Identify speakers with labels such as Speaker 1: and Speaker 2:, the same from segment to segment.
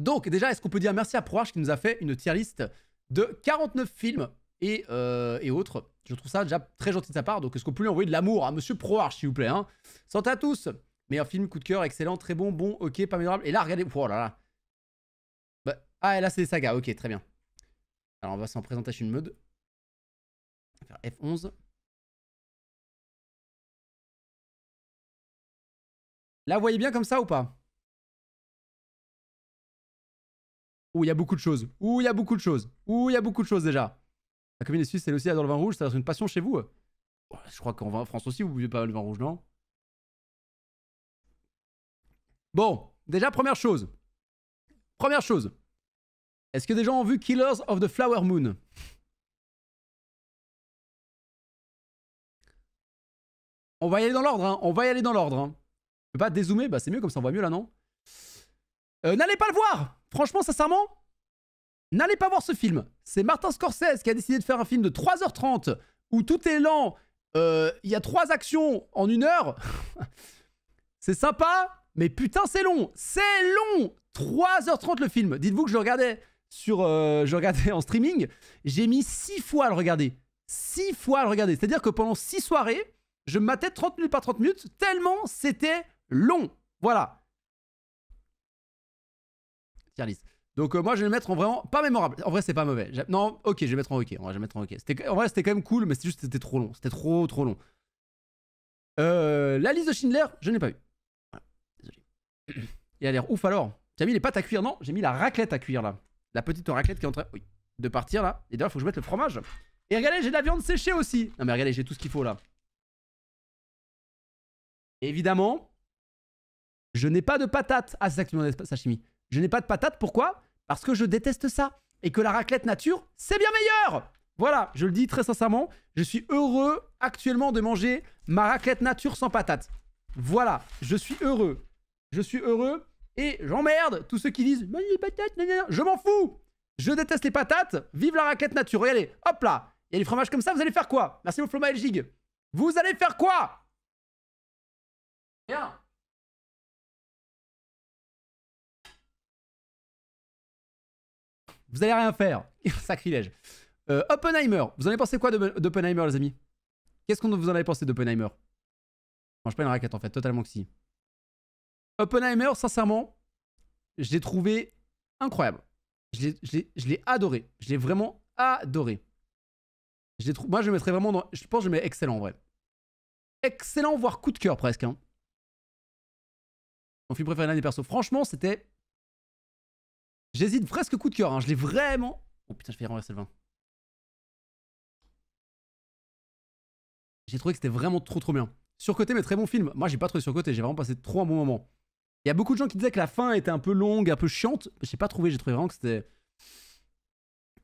Speaker 1: Donc déjà, est-ce qu'on peut dire merci à Proarch qui nous a fait une tier list de 49 films euh, et, autres Je trouve ça déjà très gentil de sa part. Donc est-ce qu'on peut lui envoyer de l'amour à Monsieur Proarch, s'il vous plaît hein Santé à tous Meilleur film, coup de cœur, excellent, très bon, bon, ok, pas mémorable. Et là, regardez, oh là
Speaker 2: là. Bah, ah, là, c'est des sagas, ok, très bien. Alors, on va s'en présenter une mode. On va faire F11. Là, vous voyez bien comme ça ou pas Ouh, il y a beaucoup de choses. Ouh, il y a beaucoup de choses. Ouh, il y a beaucoup de choses déjà.
Speaker 1: La commune des Suisses, elle aussi adore le vin rouge. Ça être une passion chez vous. je crois qu'en France aussi, vous buvez pas le vin rouge, non Bon, déjà, première chose.
Speaker 2: Première chose. Est-ce que des gens ont vu Killers of the Flower Moon On va y aller dans l'ordre, hein. On va y aller dans l'ordre, hein. Je peux pas dézoomer Bah, c'est mieux comme ça, on voit mieux là, non
Speaker 1: euh, n'allez pas le voir Franchement, sincèrement, n'allez pas voir ce film. C'est Martin Scorsese qui a décidé de faire un film de 3h30 où tout est lent, euh, il y a 3 actions en une heure. c'est sympa, mais putain, c'est long C'est long 3h30 le film. Dites-vous que je regardais sur, euh, je regardais en streaming. J'ai mis 6 fois à le regarder. 6 fois à le regarder. C'est-à-dire que pendant 6 soirées, je matais 30 minutes par 30 minutes, tellement c'était long. Voilà. Donc euh, moi je vais le mettre en vraiment pas mémorable. En vrai c'est pas mauvais. Non, ok, je vais le mettre en ok. mettre en ok. En vrai c'était quand même cool, mais c'était juste c'était trop long. C'était trop trop long. Euh, la liste de Schindler, je n'ai pas eu. Désolé. Il a l'air ouf alors. Tu mis les pâtes à cuire Non, j'ai mis la raclette à cuire là. La petite raclette qui est en train oui, de partir là. Et d'ailleurs il faut que je mette le fromage. Et regardez, j'ai de la viande séchée aussi. Non mais regardez, j'ai tout ce qu'il faut là. évidemment, je n'ai pas de patates. Ah c'est ça que tu je n'ai pas de patates, pourquoi Parce que je déteste ça. Et que la raclette nature, c'est bien meilleur Voilà, je le dis très sincèrement, je suis heureux actuellement de manger ma raclette nature sans patates. Voilà, je suis heureux. Je suis heureux et j'emmerde tous ceux qui disent « les patates, Je m'en fous Je déteste les patates, vive la raclette nature Regardez,
Speaker 2: hop là Il y a du fromages comme ça, vous allez faire quoi Merci au Floma et Vous allez faire quoi Rien Vous allez rien faire. Sacrilège. Euh,
Speaker 1: Oppenheimer. Vous en avez pensé quoi d'Oppenheimer, les amis Qu'est-ce qu'on vous en avez pensé d'Oppenheimer Mange pas une raquette, en fait. Totalement que si. Oppenheimer, sincèrement, je l'ai trouvé incroyable. Je l'ai adoré. Je l'ai vraiment adoré. Je Moi, je le mettrais vraiment dans... Je pense que je le mets excellent, en vrai. Excellent, voire coup de cœur, presque. Hein. Mon film préféré l'un des persos. Franchement, c'était
Speaker 2: J'hésite presque coup de cœur, hein. je l'ai vraiment... Oh putain, je vais renverser le vin. J'ai trouvé que c'était vraiment trop trop bien. Surcoté
Speaker 1: mais très bon film. Moi j'ai pas trouvé surcoté, j'ai vraiment passé trop un bon moment. Il y a beaucoup de gens qui disaient que la fin était un peu longue, un peu chiante. J'ai pas trouvé, j'ai trouvé vraiment que c'était...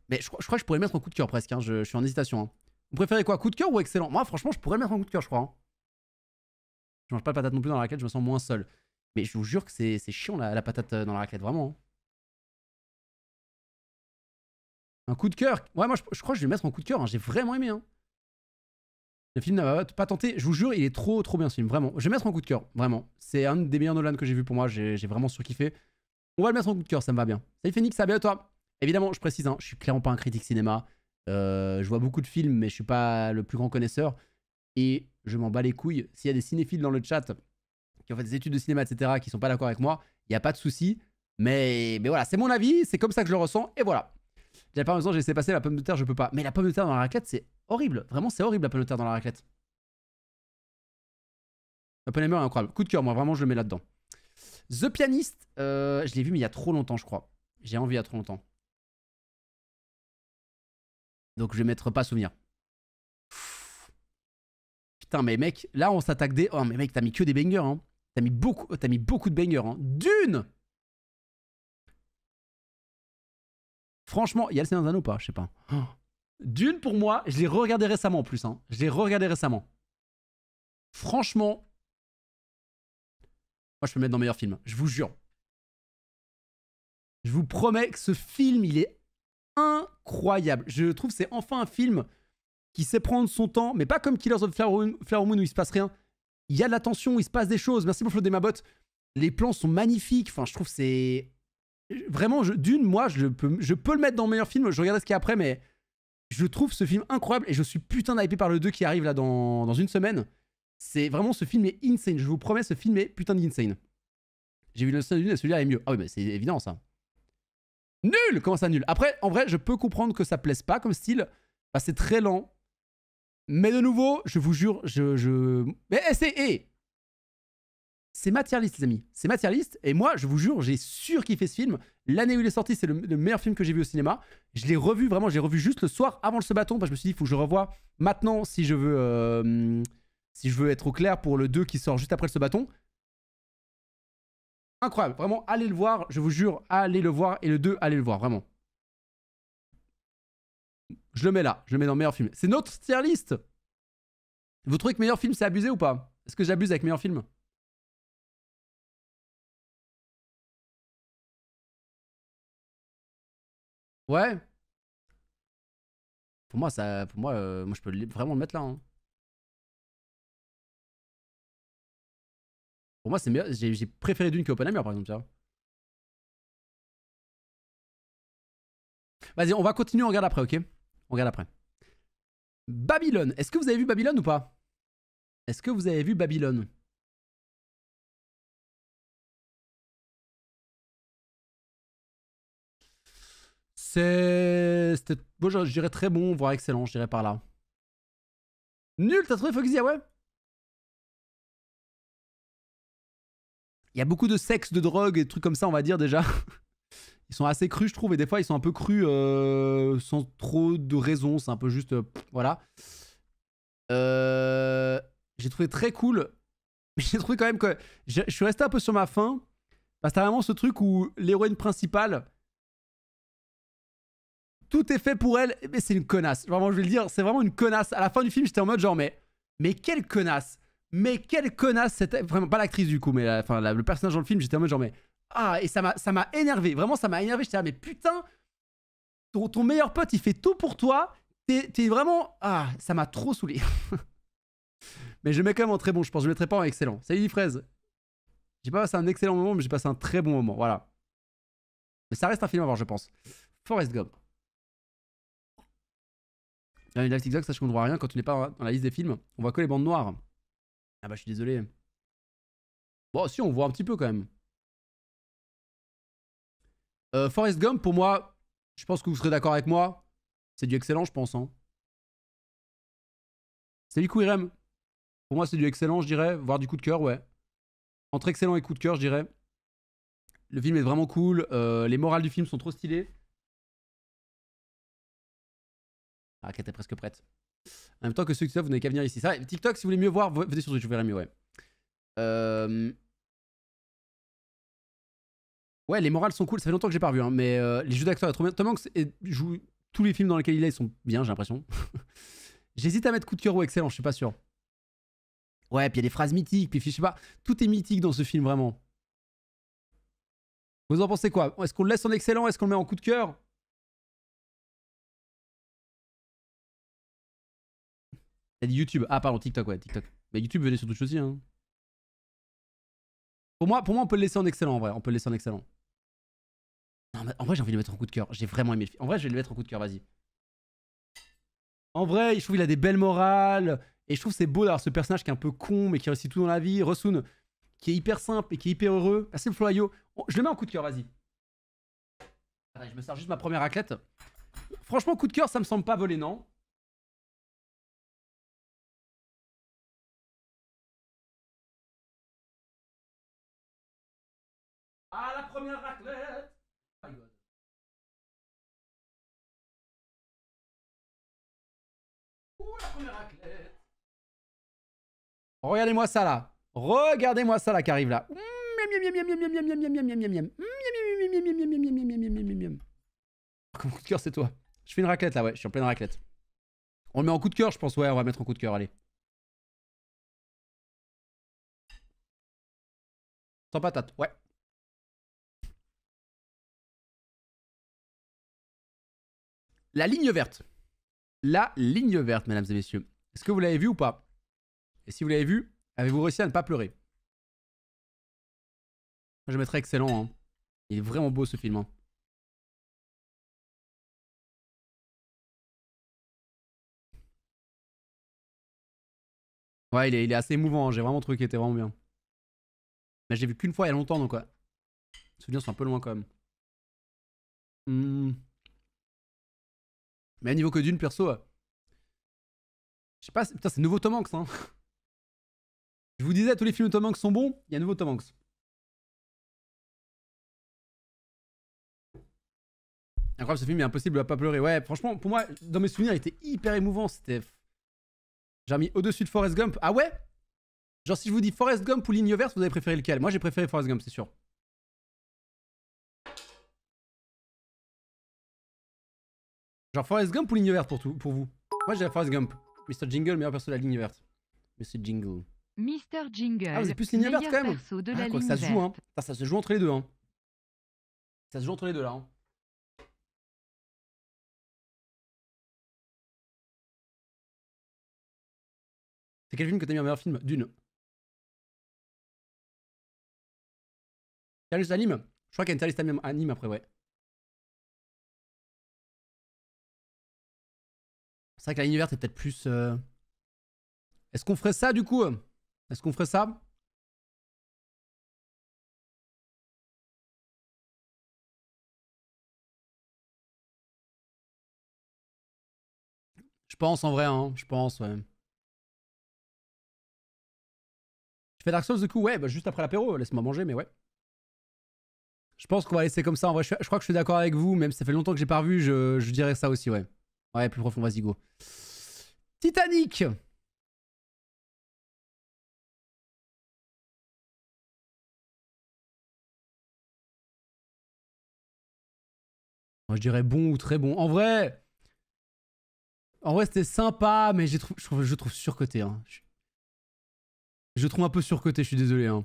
Speaker 1: Mais je, crois que je pourrais mettre un coup de cœur presque, hein. je, suis en hésitation. Hein. Vous préférez quoi Coup de cœur ou excellent Moi franchement je pourrais mettre un coup de cœur je crois. Je mange pas de patate non plus dans la raclette, je me sens moins seul. Mais je vous jure que c'est chiant la, la, patate euh, dans la raclette, vraiment. Un coup de cœur. Ouais, moi, je, crois que je vais mettre en coup de cœur. Hein. J'ai vraiment aimé. Hein. Le film n'a pas tenté. Je vous jure, il est trop, trop bien ce film. Vraiment. Je vais mettre en coup de cœur. Vraiment. C'est un des meilleurs Nolan que j'ai vu pour moi. J'ai vraiment surkiffé. On va le mettre en coup de cœur. Ça me va bien. Salut Phoenix, ça va bien toi Évidemment, je précise, Je hein, je suis clairement pas un critique cinéma. Euh, je vois beaucoup de films, mais je suis pas le plus grand connaisseur. Et je m'en bats les couilles. S'il y a des cinéphiles dans le chat qui ont fait des études de cinéma, etc., qui sont pas d'accord avec moi, il n'y a pas de souci. Mais, mais voilà, c'est mon avis, c'est comme ça que je le ressens, et voilà. J'ai pas besoin, j'ai laissé passer la pomme de terre, je peux pas. Mais la pomme de terre dans la raclette, c'est horrible. Vraiment, c'est horrible la pomme de terre dans la raclette. terre est incroyable. Coup de cœur, moi, vraiment, je le mets là-dedans. The Pianist, euh, je l'ai vu, mais il y a trop longtemps, je crois. J'ai envie il y a trop longtemps. Donc, je vais mettre pas souvenir. Putain, mais mec, là, on s'attaque des. Oh, mais mec, t'as mis que des bangers, hein. T'as mis beaucoup, mis beaucoup de bangers, hein. Dune Franchement, il y a le Seigneur des pas Je sais pas. Oh. Dune, pour moi, je l'ai regardé récemment en plus. Hein. Je l'ai regardé récemment. Franchement, moi, je peux me mettre dans le meilleur film. Je vous jure. Je vous promets que ce film, il est incroyable. Je trouve c'est enfin un film qui sait prendre son temps, mais pas comme Killers of Flower Moon où il se passe rien. Il y a de la tension, il se passe des choses. Merci pour flotter ma botte. Les plans sont magnifiques. Enfin, je trouve c'est vraiment, d'une, moi, je peux, je peux le mettre dans le meilleur film. Je regarderai ce qu'il y a après, mais je trouve ce film incroyable et je suis putain hypé par le 2 qui arrive là dans, dans une semaine. C'est vraiment ce film est insane. Je vous promets, ce film est putain d'insane. J'ai vu le seul d'une et celui-là est mieux. Ah oui, mais c'est évident ça. Nul Comment ça nul Après, en vrai, je peux comprendre que ça plaise pas comme style. Bah, c'est très lent. Mais de nouveau, je vous jure, je. Mais eh, c'est. Eh! C'est matérialiste les amis. C'est matérialiste. Et moi, je vous jure, j'ai sûr fait ce film. L'année où il est sorti, c'est le, meilleur film que j'ai vu au cinéma. Je l'ai revu, vraiment, j'ai revu juste le soir avant ce bâton. Parce que je me suis dit, il faut que je revoie maintenant si je veux, euh, si je veux être au clair pour le 2 qui sort juste après ce bâton. Incroyable, vraiment, allez le voir, je vous jure, allez le voir. Et le 2, allez le voir, vraiment. Je le mets
Speaker 2: là, je le mets dans meilleur film. C'est notre tier list. Vous trouvez que meilleur film, c'est abusé ou pas Est-ce que j'abuse avec meilleur film Ouais. Pour moi, ça, pour moi, euh, moi je peux vraiment le mettre là. Hein. Pour moi, c'est meilleur. J'ai préféré Dune que Oppenheimer, par exemple. Vas-y, on va continuer, on regarde après, ok On regarde après. Babylone. Est-ce que vous avez vu Babylone ou pas Est-ce que vous avez vu Babylone C'était, bon, je, dirais très bon, voire excellent, je dirais par là. Nul, t'as trouvé Foxy, ah ouais Il y a beaucoup de sexe, de drogue et trucs comme ça, on va dire déjà.
Speaker 1: Ils sont assez crus, je trouve, et des fois ils sont un peu crus euh, sans trop de raison. C'est un peu juste. Euh, voilà. Euh, j'ai trouvé très cool. Mais j'ai trouvé quand même que. Je, suis resté un peu sur ma faim. Parce que t'as vraiment ce truc où l'héroïne principale, tout est fait pour elle. Mais c'est une connasse. Vraiment, je vais le dire, c'est vraiment une connasse. À la fin du film, j'étais en mode genre, mais, mais quelle connasse. Mais quelle connasse. C'était vraiment pas l'actrice du coup, mais enfin, le personnage dans le film, j'étais en mode genre, mais. Ah, et ça m'a énervé. Vraiment, ça m'a énervé. J'étais là, mais putain, ton, meilleur pote, il fait tout pour toi. T'es vraiment. Ah, ça m'a trop saoulé. mais je mets quand même en très bon, je pense. Je mettrai pas en excellent. Salut les J'ai pas passé un excellent moment, mais j'ai passé un très bon moment. Voilà. Mais ça reste un film à voir, je pense. Forrest Gump une sache qu'on ne voit rien quand tu n'es pas dans la liste des films. On voit que les bandes noires. Ah bah, je suis désolé. Bon, si, on voit un petit peu quand même. Forest euh, Forrest Gump, pour moi, je pense que vous serez d'accord avec moi. C'est du excellent, je pense. Hein. C'est du coup, Irem. Pour moi, c'est du excellent, je dirais, voire du coup de cœur, ouais. Entre excellent et coup de cœur, je dirais. Le film est vraiment cool. Euh, les morales du film sont trop stylées. Ah, qui était presque prête. En même temps que ceux TikTok, vous n'avez qu'à venir ici. Ça, TikTok, si vous voulez mieux voir, venez sur YouTube, vous verrez mieux, ouais. Euh, ouais, les morales sont cool, ça fait longtemps que j'ai pas revu, hein, mais euh, les jeux d'acteurs, trop bien. joue tous les films dans lesquels il est, ils sont bien, j'ai l'impression. J'hésite à mettre coup de cœur ou excellent, je suis pas sûr. Ouais, puis il y a des phrases mythiques, puis je sais pas, tout est mythique dans ce film, vraiment. Vous en pensez quoi
Speaker 2: Est-ce qu'on le laisse en excellent Est-ce qu'on le met en coup de cœur YouTube. Ah, pardon, TikTok, ouais, TikTok. Mais YouTube venez sur Twitch aussi, hein.
Speaker 1: Pour moi, pour moi, on peut le laisser en excellent, en vrai. On peut le laisser en excellent. Non, mais en vrai, j'ai envie de le mettre en coup de cœur. J'ai vraiment aimé le film. En vrai, je vais le mettre en coup de cœur, vas-y. En vrai, je trouve qu'il a des belles morales. Et je trouve c'est beau d'avoir ce personnage qui est un peu con, mais qui réussit tout dans la vie. Rosun, qui est hyper simple et qui est hyper heureux. Merci le Floyo. Je le mets en coup de cœur, vas-y.
Speaker 2: je me sers juste ma première raclette. Franchement, coup de cœur, ça me semble pas voler, non Regardez-moi ça là.
Speaker 1: Regardez-moi ça là qui arrive là. Mon coup de cœur, c'est toi. Je fais une raclette là, ouais, je suis en pleine raclette.
Speaker 2: On le met en coup de cœur, je pense, ouais, on va mettre en coup de cœur, allez. Sans patate, ouais. La ligne verte
Speaker 1: la ligne verte, mesdames et messieurs. Est-ce que vous l'avez vu ou pas Et si vous l'avez vu, avez-vous réussi à
Speaker 2: ne pas pleurer Je mettrais excellent. Hein. Il est vraiment beau ce film. Hein. Ouais, il est, assez émouvant. Hein. J'ai vraiment trouvé qu'il était vraiment bien. Mais j'ai vu qu'une fois il y a longtemps, donc ouais. Les souvenirs sont un peu loin quand même. Mmh. Mais à niveau que d'une, perso, euh, je sais pas, putain, c'est nouveau Tom Hanks, hein. Je vous disais, tous les films de Tom Hanks sont bons, il y a nouveau Tom Hanks.
Speaker 1: Incroyable ce film, est impossible à pas pleurer. Ouais, franchement, pour moi, dans mes souvenirs, il était hyper émouvant. C'était. J'ai mis au-dessus de Forrest Gump. Ah ouais Genre, si je vous dis
Speaker 2: Forrest Gump ou Ligne vous avez préféré lequel Moi, j'ai préféré Forrest Gump, c'est sûr. Genre Forrest Gump ou ligne verte pour, tout, pour vous
Speaker 1: Moi j'ai Forrest Gump. Mr. Jingle, meilleur perso de la ligne verte. Mr. Jingle.
Speaker 2: Mr. Jingle. Ah, c'est plus ligne verte quand même ah, ça se joue, hein. Ça, se joue entre les deux, hein. Ça se joue entre les deux, là, hein. C'est quel film que t'as mis en meilleur film D'une. T'as juste anime Je crois qu'il y a une liste anime après, ouais. C'est vrai que la est peut-être plus... Euh, Est-ce qu'on ferait ça du coup euh Est-ce qu'on ferait ça Je pense en vrai, hein. Je pense, ouais. Je fais Dark Souls du coup, ouais, bah juste après l'apéro, euh, laisse-moi manger, mais ouais. Je pense qu'on va laisser comme
Speaker 1: ça. En vrai, je, crois que je suis d'accord avec vous, même si ça fait longtemps que j'ai pas revu, je dirais ça aussi, ouais. Ouais, plus profond, vas-y, go.
Speaker 2: Titanic je dirais bon ou très bon. En vrai, en vrai, c'était sympa, mais je trouve, je trouve, surcoté. Hein. Je... trouve un peu surcoté, je suis désolé. Hein.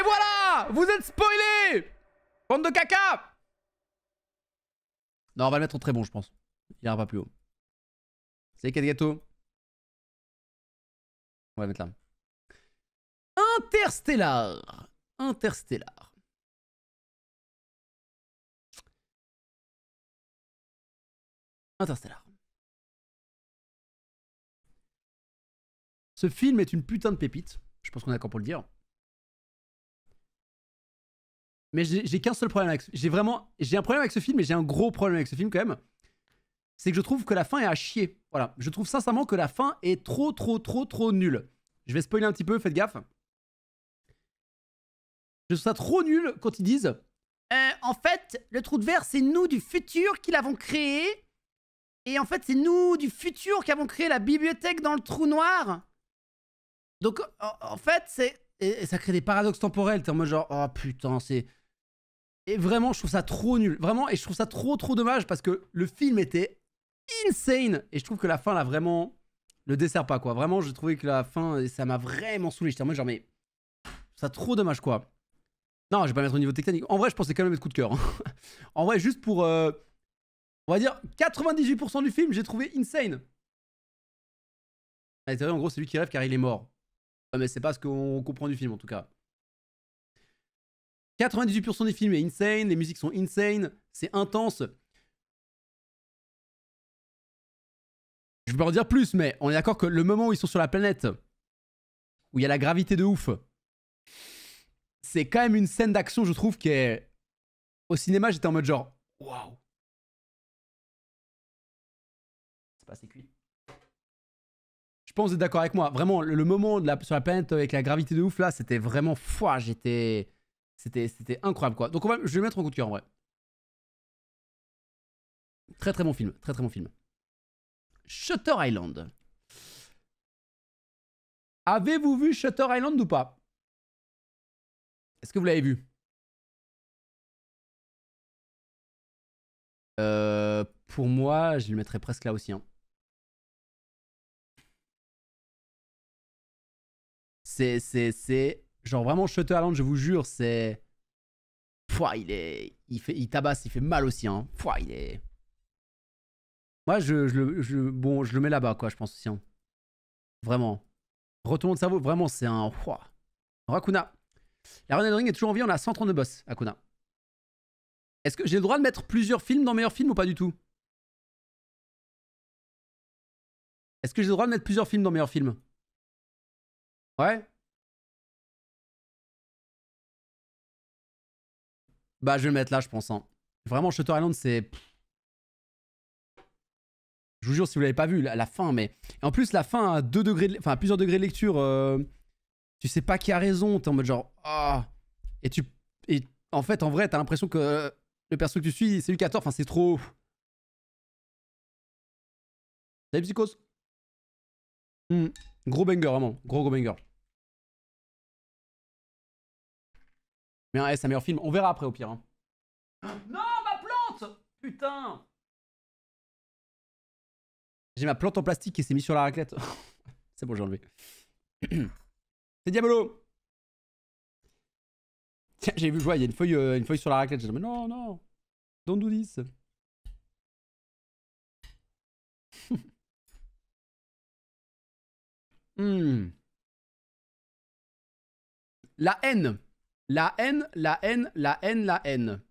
Speaker 1: Et voilà Vous êtes spoilés Bande de caca Non, on va le mettre en très bon, je pense. Il aura pas plus haut.
Speaker 2: C'est 4 gâteaux. On va mettre là. Interstellar Interstellar. Interstellar. Ce film est une putain de pépite. Je pense qu'on est d'accord pour le dire. Mais j'ai qu'un seul problème avec ce J'ai
Speaker 1: vraiment. J'ai un problème avec ce film, mais j'ai un gros problème avec ce film quand même. C'est que je trouve que la fin est à chier. Voilà. Je trouve sincèrement que la fin est trop, trop, trop, trop nulle. Je vais spoiler un petit peu, faites gaffe. Je trouve ça trop nul quand ils disent euh, En fait, le trou de verre, c'est nous du futur qui l'avons créé. Et en fait, c'est nous du futur qui avons créé la bibliothèque dans le trou noir. Donc, en, en fait, c'est. Et ça crée des paradoxes temporels. T'es en mode genre Oh putain, c'est. Et vraiment, je trouve ça trop nul. Vraiment, et je trouve ça trop, trop dommage parce que le film était insane. Et je trouve que la fin, là, vraiment, le dessert pas, quoi. Vraiment, j'ai trouvé que la fin, ça m'a vraiment saoulé. J'étais en mode, genre, mais. Ça trop dommage, quoi. Non, je vais pas mettre au niveau technique. En vrai, je pensais quand même être coup de cœur. Hein. en vrai, juste pour. Euh, on va dire 98% du film, j'ai trouvé insane. Ah, en gros, c'est lui qui rêve car il est mort. mais c'est pas ce qu'on
Speaker 2: comprend du film, en tout cas. 98% des films est insane, les musiques sont insane, c'est intense.
Speaker 1: Je peux en dire plus, mais on est d'accord que le moment où ils sont sur la planète, où il y a la gravité de ouf, c'est quand même une scène d'action, je trouve, qui est. Au cinéma, j'étais en mode genre,
Speaker 3: waouh! C'est pas assez cuit.
Speaker 1: Je pense que vous êtes d'accord avec moi. Vraiment, le, moment sur la planète avec la gravité de ouf, là, c'était vraiment. fou. Ah, j'étais. C'était incroyable, quoi. Donc, je vais le mettre en coup de cœur, en vrai.
Speaker 2: Très, très bon film. Très, très bon film. Shutter Island. Avez-vous vu Shutter Island ou pas Est-ce que vous l'avez vu euh, Pour moi, je le mettrais presque là aussi. Hein. c'est Genre vraiment Shutter Island, je vous jure, c'est Pouah, il est il fait il
Speaker 1: tabasse, il fait mal aussi hein. Pouah, il est Moi je, le, bon, je le mets là-bas quoi, je pense aussi hein. Vraiment. retourne de cerveau, vraiment c'est un Rakuna. La and Ring est toujours en vie, on a 132 boss Akuna. Est-ce
Speaker 2: que j'ai le droit de mettre plusieurs films dans meilleur film ou pas du tout Est-ce que j'ai le droit de mettre plusieurs films dans meilleur film Ouais Bah, je vais le mettre là, je pense. Hein. Vraiment, Shutter Island, c'est... Je vous jure, si vous l'avez pas vu,
Speaker 1: la, la fin, mais... en plus, la fin à, deux degrés de... enfin, plusieurs degrés de lecture, euh, tu sais pas qui a raison, t'es en mode genre... ah Et tu... Et en fait, en vrai, t'as l'impression que euh,
Speaker 2: le perso que tu suis, c'est lui qui enfin, c'est trop... Salut Psychose hmm. Gros banger, vraiment. Gros, gros banger. Mais un hein, eh, S, un meilleur film. On verra après au pire. Hein. Non, ma plante Putain J'ai ma plante
Speaker 1: en plastique qui s'est mise sur la raclette. C'est bon, j'ai enlevé. C'est Diabolo
Speaker 2: Tiens, j'ai vu, je vois, il y a une feuille, euh, une feuille sur la raclette. non, non Don't do this hmm. La haine la haine, la haine, la haine, la haine.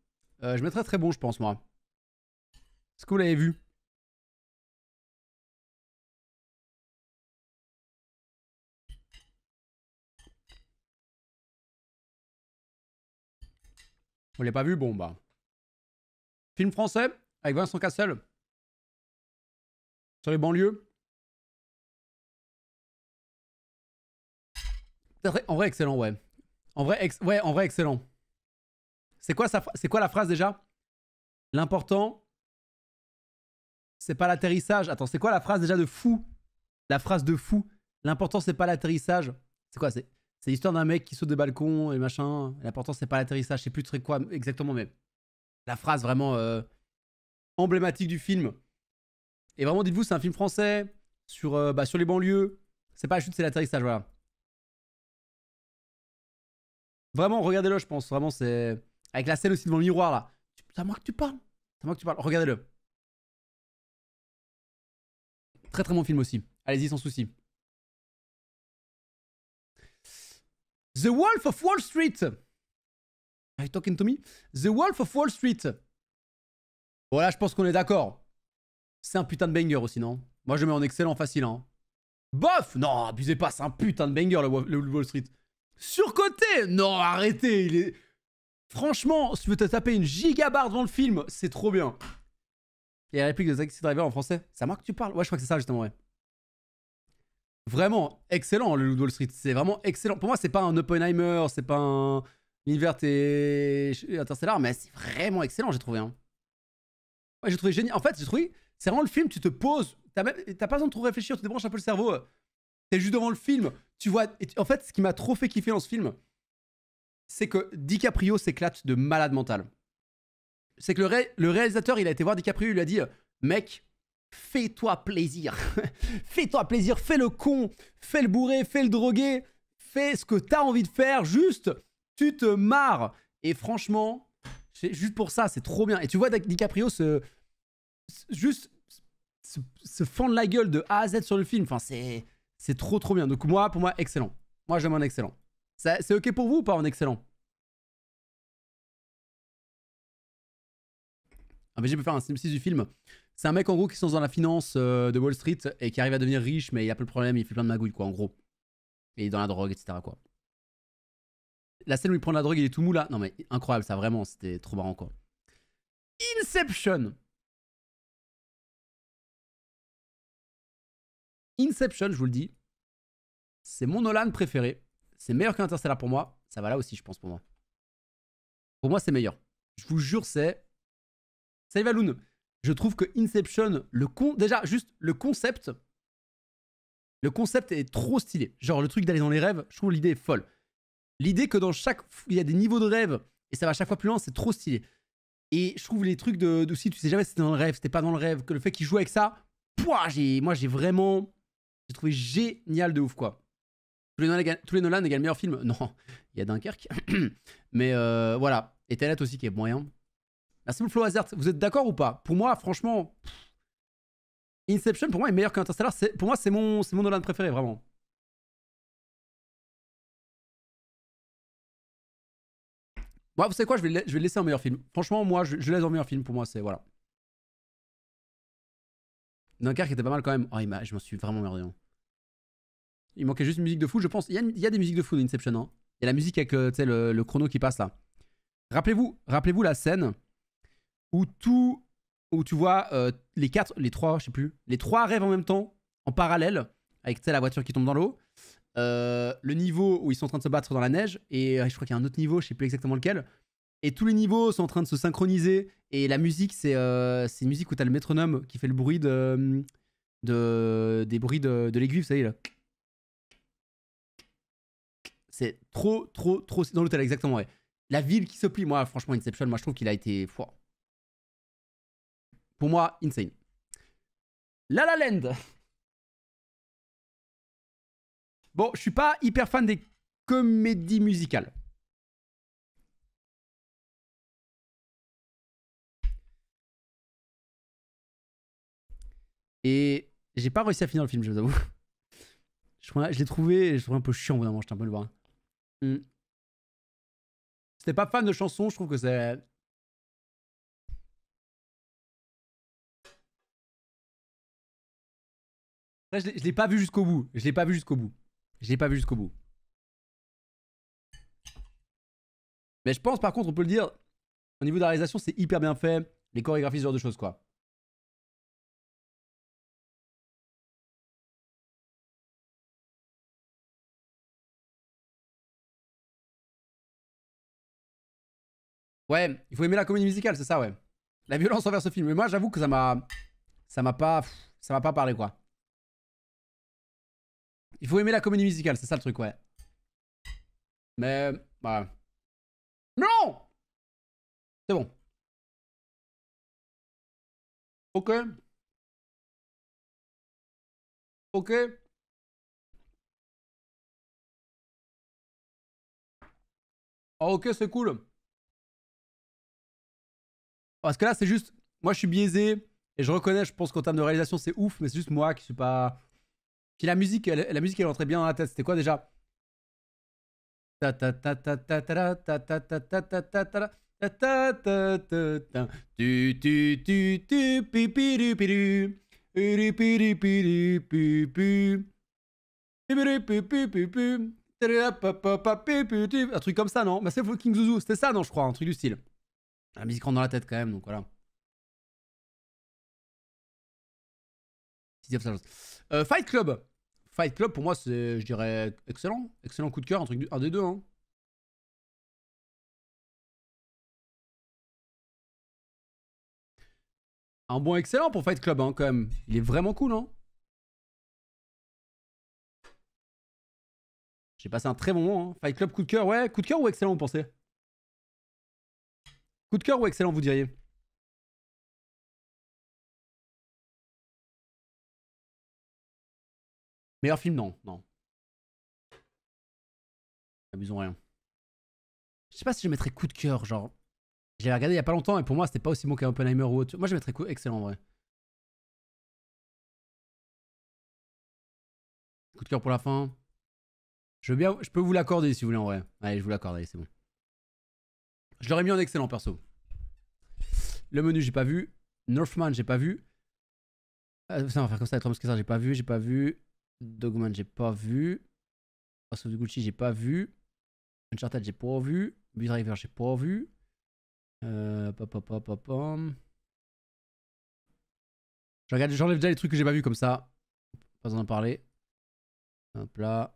Speaker 2: Euh, je mettrais très bon, je pense, moi. Est-ce que vous l'avez vu Vous l'avez pas vu Bon, bah. Film français avec Vincent Cassel. Sur les banlieues. En vrai, excellent, ouais. En vrai, ouais, en vrai, excellent. C'est quoi, c'est quoi la phrase déjà
Speaker 1: L'important, c'est pas l'atterrissage. Attends, c'est quoi la phrase déjà de fou La phrase de fou. L'important, c'est pas l'atterrissage. C'est quoi C'est l'histoire d'un mec qui saute des balcons et machin. L'important, c'est pas l'atterrissage. Je sais plus très quoi exactement, mais la phrase vraiment euh, emblématique du film. Et vraiment, dites-vous, c'est un film français sur, euh, bah, sur les banlieues. C'est pas la chute, c'est l'atterrissage, voilà. Vraiment, regardez-le, je pense. Vraiment, c'est. Avec la scène aussi devant le miroir, là. C'est
Speaker 2: à moi que tu parles. C'est à moi que tu parles. Regardez-le. Très très bon film aussi. Allez-y sans souci.
Speaker 1: The Wolf of Wall Street. Are you talking to me? The Wolf of Wall Street. Voilà, je pense qu'on est d'accord. C'est un putain de banger aussi, non Moi, je mets en excellent facile, hein. Bof Non, abusez pas, c'est un putain de banger, le Wall Street. Surcoté Non, arrêtez, il est... Franchement, si tu veux te taper une gigabar devant le film, c'est trop bien. Les répliques de Taxi Driver en français, ça marque que tu parles Ouais, je crois que c'est ça, justement, Vraiment excellent, le Loup Wall Street. C'est vraiment excellent. Pour moi, c'est pas un Oppenheimer, c'est pas un L'univers et Interstellar, mais c'est vraiment excellent, j'ai trouvé. Hein. Ouais, j'ai trouvé génial. En fait, j'ai trouvé, c'est vraiment le film, tu te poses, t'as pas besoin de trop réfléchir, tu débranches un peu le cerveau. Euh, t'es juste devant le film, tu vois, en fait, ce qui m'a trop fait kiffer dans ce film, c'est que DiCaprio s'éclate de malade mental. C'est que le, réalisateur, il a été voir DiCaprio, il lui a dit Mec, fais-toi plaisir. fais-toi plaisir, fais le con, fais le bourré, fais le drogué, fais ce que t'as envie de faire, juste, tu te marres. Et franchement, juste pour ça, c'est trop bien. Et tu vois DiCaprio se. juste se, se fendre la gueule de A à Z sur le film. Enfin, c'est. C'est trop trop bien. Donc moi, pour moi, excellent. Moi, j'aime un excellent. C'est ok pour vous ou pas en excellent Ah mais j'ai pu faire un synopsis du film. C'est un mec en gros qui se lance dans la finance euh, de Wall Street et qui arrive à devenir riche, mais il a pas le problème, il fait plein de magouilles quoi, en gros. Et il est dans la drogue, etc. quoi.
Speaker 2: La scène où il prend de la drogue, il est tout mou là. Non mais incroyable, ça vraiment, c'était trop marrant quoi. Inception Inception, je vous le dis. C'est mon Nolan préféré. C'est meilleur
Speaker 1: qu'Interstellar pour moi. Ça va là aussi, je pense, pour moi. Pour moi, c'est meilleur. Je vous jure, c'est. Salut Je trouve que Inception, le con. Déjà, juste le concept. Le concept est trop stylé. Genre, le truc d'aller dans les rêves, je trouve l'idée folle. L'idée que dans chaque. Il y a des niveaux de rêve et ça va à chaque fois plus loin, c'est trop stylé. Et je trouve les trucs de, tu sais jamais si c'était dans le rêve, c'était pas dans le rêve, que le fait qu'il joue avec ça, pouah, moi j'ai vraiment j'ai trouvé génial de ouf, quoi. Tous les, Nolan, tous les Nolan égale meilleur film Non, il y a Dunkerque. Mais euh, voilà. Et Tenet aussi qui est moyen. Merci beaucoup, Flo Hazard. Vous êtes d'accord ou pas Pour moi, franchement, Inception, pour moi, est meilleur qu'Interstellar.
Speaker 2: Pour moi, c'est mon, mon Nolan préféré, vraiment. Moi, bah, vous savez quoi je vais, je vais laisser en meilleur film. Franchement, moi, je, je
Speaker 1: laisse en meilleur film. Pour moi, c'est. Voilà. Dunkerque était pas mal quand même. Oh, je m'en suis vraiment merdé. Il manquait juste une musique de fou, je pense. Il y, a, des musiques de fou dans Inception. Hein. Il y a la musique avec euh, le, chrono qui passe là. Rappelez-vous rappelez la scène où tout où tu vois euh, les quatre, les trois, je sais plus, les trois rêves en même temps, en parallèle, avec la voiture qui tombe dans l'eau, euh, le niveau où ils sont en train de se battre dans la neige, et je crois qu'il y a un autre niveau, je sais plus exactement lequel, et tous les niveaux sont en train de se synchroniser. Et la musique, c'est euh, C'est une musique où t'as le métronome qui fait le bruit de, de des bruits de, de l'aiguille, vous savez là. C'est trop, trop, trop. Dans l'hôtel, exactement, ouais. La ville qui se plie, moi, franchement, Inception, moi, je trouve qu'il a été. fort.
Speaker 2: Pour moi, insane. La La Land Bon, je suis pas hyper fan des comédies musicales. Et j'ai pas réussi
Speaker 1: à finir le film, je vous avoue. Je, l'ai trouvé, je un peu chiant vraiment. Je j'étais un peu le voir.
Speaker 2: Hmm. C'était pas fan de chansons, je trouve que c'est. je l'ai pas vu jusqu'au bout. Je l'ai pas vu jusqu'au bout. Je l'ai pas vu jusqu'au bout. Mais je pense par contre, on peut le dire, au niveau de la réalisation, c'est hyper bien fait. Les chorégraphies, ce genre de choses, quoi. Ouais, il faut aimer la comédie musicale, c'est ça, ouais.
Speaker 1: La violence envers ce film. Mais moi, j'avoue que ça m'a. Ça m'a pas. Ça m'a pas parlé, quoi.
Speaker 2: Il faut aimer la comédie musicale, c'est ça le truc, ouais. Mais. Bah. Non C'est bon. Ok. Ok. Ah, ok, c'est cool.
Speaker 1: Parce que là, c'est juste. Moi, je suis biaisé. Et je reconnais, je pense qu'en termes de réalisation, c'est ouf. Mais c'est juste moi qui suis pas. Puis la musique, elle, la musique, elle rentrait bien dans la tête. C'était quoi déjà un truc comme ça, non Mais c'est fucking Zouzou, c'était ça, non, je crois, un truc du style. La musique dans la tête quand même, donc voilà.
Speaker 2: Euh, Fight Club. Fight Club, pour moi, c'est, je dirais, excellent. Excellent coup de cœur, un, truc, un des deux. Hein. Un bon excellent pour Fight Club, hein, quand même. Il est vraiment cool, hein. J'ai passé un très bon moment. Hein. Fight Club, coup de cœur, ouais, coup de cœur ou excellent, vous pensez Coup de cœur ou excellent, vous diriez Meilleur film, non, non. Amusons rien. Je sais pas si je mettrais coup de cœur, genre. Je l'ai regardé il y a pas longtemps et pour moi c'était pas aussi bon qu'un Oppenheimer ou autre. Moi je mettrais coup excellent en vrai. Coup de cœur pour la fin. Je, bien, je peux vous l'accorder si vous voulez en vrai.
Speaker 1: Allez, je vous l'accorde, allez, c'est bon. Je l'aurais mis en excellent perso. Le menu, j'ai pas vu. Northman, j'ai pas vu. Euh, ça, va faire comme ça. ça j'ai pas vu. J'ai pas vu. Dogman, j'ai pas vu. House of Gucci, j'ai pas vu. Uncharted, j'ai pas vu. B-Driver, j'ai pas vu. Euh, Je
Speaker 2: regarde, j'enlève déjà les trucs que j'ai pas vu comme ça. Pas besoin d'en parler. Hop là.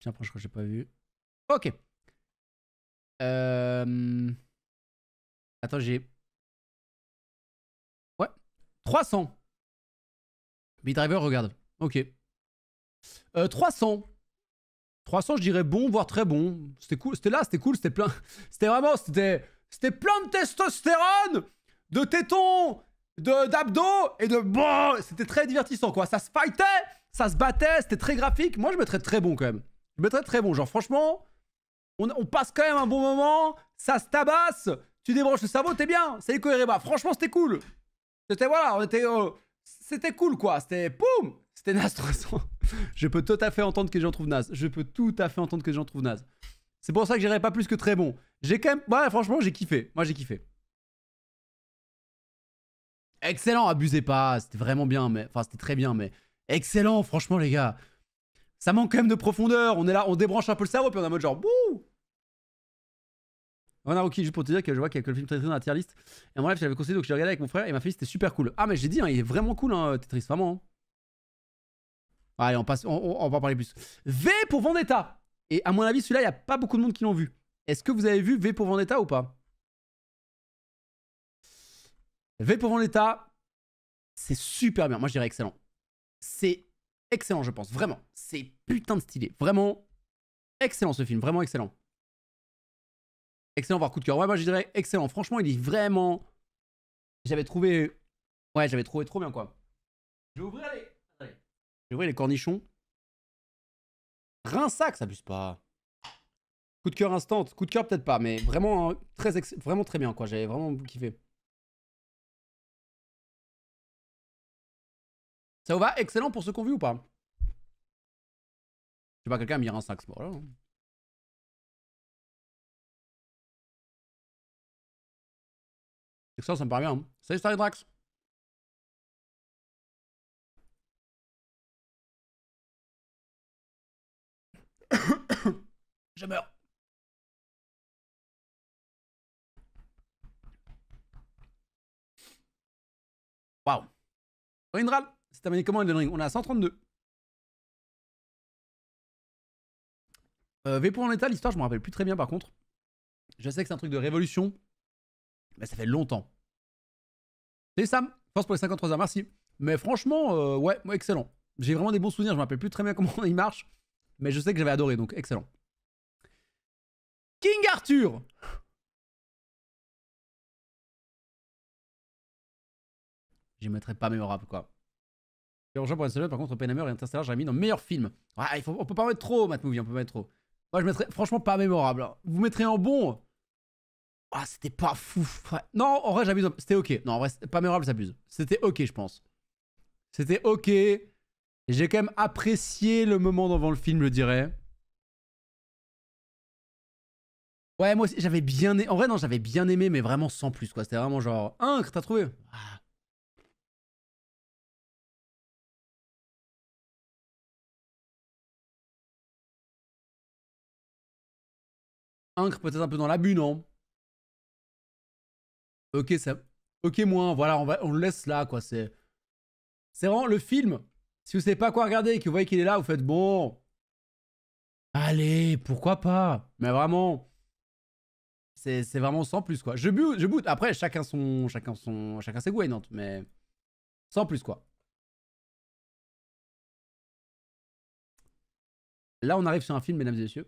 Speaker 2: Tiens, franchement, j'ai pas vu. Ok. Euh... Attends, j'ai. Ouais. 300. B-Driver, regarde. Ok.
Speaker 1: 300. Euh, 300, je dirais bon, voire très bon. C'était cool. C'était là, c'était cool, c'était plein. C'était vraiment, c'était. C'était plein de testostérone, de tétons, de d'abdos et de bon. C'était très divertissant, quoi. Ça se fightait, ça se battait, c'était très graphique. Moi, je mettrais très bon quand même. Mais très très bon. Genre, franchement, on, passe quand même un bon moment. Ça se tabasse. Tu débranches le cerveau, t'es bien. Salut Koereba. Franchement, c'était cool. C'était voilà, on était. Euh, c'était cool quoi. C'était. Poum C'était naze je peux tout à fait entendre que les gens trouvent naze. Je peux tout à fait entendre que les gens trouvent naze. C'est pour ça que j'irai pas plus que très bon. J'ai quand même. Ouais, franchement, j'ai kiffé. Moi, j'ai kiffé. Excellent, abusez pas. C'était vraiment bien, mais. Enfin, c'était très bien, mais. Excellent, franchement, les gars ça manque quand même de profondeur. On est là, on débranche un peu le cerveau, puis on est en mode genre, bouh oh, a Rookie, juste pour te dire que je vois qu'il y a que le film Tetris dans la tier list. Et en vrai, j'avais conseillé, donc je l'ai regardé avec mon frère et ma fille, c'était super cool. Ah, mais j'ai dit, hein, il est vraiment cool, hein, Tetris, vraiment. Hein. Allez, on, passe, on, on, va en parler plus. V pour Vendetta Et à mon avis, celui-là, il n'y a pas beaucoup de monde qui l'ont vu. Est-ce que vous avez vu V pour Vendetta ou pas V pour Vendetta, c'est super bien. Moi, je dirais excellent. C'est excellent, je pense. Vraiment, c'est putain de stylé. Vraiment, excellent ce film. Vraiment excellent. Excellent, voire coup de cœur. Ouais, moi je dirais excellent. Franchement, il est vraiment. J'avais trouvé. Ouais, j'avais trouvé trop bien quoi. Je vais ouvrir les. cornichons. Je les cornichons. ça abuse pas. Coup de cœur instant.
Speaker 2: Coup de cœur peut-être pas, mais vraiment, hein, très, vraiment très bien quoi. J'avais vraiment kiffé. Ça va Excellent pour ce qu'on vit ou pas Je sais pas, quelqu'un a un sax sport là. Excellent, ça me paraît bien. Hein. Salut Starry Drax Je meurs. Waouh. Indral c'est terminé comment Elden Ring On a 132. Euh, v pour en état, l'histoire, je me rappelle plus très bien par contre. Je sais que c'est un truc de révolution. Mais ça fait longtemps.
Speaker 1: C'est Sam, force pour les 53 heures, merci. Mais franchement, euh, ouais, excellent. J'ai vraiment des bons souvenirs,
Speaker 2: je me rappelle plus très bien comment il marche. Mais je sais que j'avais adoré, donc excellent. King Arthur J'y mettrais pas mémorable, quoi rejoint pour une semaine, par contre, Oppenheimer et Interstellar,
Speaker 1: j'aurais mis dans meilleur film. Ouais, ah, il on peut pas mettre trop, Matt Movie, on peut pas mettre trop. Moi, je mettrais, franchement, pas mémorable. Hein. Vous mettrez en bon. Ah, c'était pas fou. Non, en vrai, j'abuse. C'était ok. Non, en vrai, pas mémorable, j'abuse. C'était ok, je pense. C'était ok. J'ai quand même apprécié le moment devant le film, je dirais. Ouais, moi j'avais bien aimé. En vrai, non, j'avais bien aimé, mais vraiment sans plus, quoi. C'était vraiment genre. un t'as trouvé
Speaker 2: ah. peut-être un peu dans l'abus, non Ok, ça... Ok, moins,
Speaker 1: voilà, on, va... on le laisse là, quoi. C'est c'est vraiment le film. Si vous savez pas quoi regarder et que vous voyez qu'il est là, vous faites bon. Allez, pourquoi pas Mais vraiment, c'est vraiment sans plus, quoi. Je bute, je Après, chacun son, chacun son, chacun
Speaker 2: ses goûts, mais sans plus, quoi. Là, on arrive sur un film, mesdames et messieurs.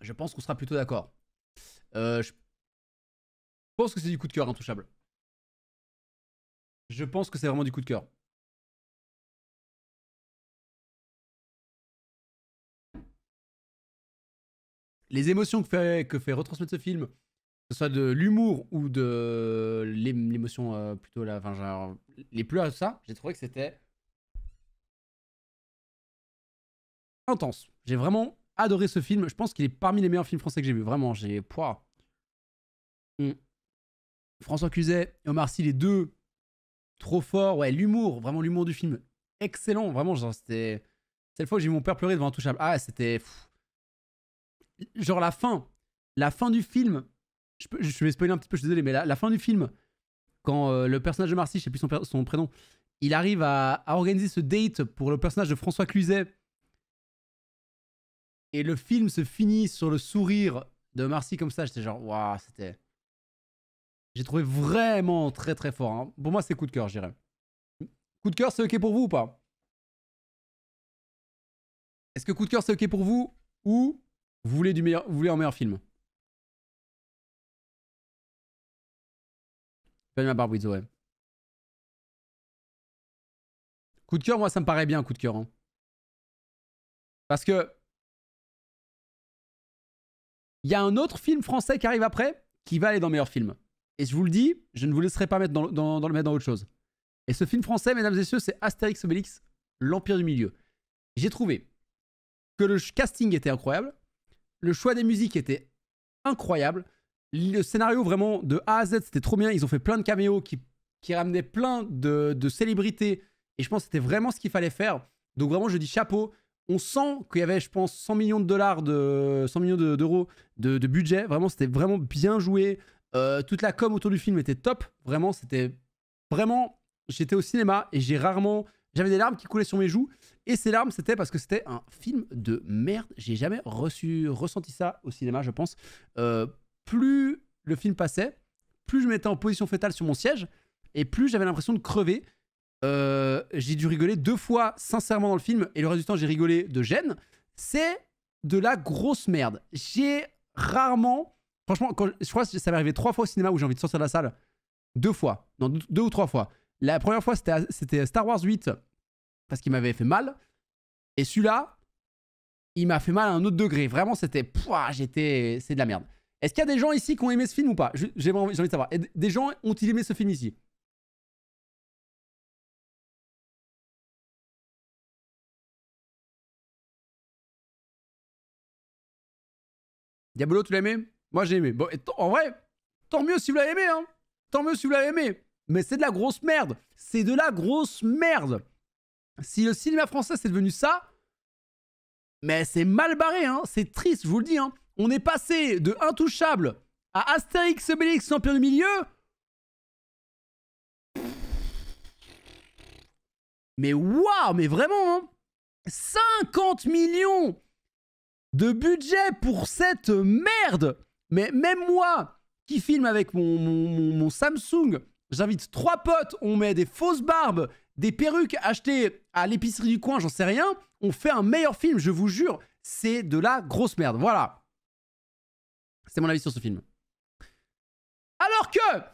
Speaker 2: Je pense qu'on sera plutôt d'accord. Euh, je pense que c'est du coup de cœur intouchable. Je pense que c'est vraiment du coup de cœur. Les émotions que fait, que fait retransmettre ce film, que ce soit de l'humour ou de l'émotion
Speaker 1: euh, plutôt la, enfin genre les pleurs ça, j'ai trouvé que c'était intense. J'ai vraiment adoré ce film. Je pense qu'il est parmi les meilleurs films français que j'ai vu. Vraiment, j'ai. Mm. François Cuset et Omar Sy, les deux, trop forts. Ouais, l'humour, vraiment l'humour du film, excellent. Vraiment, genre, c'était. Cette fois, j'ai vu mon père pleurer devant Intouchable. Ah, c'était. Genre, la fin. La fin du film. Je, vais spoiler un petit peu, je suis désolé, mais la, fin du film, quand euh, le personnage de Marcy, je sais plus son, prénom, il arrive à... organiser ce date pour le personnage de François Cluzet et le film se finit sur le sourire de Marcy comme ça, j'étais genre, waouh, c'était. J'ai trouvé vraiment très très fort. Hein. Pour moi, c'est coup de cœur, je Coup de cœur, c'est ok pour vous ou pas
Speaker 2: Est-ce que coup de cœur, c'est ok pour vous ou vous voulez, du meilleur, vous voulez un meilleur film ma barbe, Coup de cœur, moi, ça me paraît bien, coup de cœur. Hein. Parce que
Speaker 1: il y a un autre film français qui arrive après, qui va aller dans meilleur film. Et je vous le dis, je ne vous laisserai pas mettre dans, dans, mettre dans autre chose. Et ce film français, mesdames et messieurs, c'est Astérix Obélix, l'Empire du Milieu. J'ai trouvé que le casting était incroyable, le choix des musiques était incroyable, le scénario vraiment de A à Z, c'était trop bien. Ils ont fait plein de caméos qui, ramenaient plein de, de célébrités. Et je pense que c'était vraiment ce qu'il fallait faire. Donc vraiment, je dis chapeau on sent qu'il y avait, je pense, 100 millions de dollars, de, 100 millions d'euros de, budget. Vraiment, c'était vraiment bien joué. Euh, toute la com autour du film était top. Vraiment, c'était vraiment. J'étais au cinéma et j'ai rarement. J'avais des larmes qui coulaient sur mes joues. Et ces larmes, c'était parce que c'était un film de merde. J'ai jamais reçu, ressenti ça au cinéma, je pense. Euh, plus le film passait, plus je m'étais en position fœtale sur mon siège et plus j'avais l'impression de crever. Euh, j'ai dû rigoler deux fois sincèrement dans le film et le reste du temps j'ai rigolé de gêne, c'est de la grosse merde. J'ai rarement, franchement, je crois que ça m'est arrivé trois fois au cinéma où j'ai envie de sortir de la salle. Deux fois, non, deux, ou trois fois. La première fois c'était Star Wars 8 parce qu'il m'avait fait mal. Et celui-là, il m'a fait mal à un autre degré. Vraiment, c'était. J'étais. C'est
Speaker 2: de la merde. Est-ce qu'il y a des gens ici qui ont aimé ce film ou pas J'ai envie de savoir. Des gens ont-ils aimé ce film ici Diablo, tu l'as aimé Moi, j'ai aimé. Bon, en vrai, tant mieux si vous l'avez aimé, hein. Tant mieux si vous l'avez aimé.
Speaker 1: Mais c'est de la grosse merde. C'est de la grosse merde. Si le cinéma français c'est devenu ça, mais c'est mal barré, hein. C'est triste, je vous le dis, hein. On est passé de Intouchable à Astérix Obélix Champion du Milieu. Mais waouh, mais vraiment, 50 hein. millions de budget pour cette merde. Mais même moi, qui filme avec mon, Samsung, j'invite trois potes, on met des fausses barbes, des perruques achetées à l'épicerie du coin, j'en sais rien, on fait un meilleur film, je vous jure, c'est de la grosse merde. Voilà.
Speaker 2: C'est mon avis sur ce film. Alors que...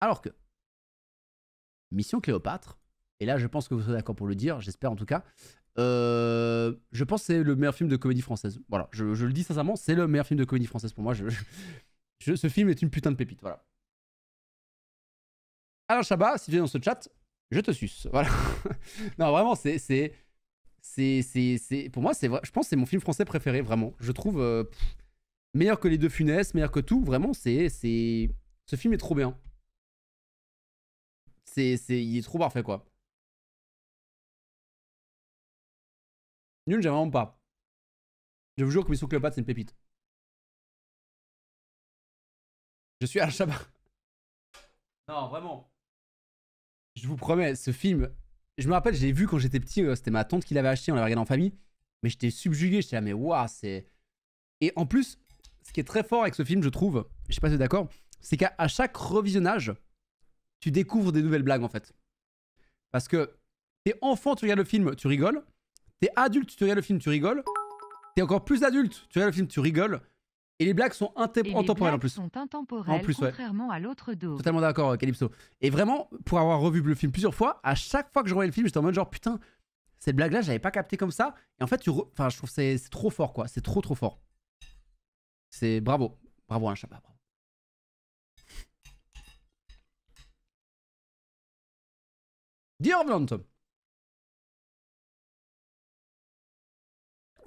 Speaker 2: Alors que... Mission Cléopâtre, et là je pense que vous serez d'accord pour
Speaker 1: le dire, j'espère en tout cas, euh, je pense que c'est le meilleur film de comédie française. Voilà, je, le dis sincèrement, c'est le meilleur film de comédie française pour moi. Je, ce film est une putain de pépite, voilà. Alain Chabat, si tu es dans ce chat, je te suce. Voilà. non, vraiment, c'est. c'est, c'est, pour moi, c'est Je pense que c'est mon film français préféré, vraiment. Je trouve euh, meilleur que les deux funès meilleur que tout. Vraiment, c'est, c'est. Ce film est trop bien.
Speaker 2: C'est, c'est, il est trop parfait, quoi. Nul, j'ai vraiment pas. Je vous jure que Wissou Cléopâtre, c'est une pépite. Je suis la chabar Non, vraiment. Je vous promets, ce film, je me rappelle, j'ai vu
Speaker 1: quand j'étais petit, euh, c'était ma tante qui l'avait acheté, on l'avait regardé en famille, mais j'étais subjugué, j'étais là, mais waouh, c'est. Et en plus, ce qui est très fort avec ce film, je trouve, je sais pas si es d'accord, c'est qu'à chaque revisionnage, tu découvres des nouvelles blagues en fait. Parce que t'es enfant, tu regardes le film, tu rigoles, T'es adulte, tu regardes le film, tu rigoles. T'es encore plus adulte, tu regardes le film, tu rigoles. Et les blagues sont intemporelles en plus. Sont
Speaker 2: intemporelles, contrairement à l'autre dos. Totalement
Speaker 1: d'accord, euh, Calypso. Et vraiment, pour avoir revu le film plusieurs fois, à chaque fois que je voyais le film, j'étais en mode genre putain, cette blague-là, j'avais pas capté comme ça. Et en fait, tu enfin, je trouve c'est c'est trop fort quoi, c'est trop trop fort.
Speaker 2: C'est bravo, bravo un chapeau, bravo. Dear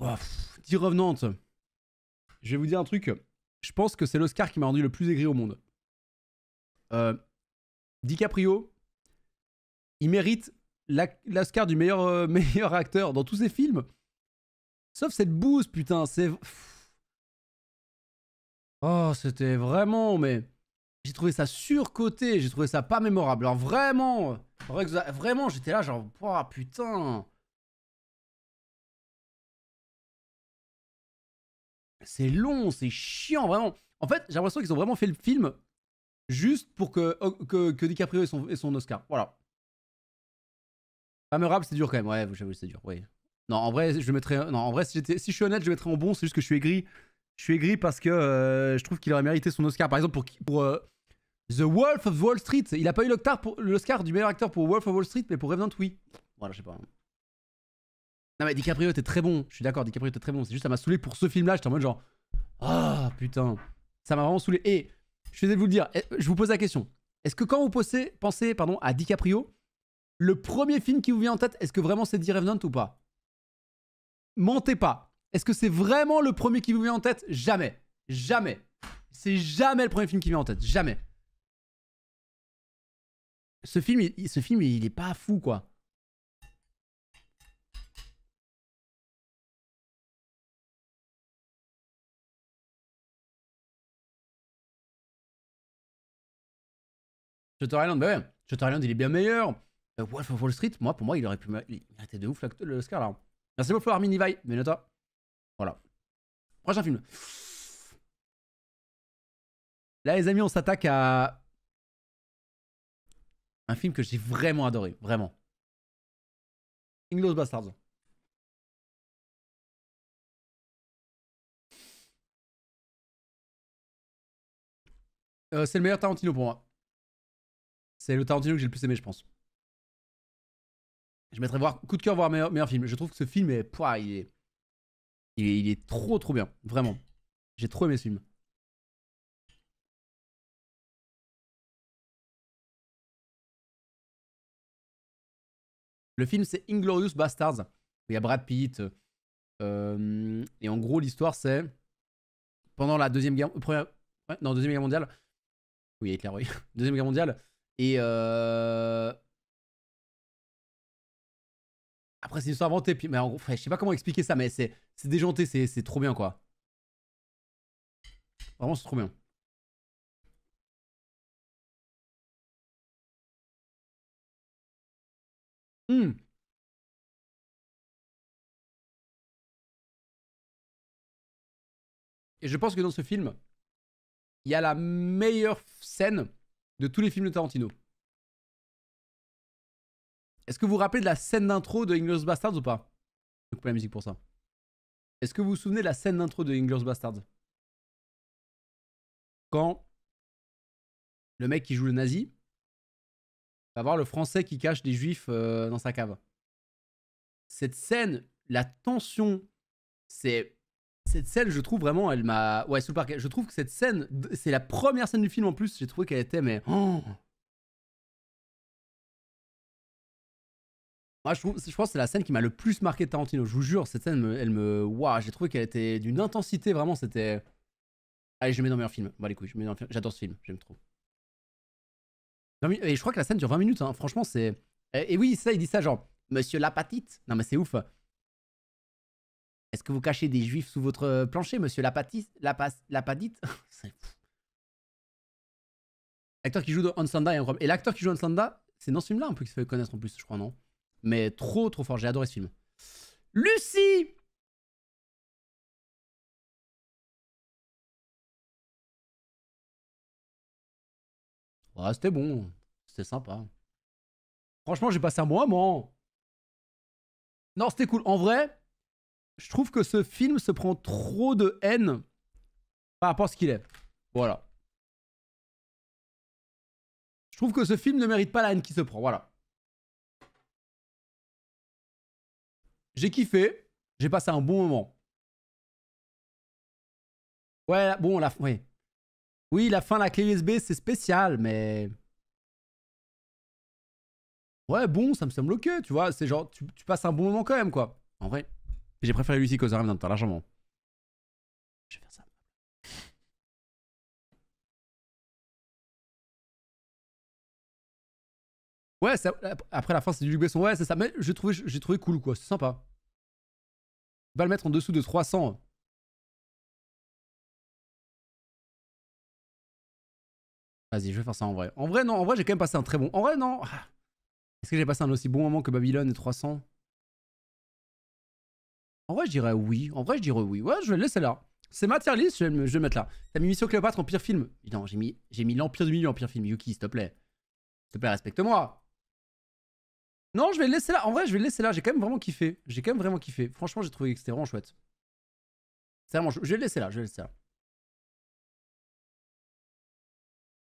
Speaker 2: Oh, dit revenante. Je vais vous dire un truc. Je pense que c'est l'Oscar qui m'a rendu le plus aigri au monde.
Speaker 1: Euh, DiCaprio, il mérite l'Oscar du meilleur, euh, meilleur acteur dans tous ses films. Sauf cette bouse, putain, c'est... Oh, c'était vraiment, mais... J'ai trouvé ça
Speaker 2: surcoté, j'ai trouvé ça pas mémorable. Alors vraiment, euh, vraiment, j'étais là genre, putain. C'est long, c'est chiant, vraiment. En fait, j'ai l'impression qu'ils ont vraiment fait le film juste
Speaker 1: pour que, oh, que, que DiCaprio ait son, Oscar. Voilà. Famerable, c'est dur quand même. Ouais, j'avoue, c'est dur. Oui. Non, en vrai, je mettrais. Non, en vrai, si, je suis honnête, je mettrais en bon. C'est juste que je suis aigri. Je suis aigri parce que euh, je trouve qu'il aurait mérité son Oscar. Par exemple, pour, pour euh, The Wolf of Wall Street. Il n'a pas eu l'Oscar du meilleur acteur pour Wolf of Wall Street, mais pour Revenant, oui. Voilà, je sais pas. Non mais DiCaprio t'es très bon, je suis d'accord, DiCaprio t'es très bon, c'est juste ça m'a saoulé pour ce film là, j'étais en mode genre ah oh, putain, ça m'a vraiment saoulé et je faisais vous le dire, eh, je vous pose la question. Est-ce que quand vous pensez, pensez pardon, à DiCaprio, le premier film qui vous vient en tête, est-ce que vraiment c'est The Revenant ou pas Mentez pas. Est-ce que c'est vraiment le premier qui vous vient en tête Jamais. Jamais. C'est jamais le premier film qui vient en tête. Jamais.
Speaker 2: Ce film, ce film, il est pas fou, quoi. Shutter Island, bah ouais, Shutter Island, il est bien meilleur. Euh, Wolf of Wall Street, moi, pour moi, il aurait pu
Speaker 1: mériter de ouf l'Oscar là. Merci beaucoup, Armin Levi, toi. Voilà. Prochain
Speaker 2: film. Là, les amis, on s'attaque à un film que j'ai vraiment adoré, vraiment. Inglo's Bastards. Euh, c'est le meilleur Tarantino pour moi. C'est le Tarantino que j'ai le plus aimé, je pense. Je mettrais voir
Speaker 1: coup de cœur voir meilleur, film. Je trouve que ce film est, il, est il, est, trop trop bien, vraiment.
Speaker 2: J'ai trop aimé ce film. Le film c'est Inglorious Bastards. Il y a Brad Pitt. Euh, euh, et en gros l'histoire c'est
Speaker 1: pendant la deuxième guerre, euh, première, non, deuxième guerre mondiale. Oui Hitler, oui. Deuxième guerre mondiale. Et euh... après, c'est une histoire inventée. mais en gros, je sais pas comment expliquer ça, mais c'est déjanté, c'est trop bien quoi.
Speaker 2: Vraiment, c'est trop bien. Hmm Et je pense que dans ce film, il y a la meilleure scène
Speaker 1: de tous les films de Tarantino. Est-ce que vous vous rappelez de la scène d'intro de Inglourious Bastards ou pas Je coupe la musique pour ça. Est-ce que vous vous souvenez de la scène d'intro de Inglourious
Speaker 2: Bastards Quand le mec qui joue le nazi va voir le français qui cache des juifs euh, dans sa cave.
Speaker 1: Cette scène, la tension, c'est cette scène, je trouve vraiment, elle m'a. Ouais, sous le parquet. Je trouve que cette scène, c'est la première scène du film en plus. J'ai trouvé qu'elle était, mais. Oh. Moi, je, trouve, pense que c'est la scène qui m'a le plus marqué de Tarantino. Je vous jure, cette scène, elle me. Waouh, j'ai trouvé qu'elle était d'une intensité vraiment. C'était. Allez, je mets dans meilleur film. Bon, les couilles, je mets dans J'adore ce film, j'aime trop. Et je crois que la scène dure 20 minutes, hein. franchement, c'est. Et oui, ça, il dit ça genre, Monsieur Lapatite. Non, mais c'est ouf. Est-ce que vous cachez des juifs sous votre euh, plancher, monsieur Lapatis, Lapas, Lapadite L'acteur qui joue dans et est problème. Et l'acteur qui joue Onsanda, c'est dans ce film-là un peu qu'il se fait connaître en plus, je crois, non Mais trop, trop
Speaker 2: fort, j'ai adoré ce film. Lucie Ouais, c'était bon. C'était sympa. Franchement, j'ai passé un bon moment.
Speaker 1: Non, c'était cool. En vrai, je trouve que ce film se prend trop de haine
Speaker 2: par rapport à ce qu'il est. Voilà. Je trouve que ce film ne mérite pas la haine qui se prend. Voilà. J'ai kiffé. J'ai passé un bon moment.
Speaker 1: Ouais, bon, la fin. Oui. oui, la fin, la clé USB, c'est spécial, mais. Ouais, bon, ça me semble ok, tu vois. C'est genre, tu
Speaker 2: passes un bon moment quand même, quoi. En vrai. J'ai préféré Lucy qu'aux dans temps, largement. Je vais faire ça. Ouais, après la fin, c'est du Luc Ouais, c'est ça. Mais j'ai trouvé, j'ai trouvé cool, quoi. C'est sympa. Va le mettre en dessous de 300. Vas-y, je vais faire ça en vrai. En vrai, non. En vrai, j'ai quand même passé un très bon. En vrai, non. Ah. Est-ce que j'ai passé un aussi bon moment que Babylone et 300
Speaker 1: en vrai, je dirais oui. En vrai, je dirais oui. Ouais, je vais le laisser là. C'est ma je vais, le mettre là. T'as mis Mission Cléopâtre en pire film Non, j'ai mis, l'Empire du Milieu en pire film. Yuki, s'il te plaît. S'il te plaît, respecte-moi. Non, je vais le laisser là. En vrai, je vais le laisser là. J'ai quand même vraiment kiffé. J'ai quand même vraiment kiffé. Franchement, j'ai trouvé que c'était vraiment chouette. C'est vraiment Je vais le laisser
Speaker 2: là. Je vais le laisser là.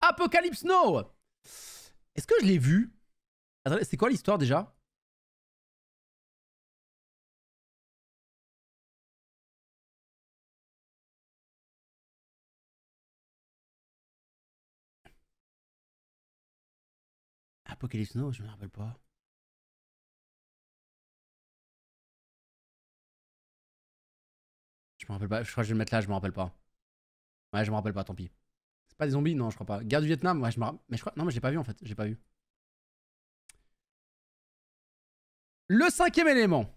Speaker 2: Apocalypse No! Est-ce que je l'ai vu Attendez, c'est quoi l'histoire déjà Apocalypse Je me rappelle pas. Je me rappelle pas. Je crois que je vais le mettre là, je me rappelle pas. Ouais, je me rappelle pas, tant pis. C'est pas des zombies Non, je crois pas. Guerre du Vietnam Ouais, je me Mais je
Speaker 1: crois. Non, mais j'ai pas vu en fait. J'ai pas vu. Le cinquième élément.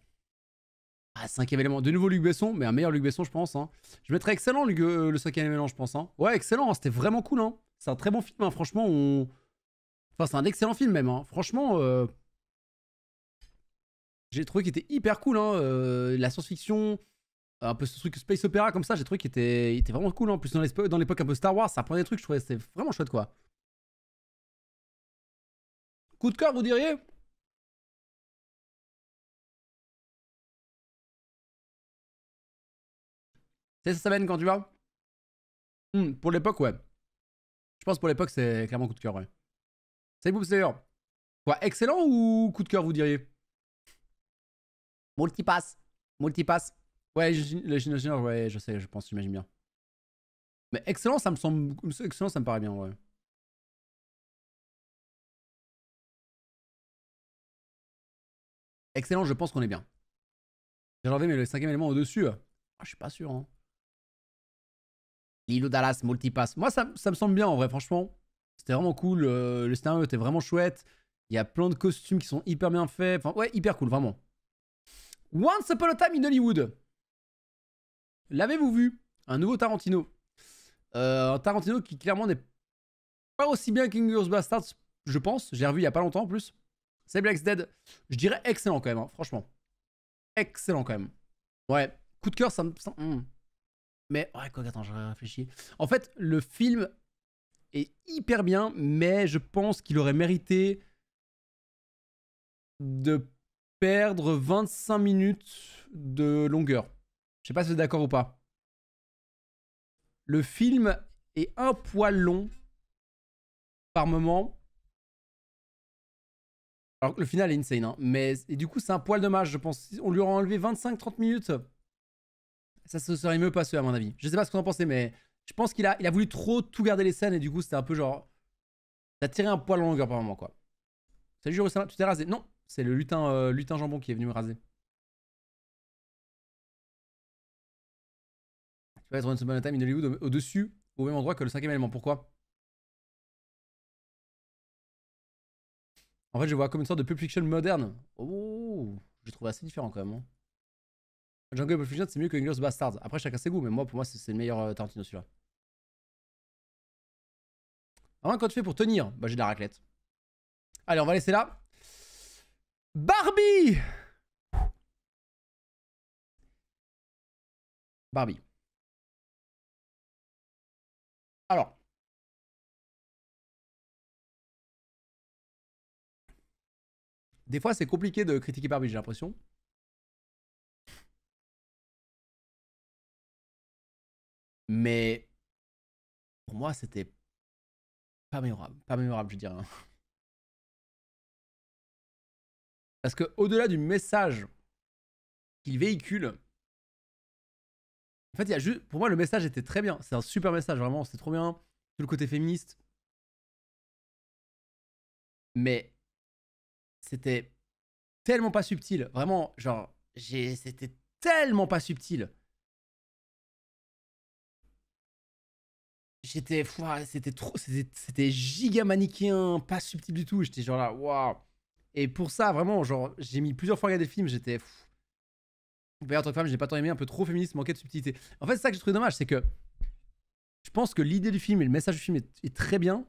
Speaker 1: Ah, cinquième élément. De nouveau Luc Besson, mais un meilleur Luc Besson, je pense. Hein. Je mettrais excellent euh, le cinquième élément, je pense. Hein. Ouais, excellent. Hein, c'était vraiment cool. Hein. C'est un très bon film. Franchement, on... Enfin, c'est un excellent film même. Hein. Franchement, euh, j'ai trouvé qu'il était hyper cool. Hein, euh, la science-fiction, un peu ce truc space opéra comme ça, j'ai trouvé qu'il était, vraiment cool. Hein. En plus, dans l'époque un peu Star Wars, ça prend des trucs, je trouvais c'était vraiment chouette quoi.
Speaker 2: Coup de cœur, vous diriez C'est ça, mène quand tu vas hmm, Pour l'époque, ouais. Je pense pour l'époque, c'est clairement coup de cœur, ouais.
Speaker 1: Salut Quoi, excellent ou coup de cœur, vous diriez Multipass. Multipass. Ouais, ouais, je sais, je pense, j'imagine
Speaker 2: bien. Mais excellent, ça me semble. Excellent, ça me paraît bien, ouais. Excellent, je pense qu'on est bien. J'ai enlevé mais le cinquième élément au-dessus. Euh, ah, je suis pas sûr. Hein.
Speaker 1: Lilo Dallas, multipass. Moi, ça me semble bien en vrai, franchement. C'était vraiment cool. Euh, le scénario était vraiment chouette. Il y a plein de costumes qui sont hyper bien faits. Enfin, ouais, hyper cool, vraiment. Once Upon a Time in Hollywood. L'avez-vous vu Un nouveau Tarantino. Euh, un Tarantino qui clairement n'est pas aussi bien qu'Inglourious Bastards, je pense. J'ai revu il y a pas longtemps en plus. C'est Black's Dead. Je dirais excellent quand même, hein, franchement. Excellent quand même. Ouais, coup de cœur, ça me. Hmm. Mais ouais, quoi, attends, j'aurais réfléchi. En fait, le film est hyper bien, mais je pense qu'il aurait mérité de perdre 25 minutes de longueur. Je sais pas si vous êtes d'accord ou pas. Le film est un poil long par moment. Alors que le final est insane, hein, mais et du coup c'est un poil dommage, je pense. On lui aurait enlevé 25-30 minutes. Ça se serait mieux passé à mon avis. Je sais pas ce qu'on en pensez, mais je pense qu'il a, il a voulu trop tout garder les scènes et du coup, c'était un peu genre. Ça
Speaker 2: tiré un poil en longueur par moment, quoi. Salut Jérusalem, tu t'es rasé Non, c'est le lutin, euh, lutin jambon qui est venu me raser. Tu vas être une semaine time in Hollywood au-dessus, au, même endroit que le cinquième élément. Pourquoi
Speaker 1: En fait, je vois comme une sorte de pulp fiction moderne.
Speaker 2: Oh,
Speaker 1: je trouve assez différent quand même. Hein. Jungle Fusion, c'est mieux que Inglourious Bastards. Après, chacun ses goûts, mais moi, pour moi, c'est le meilleur tantino euh, Tarantino celui-là. Hein, ah quand tu fais pour tenir Bah, j'ai
Speaker 2: de la raclette. Allez, on va laisser là. Barbie Barbie. Alors. Des fois, c'est compliqué de critiquer Barbie, j'ai l'impression. Mais pour moi, c'était pas mémorable. Pas mémorable, je dirais. Hein. Parce que au-delà du message qu'il véhicule, en fait, il y a juste, pour moi, le
Speaker 1: message était très bien. C'est un super message, vraiment. C'était trop bien. Tout le côté féministe.
Speaker 2: Mais c'était tellement pas subtil. Vraiment, genre, c'était tellement pas subtil.
Speaker 1: j'étais, ah, c'était trop, c'était giga manichéen, pas subtil du tout. J'étais genre là, waouh. Et pour ça, vraiment, genre, j'ai mis plusieurs fois à regarder le film, j'étais. fou en tant femme, je pas tant aimé, un peu trop féministe, manquait de subtilité. En fait, c'est ça que j'ai trouvé dommage, c'est que je pense que l'idée du film et le message du film est, très bien,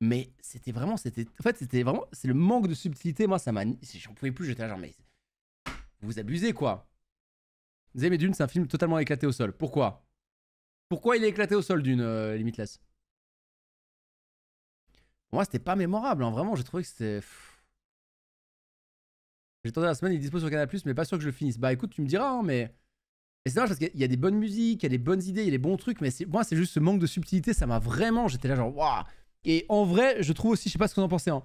Speaker 1: mais c'était vraiment, c'était, en fait, c'était vraiment, c'est le manque de subtilité. Moi, ça m'a, j'en pouvais plus, j'étais genre, mais vous abusez quoi. Vous Dune, c'est un film totalement éclaté au sol. Pourquoi pourquoi il est éclaté au sol d'une euh, Limitless Moi, c'était pas mémorable. Hein. Vraiment, j'ai trouvé que c'était. J'ai tenté la semaine, il dispose sur Canal, mais pas sûr que je le finisse. Bah écoute, tu me diras, hein, mais. c'est dommage parce qu'il y a des bonnes musiques, il y a des bonnes idées, il y a des bons trucs, mais moi, c'est juste ce manque de subtilité, ça m'a vraiment. J'étais là, genre, waouh Et en vrai, je trouve aussi, je sais pas ce que vous en pensez, hein,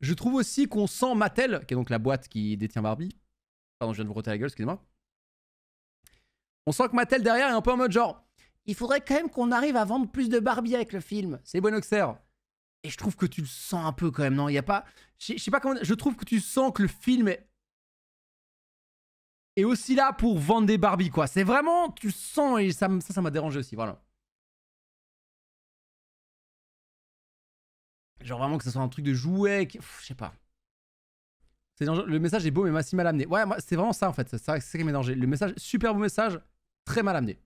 Speaker 1: je trouve aussi qu'on sent Mattel, qui est donc la boîte qui détient Barbie. Pardon, je viens de vous roter la gueule, excusez-moi. On sent que Mattel derrière est un peu en mode genre il faudrait quand même qu'on arrive à vendre plus de Barbie avec le film. C'est Aires. Et je trouve que tu le sens un peu quand même, non Il y a pas. Je sais pas comment. Je trouve que tu sens que le film est.
Speaker 2: aussi là pour vendre des Barbie, quoi. C'est vraiment. Tu sens et ça, ça, ça m'a dérangé aussi, voilà. Genre vraiment que ce soit un truc de jouet. Je sais pas. Le message est beau mais mal amené. Ouais, c'est
Speaker 1: vraiment ça en fait. C'est ça qui m'est Le message, super beau message, très mal amené.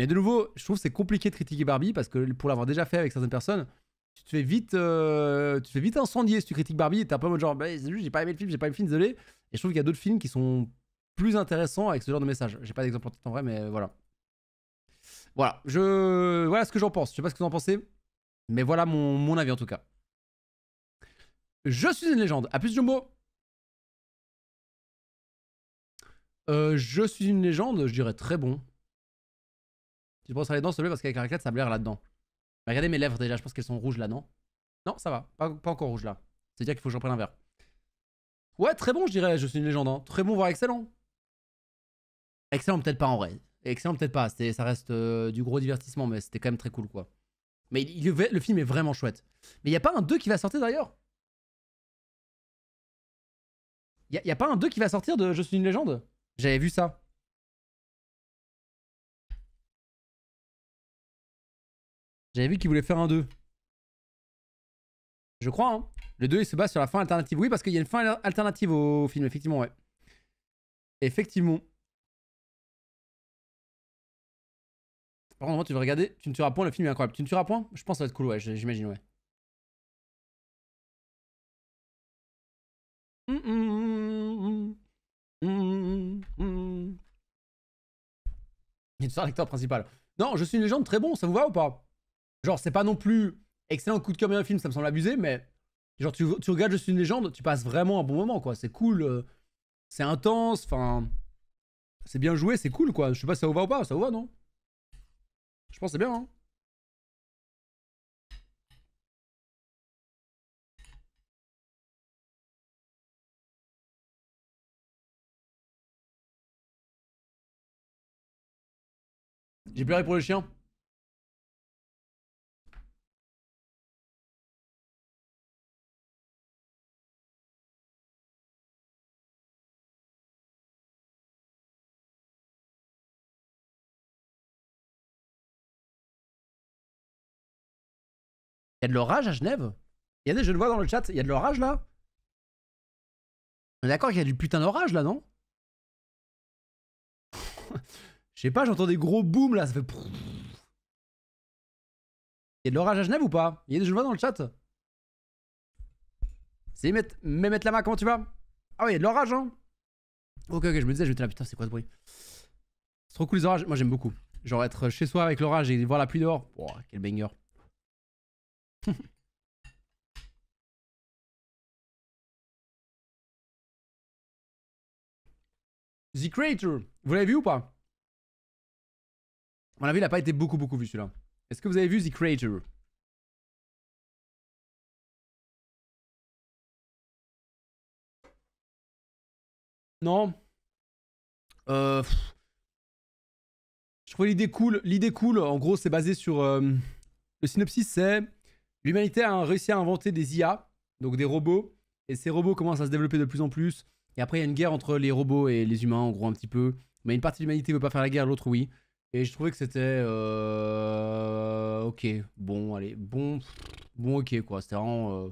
Speaker 1: Mais de nouveau, je trouve c'est compliqué de critiquer Barbie parce que pour l'avoir déjà fait avec certaines personnes, tu te fais vite, euh, tu fais vite incendier si tu critiques Barbie. T'es un peu en mode genre, bah, j'ai pas aimé le film, j'ai pas aimé le film, désolé. Et je trouve qu'il y a d'autres films qui sont plus intéressants avec ce genre de message. J'ai pas d'exemple en tête en vrai, mais voilà. Voilà, je... voilà ce que j'en pense. Je sais pas ce que vous en pensez, mais voilà mon, avis en tout cas.
Speaker 2: Je suis une légende. A plus, Jumbo. Euh, je suis une légende, je dirais très bon.
Speaker 1: Je pense à les dents, s'il parce qu'avec la raclette, ça blaire là-dedans. Regardez mes lèvres déjà, je pense qu'elles sont rouges là, non Non, ça va, pas, encore rouge là. C'est-à-dire qu'il faut que j'en prenne un verre. Ouais, très bon, je dirais, je suis une légende. Hein. Très bon, voire excellent. Excellent, peut-être pas en vrai. Excellent, peut-être pas. Ça reste euh, du gros divertissement, mais c'était quand même très cool, quoi. Mais le film est vraiment chouette. Mais il n'y a pas un
Speaker 2: 2 qui va sortir d'ailleurs Il n'y a, a, pas un 2 qui va sortir de Je suis une légende J'avais vu ça. J'avais vu qu'il voulait faire un 2.
Speaker 1: Je crois, hein. Le 2, il se base sur la fin alternative. Oui, parce qu'il y a une fin alternative au film, effectivement, ouais.
Speaker 2: Effectivement. Par contre, moi, tu veux regarder, tu ne tueras point, le film est incroyable. Tu ne tueras point Je pense que ça va être cool, ouais, j'imagine, ouais. il y a une principal.
Speaker 1: Non, je suis une légende, très bon, ça vous va ou pas Genre, c'est pas non plus excellent coup de cœur un film, ça me semble abusé, mais genre, tu, tu regardes juste une légende, tu passes vraiment un bon moment, quoi. C'est cool, euh, c'est intense, enfin, c'est bien joué, c'est cool, quoi. Je sais pas si ça vous va ou pas, ça vous va, non
Speaker 2: Je pense que c'est bien, hein. J'ai pleuré pour le chien. Y'a de l'orage à Genève Il y a des je le vois dans le chat, il y a de l'orage là On est d'accord qu'il y a du putain d'orage
Speaker 1: là, non Je sais pas, j'entends des gros booms là, ça fait... Y'a de l'orage à Genève ou pas Y'a y a des je le dans le chat C'est mettre la main, comment tu vas Ah oui, y'a de l'orage hein Ok, ok, je me disais, je dis la putain, c'est quoi ce bruit C'est trop cool les orages, moi j'aime beaucoup. Genre être chez
Speaker 2: soi avec l'orage et voir la pluie dehors, oh, quel banger. The Creator, vous l'avez vu ou pas On mon il n'a pas été beaucoup beaucoup vu celui-là. Est-ce que vous avez vu The Creator Non euh, Je trouvais l'idée cool.
Speaker 1: L'idée cool, en gros, c'est basé sur... Euh, le synopsis, c'est... L'humanité a réussi à inventer des IA, donc des robots, et ces robots commencent à se développer de plus en plus. Et après, il y a une guerre entre les robots et les humains, en gros, un petit peu. Mais une partie de l'humanité veut pas faire la guerre, l'autre oui. Et je trouvais que c'était. Euh... Ok, bon, allez, bon. Bon, ok, quoi. C'était vraiment.
Speaker 2: Euh,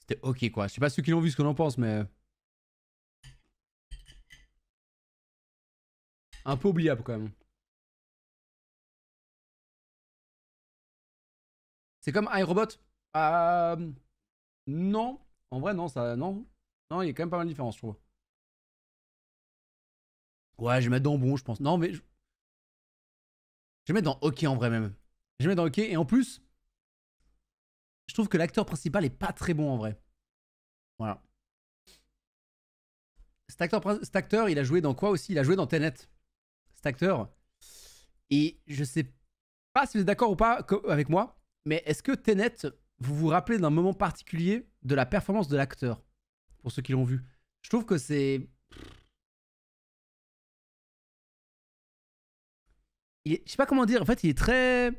Speaker 2: c'était ok, quoi. Je sais pas ceux qui l'ont vu ce qu'on en pense, mais. Un peu oubliable, quand même. C'est comme iRobot. Euh,
Speaker 1: non. En vrai, non, ça. Non. Non, il y a quand même pas mal de différence, je trouve. Ouais, je vais mettre dans bon, je pense. Non, mais. Je, vais mettre dans OK en vrai, même. Je vais mettre dans OK. Et en plus, je trouve que l'acteur principal est pas très bon en vrai. Voilà. Cet acteur, cet acteur, il a joué dans quoi aussi Il a joué dans Tenet. Cet acteur. Et je sais pas si vous êtes d'accord ou pas avec moi, mais est-ce que Tenet, vous vous rappelez d'un moment particulier de la performance de l'acteur Pour ceux qui l'ont vu. Je trouve que c'est. Je sais pas comment dire. En fait, il est très.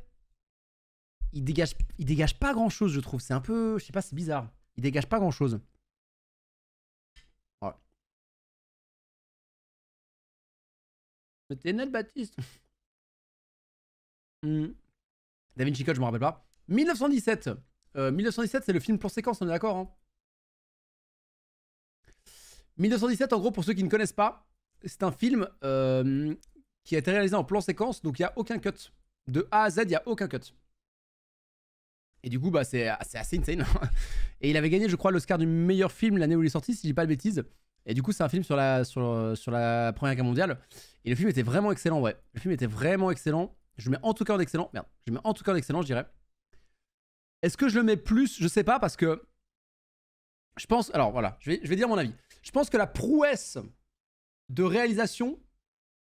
Speaker 1: Il dégage, il dégage pas grand chose, je trouve. C'est un peu. Je sais pas, c'est bizarre. Il
Speaker 2: dégage pas grand chose. Ouais. Mais Tenet Baptiste. Hmm.
Speaker 1: David Chico, je me rappelle pas. 1917. 1917, euh, c'est le film plan séquence, on est d'accord hein 1917, en gros, pour ceux qui ne connaissent pas, c'est un film euh, qui a été réalisé en plan séquence, donc il n'y a aucun cut. De A à Z, il n'y a aucun cut. Et du coup, bah, c'est assez insane. Hein. et il avait gagné, je crois, l'Oscar du meilleur film l'année où il est sorti, si je dis pas de bêtises. Et du coup, c'est un film sur la, sur, sur la Première Guerre mondiale. Et le film était vraiment excellent, ouais. Le film était vraiment excellent. Je mets en tout cas en excellent, Merde, je mets en tout cas en excellent, je dirais. Est-ce que je le mets plus Je sais pas parce que je pense. Alors voilà, je vais, je vais dire mon avis. Je pense que la prouesse de réalisation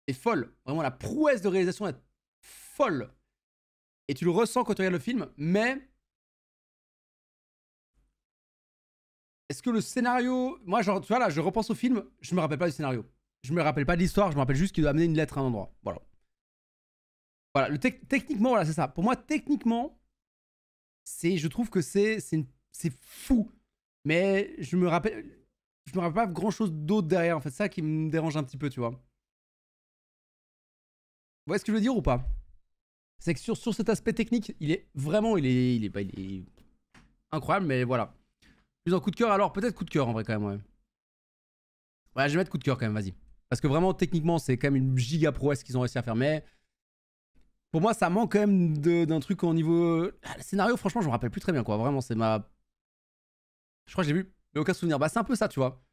Speaker 1: est folle. Vraiment, la prouesse de réalisation est folle. Et tu le ressens quand tu regardes le film, mais. Est-ce que le scénario. Moi, genre, tu vois, là, je repense au film, je me rappelle pas du scénario. Je me rappelle pas de l'histoire, je me rappelle juste qu'il doit amener une lettre à un endroit. Voilà. Voilà, le techniquement, voilà, c'est ça. Pour moi, techniquement, je trouve que c'est, c'est fou. Mais je me rappelle, je me rappelle pas grand chose d'autre derrière. En fait, ça qui me dérange un petit peu, tu vois. Vous voyez ce que je veux dire ou pas C'est que sur, sur cet aspect technique, il est vraiment, il est, il est, incroyable, mais voilà. Plus en coup de cœur, alors peut-être coup de cœur en vrai quand même, ouais. Ouais, je vais mettre coup de cœur quand même, vas-y. Parce que vraiment, techniquement, c'est quand même une giga prouesse qu'ils ont réussi à faire, mais pour moi, ça manque quand même d'un truc au niveau. Euh, le scénario, franchement, je me rappelle plus très bien, quoi. Vraiment, c'est ma. Je crois que j'ai vu, mais aucun souvenir. Bah, c'est un peu ça, tu vois.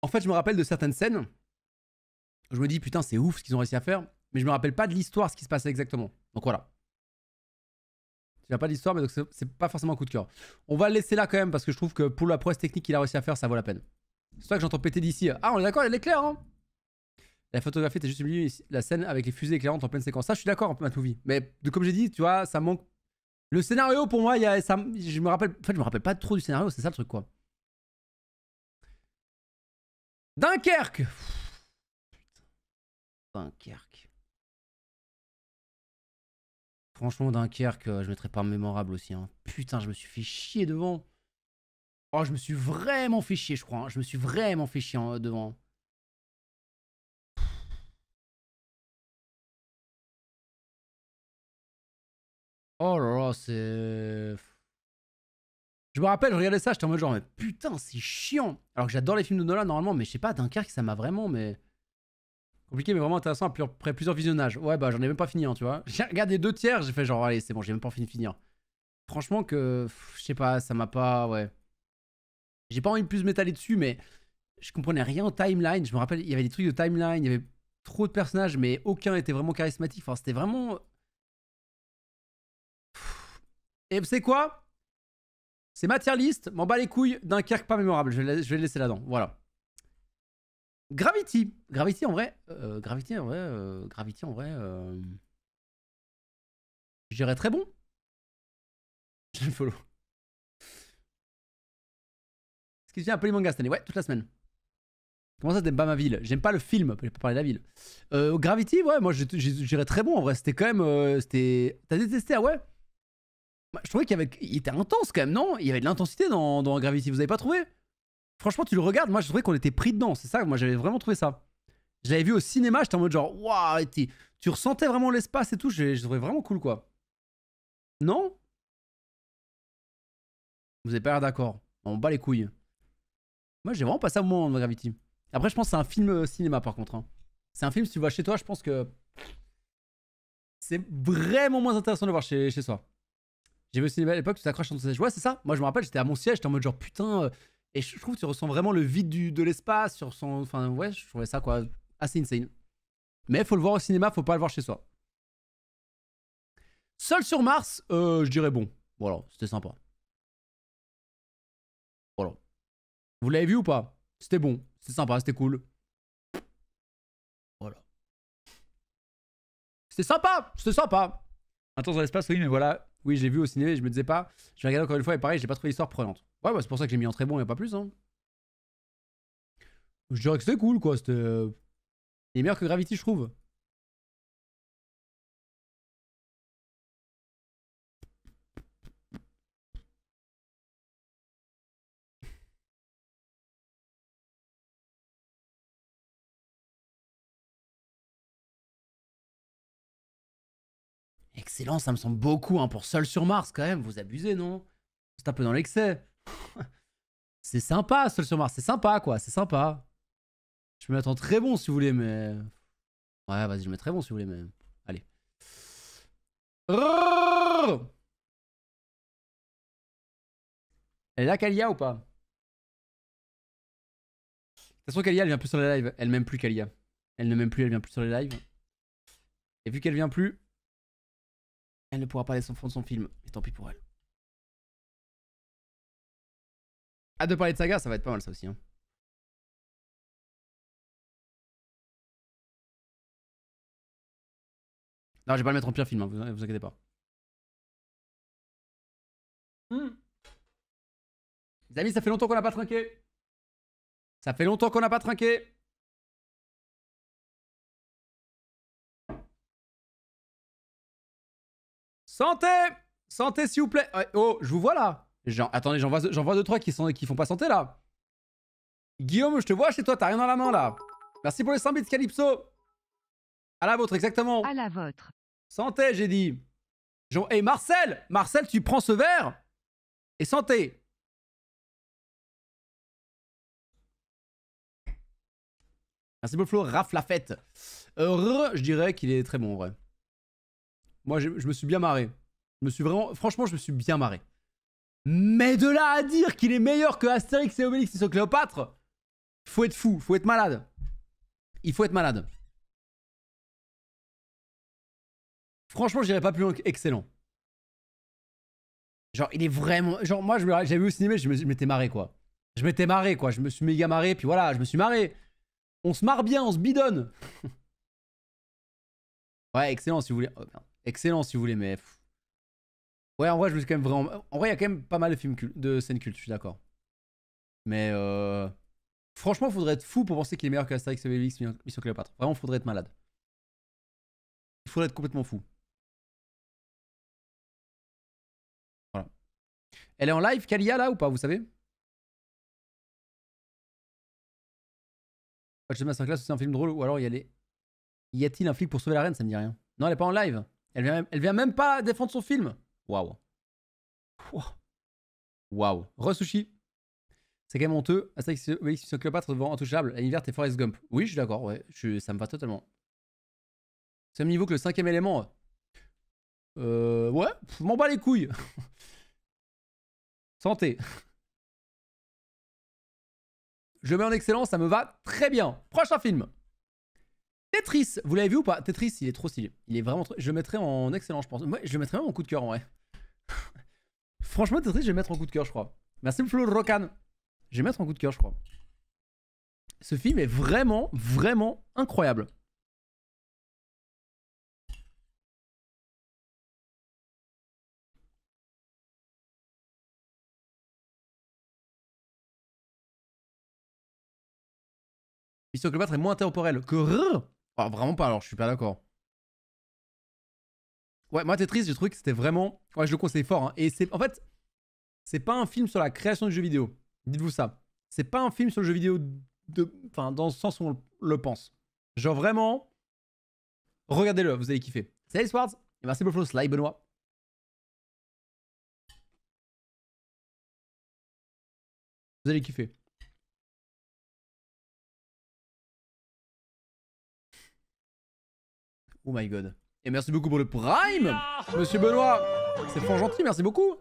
Speaker 1: En fait, je me rappelle de certaines scènes. Je me dis, putain, c'est ouf ce qu'ils ont réussi à faire. Mais je me rappelle pas de l'histoire, ce qui se passait exactement. Donc voilà. tu' pas d'histoire, mais donc c'est pas forcément un coup de cœur. On va le laisser là quand même, parce que je trouve que pour la prouesse technique qu'il a réussi à faire, ça vaut la peine. C'est toi que j'entends péter d'ici. Ah, on est d'accord, elle est claire, hein la photographie était juste la scène avec les fusées éclairantes en pleine séquence. Ça, je suis d'accord, Matouvi. Mais de, comme j'ai dit, tu vois, ça manque. Le scénario, pour moi, y a, ça, je me rappelle. En fait, je me rappelle pas trop
Speaker 2: du scénario, c'est ça le truc, quoi. Dunkerque Dunkerque.
Speaker 1: Franchement, Dunkerque, euh, je mettrais pas mémorable aussi. Hein. Putain, je me suis fait chier devant.
Speaker 2: Oh, je me suis vraiment fait chier, je crois. Hein. Je me suis vraiment fait chier hein, devant. Oh là là, c'est. Je me rappelle,
Speaker 1: je regardais ça, j'étais en mode genre, mais putain, c'est chiant. Alors que j'adore les films de Nolan normalement, mais je sais pas, Dunkerque, ça m'a vraiment, mais. Compliqué, mais vraiment intéressant après plusieurs visionnages. Ouais, bah j'en ai même pas fini, hein, tu vois. J'ai regardé deux tiers, j'ai fait genre, allez, c'est bon, j'ai même pas fini, de finir. Franchement, que. Je sais pas, ça m'a pas. Ouais. J'ai pas envie de plus m'étaler dessus, mais je comprenais rien au timeline. Je me rappelle, il y avait des trucs de timeline, il y avait trop de personnages, mais aucun était vraiment charismatique. Enfin, c'était vraiment et c'est quoi C'est matière liste, M'en bats les couilles. d'un kirk pas mémorable. Je vais, le laisser là-dedans. Voilà. Gravity. Gravity en vrai. Euh, Gravity en vrai. Euh, Gravity en vrai. Euh,
Speaker 2: je dirais très bon. J'aime le follow. Est-ce que j'ai un peu les mangas cette année Ouais, toute la semaine. Comment ça, t'aimes pas ma ville
Speaker 1: J'aime pas le film, je peux parler de la ville. Gravity, ouais, moi j'irai très bon en vrai. C'était quand même. T'as détesté, ah ouais bah, je trouvais qu'il était intense quand même, non Il y avait de l'intensité dans, dans Gravity, vous avez pas trouvé Franchement, tu le regardes, moi je trouvais qu'on était pris dedans, c'est ça, moi j'avais vraiment trouvé ça. Je l'avais vu au cinéma, j'étais en mode genre, waouh, tu ressentais vraiment l'espace et tout, je, trouvais vraiment cool quoi. Non Vous avez pas l'air d'accord. On bat les couilles. Moi j'ai vraiment passé un moment dans Gravity. Après, je pense que c'est un film euh, cinéma par contre. Hein. C'est un film, si tu le vois chez toi, je pense que c'est vraiment moins intéressant de le voir chez, chez soi. J'ai vu au cinéma à l'époque, tu t'accroches ton siège, Ouais, c'est ça. Moi, je me rappelle, j'étais à mon siège, j'étais en mode genre putain. Euh, et je trouve que tu ressens vraiment le vide du, de l'espace. Sur son... Enfin, ouais, je trouvais ça quoi. Assez insane. Mais faut le voir au cinéma, faut pas le voir chez soi. Seul sur Mars, euh, je dirais bon. Voilà, c'était sympa.
Speaker 2: Voilà. Vous l'avez vu ou pas C'était bon, c'était sympa, c'était cool. Voilà. C'était sympa, c'était sympa.
Speaker 1: Un dans l'espace, oui, mais voilà. Oui, j'ai vu au cinéma je me disais pas. Je vais regarder encore une fois et pareil, j'ai pas trouvé l'histoire prenante.
Speaker 2: Ouais, bah c'est pour ça que j'ai mis en très bon et pas plus. Hein. Je dirais que c'était cool, quoi. C'était. Euh, il est meilleur que Gravity, je trouve. ça me semble beaucoup hein, pour Seul sur Mars quand même. Vous abusez, non C'est un peu dans l'excès.
Speaker 1: c'est sympa, Seul sur Mars. C'est sympa, quoi. C'est sympa. Je peux me mettre en très bon si vous voulez, mais. Ouais, vas-y, je mets très bon si vous voulez, mais. Allez.
Speaker 2: Elle est là, Kalia ou pas De toute façon, Kalia, elle vient plus sur les lives. Elle m'aime
Speaker 1: plus, Kalia. Elle ne m'aime plus, elle vient plus sur les lives. Et vu qu'elle vient plus,
Speaker 2: elle ne pourra pas aller sans fond de son film, et tant pis pour elle. Hâte ah, de parler de saga, ça va être pas mal ça aussi. Hein. Non, je vais pas le mettre en pire film, hein, vous, inquiétez pas. Hmm. Les amis, ça fait longtemps qu'on n'a pas trinqué. Ça fait longtemps qu'on n'a pas trinqué. Santé Santé, s'il vous plaît Oh, je vous vois là Attendez, j'en vois,
Speaker 1: deux, trois qui, sont, qui font pas santé, là. Guillaume, je te vois chez toi, t'as rien dans la main, là. Merci pour les 100 bits, Calypso À la vôtre, exactement À la vôtre. Santé, j'ai dit
Speaker 2: Jean Marcel Marcel, tu prends ce verre Et santé Merci flow, rafle la fête. je dirais qu'il est très bon, vrai. Moi, je,
Speaker 1: me suis bien marré. Je me suis vraiment, franchement, je me suis bien marré. Mais de là à dire qu'il est meilleur que Astérix et Obélix et son Cléopâtre, faut être fou, faut être malade.
Speaker 2: Il faut être malade. Franchement, j'irai pas plus loin Excellent. Genre, il est vraiment. Genre, moi, j'avais vu au cinéma, je
Speaker 1: m'étais marré, quoi. Je m'étais marré, quoi. Je me suis méga marré, puis voilà, je me suis marré. On se marre bien, on se bidonne. ouais, excellent, si vous voulez. Oh, excellent si vous voulez, mais. Ouais, en vrai, je me suis quand même vraiment. En vrai, il y a quand même pas mal de films de scènes cultes, je suis d'accord. Mais. Euh... Franchement, faudrait être fou pour penser qu'il est meilleur que la et Obélix
Speaker 2: Mission Cléopâtre. Vraiment, faudrait être malade. Il faudrait être complètement fou. Voilà. Elle est en live, Kalia, là, ou pas, vous savez Watch the Masterclass, c'est un film drôle, ou alors il y a Y a-t-il un flic pour sauver la reine Ça me dit rien. Non, elle est pas en live. Elle vient,
Speaker 1: même pas défendre son film. Waouh. Waouh. Resushi. C'est quand même honteux. Astérix pas Cléopâtre devant Intouchable. L'univers et Forrest Gump. Oui, je suis d'accord. Ouais. ça me va totalement. C'est un niveau que le cinquième élément. Euh, ouais, je m'en bats les couilles. Santé. Je mets en excellence, ça me va très bien. Prochain film. Tetris, vous l'avez vu ou pas Tetris, il est trop stylé. Il est vraiment trop... Je le mettrai en excellent, je pense. je le mettrai même en coup de cœur en vrai. Franchement, Tetris, je vais mettre en coup de cœur, je crois. Merci
Speaker 2: Flo Rocan. Je vais mettre en coup de cœur, je crois. Ce film est vraiment, vraiment incroyable. Mission Cléopâtre est moins temporel que vraiment pas, alors je suis pas d'accord. Ouais,
Speaker 1: moi triste j'ai trouvé que c'était vraiment. Ouais, je le conseille fort. Hein. Et c'est. En fait, c'est pas un film sur la création du jeu vidéo. Dites-vous ça. C'est pas un film sur le jeu vidéo de. Enfin, dans le sens où on le
Speaker 2: pense. Genre vraiment. Regardez-le, vous allez kiffer. Salut swords et merci pour le Benoît. Vous allez kiffer. Oh my god. Et merci beaucoup pour le prime, monsieur Benoît. C'est fort gentil, merci beaucoup.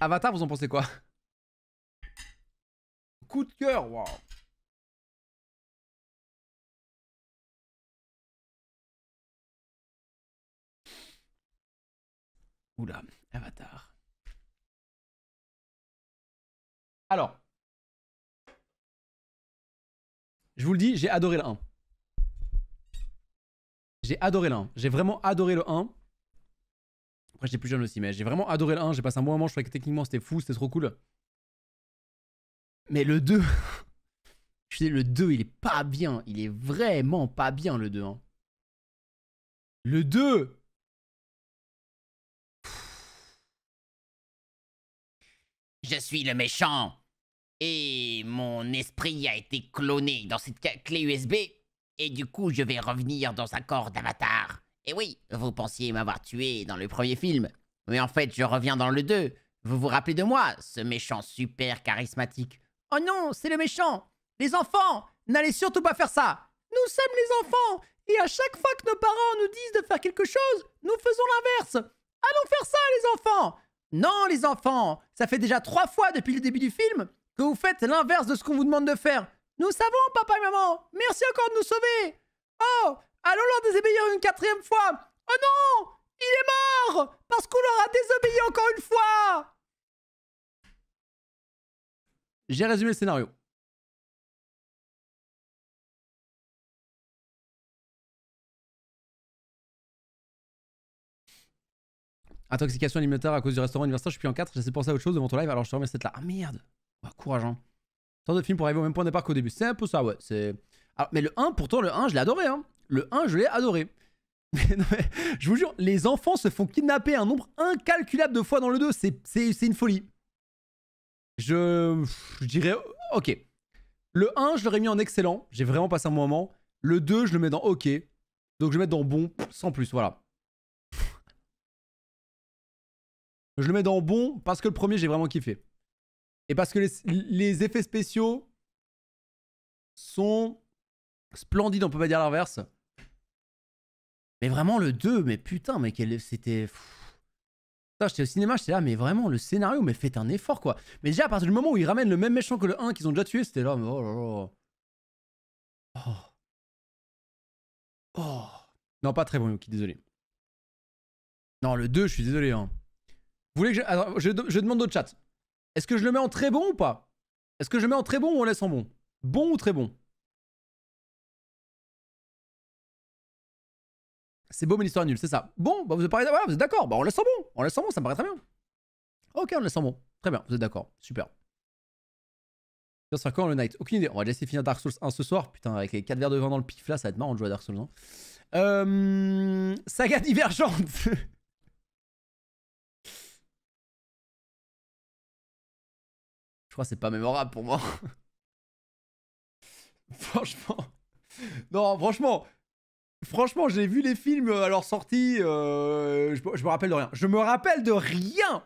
Speaker 2: Avatar, vous en pensez quoi Coup de cœur, waouh. Oula, Avatar. Alors, je vous le dis, j'ai adoré le 1.
Speaker 1: J'ai adoré le 1. J'ai vraiment adoré le 1. Après, j'étais plus jeune aussi, mais j'ai vraiment adoré le 1. J'ai passé un bon moment. Je croyais que techniquement, c'était fou, c'était trop cool. Mais le 2. je sais le 2, il est pas bien. Il est vraiment pas bien, le 2. Hein.
Speaker 2: Le 2 Je suis le méchant et mon
Speaker 1: esprit a été cloné dans cette clé USB. Et du coup, je vais revenir dans un corps d'avatar. Et oui, vous pensiez m'avoir tué dans le premier film. Mais en fait, je reviens dans le 2. Vous vous rappelez de moi, ce méchant super charismatique. Oh non, c'est le méchant Les enfants, n'allez surtout pas faire ça Nous sommes les enfants Et à chaque fois que nos parents nous disent de faire quelque chose, nous faisons l'inverse Allons faire ça, les enfants Non, les enfants Ça fait déjà trois fois depuis le début du film vous faites l'inverse de ce qu'on vous demande de faire. Nous savons, papa et maman. Merci encore de nous sauver. Oh, allons leur désobéir
Speaker 2: une quatrième fois. Oh non, il est mort parce qu'on leur a désobéi encore une fois. J'ai résumé le scénario. Intoxication alimentaire à cause du restaurant
Speaker 1: universitaire. je suis en 4, j'essaie de penser à autre chose devant ton live, alors je te remets cette là. Ah merde bah, courage hein. Tant de film pour arriver au même point de départ qu'au début. C'est un peu ça, ouais. C'est... Ah, mais le 1, pourtant, le 1, je l'ai adoré. Hein. Le 1, je l'ai adoré. je vous jure, les enfants se font kidnapper un nombre incalculable de fois dans le 2. C'est, une folie. Je, dirais, ok. Le 1, je l'aurais mis en excellent. J'ai vraiment passé un moment. Le 2, je le mets dans ok. Donc je vais mettre dans bon, sans plus, voilà. Je le mets dans bon parce que le premier, j'ai vraiment kiffé. Et parce que les, effets spéciaux sont splendides, on peut pas dire l'inverse. Mais vraiment, le 2, mais putain, mais c'était. Putain, j'étais au cinéma, j'étais là, mais vraiment, le scénario, mais faites un effort, quoi. Mais déjà, à partir du moment où ils ramènent le même méchant que le 1 qu'ils ont déjà tué, c'était là, mais oh
Speaker 2: là là. Oh. Oh. Non, pas très bon, Yuki, désolé. Non, le 2, je suis désolé. Hein. Vous voulez que je. je, je demande au chat. Est-ce que je le mets en très bon ou pas Est-ce que je le mets en très bon ou on laisse en bon Bon ou très bon C'est beau mais l'histoire nulle, c'est ça. Bon, bah vous êtes, voilà, êtes d'accord, bah on laisse en bon, on laisse en bon, ça me paraît très bien.
Speaker 1: Ok, on laisse en bon. Très bien, vous êtes d'accord, super. Ça sera quand le night Aucune idée, on va laisser finir Dark Souls 1 ce soir, putain, avec les 4 verres de vin dans le pif là, ça va être marrant de jouer à Dark Souls 1. Hein.
Speaker 2: Euh, saga divergente je crois que c'est pas mémorable pour moi. franchement. Non, franchement. Franchement, j'ai vu
Speaker 1: les films euh, à leur sortie. Euh, je, me rappelle de rien. Je me rappelle de rien.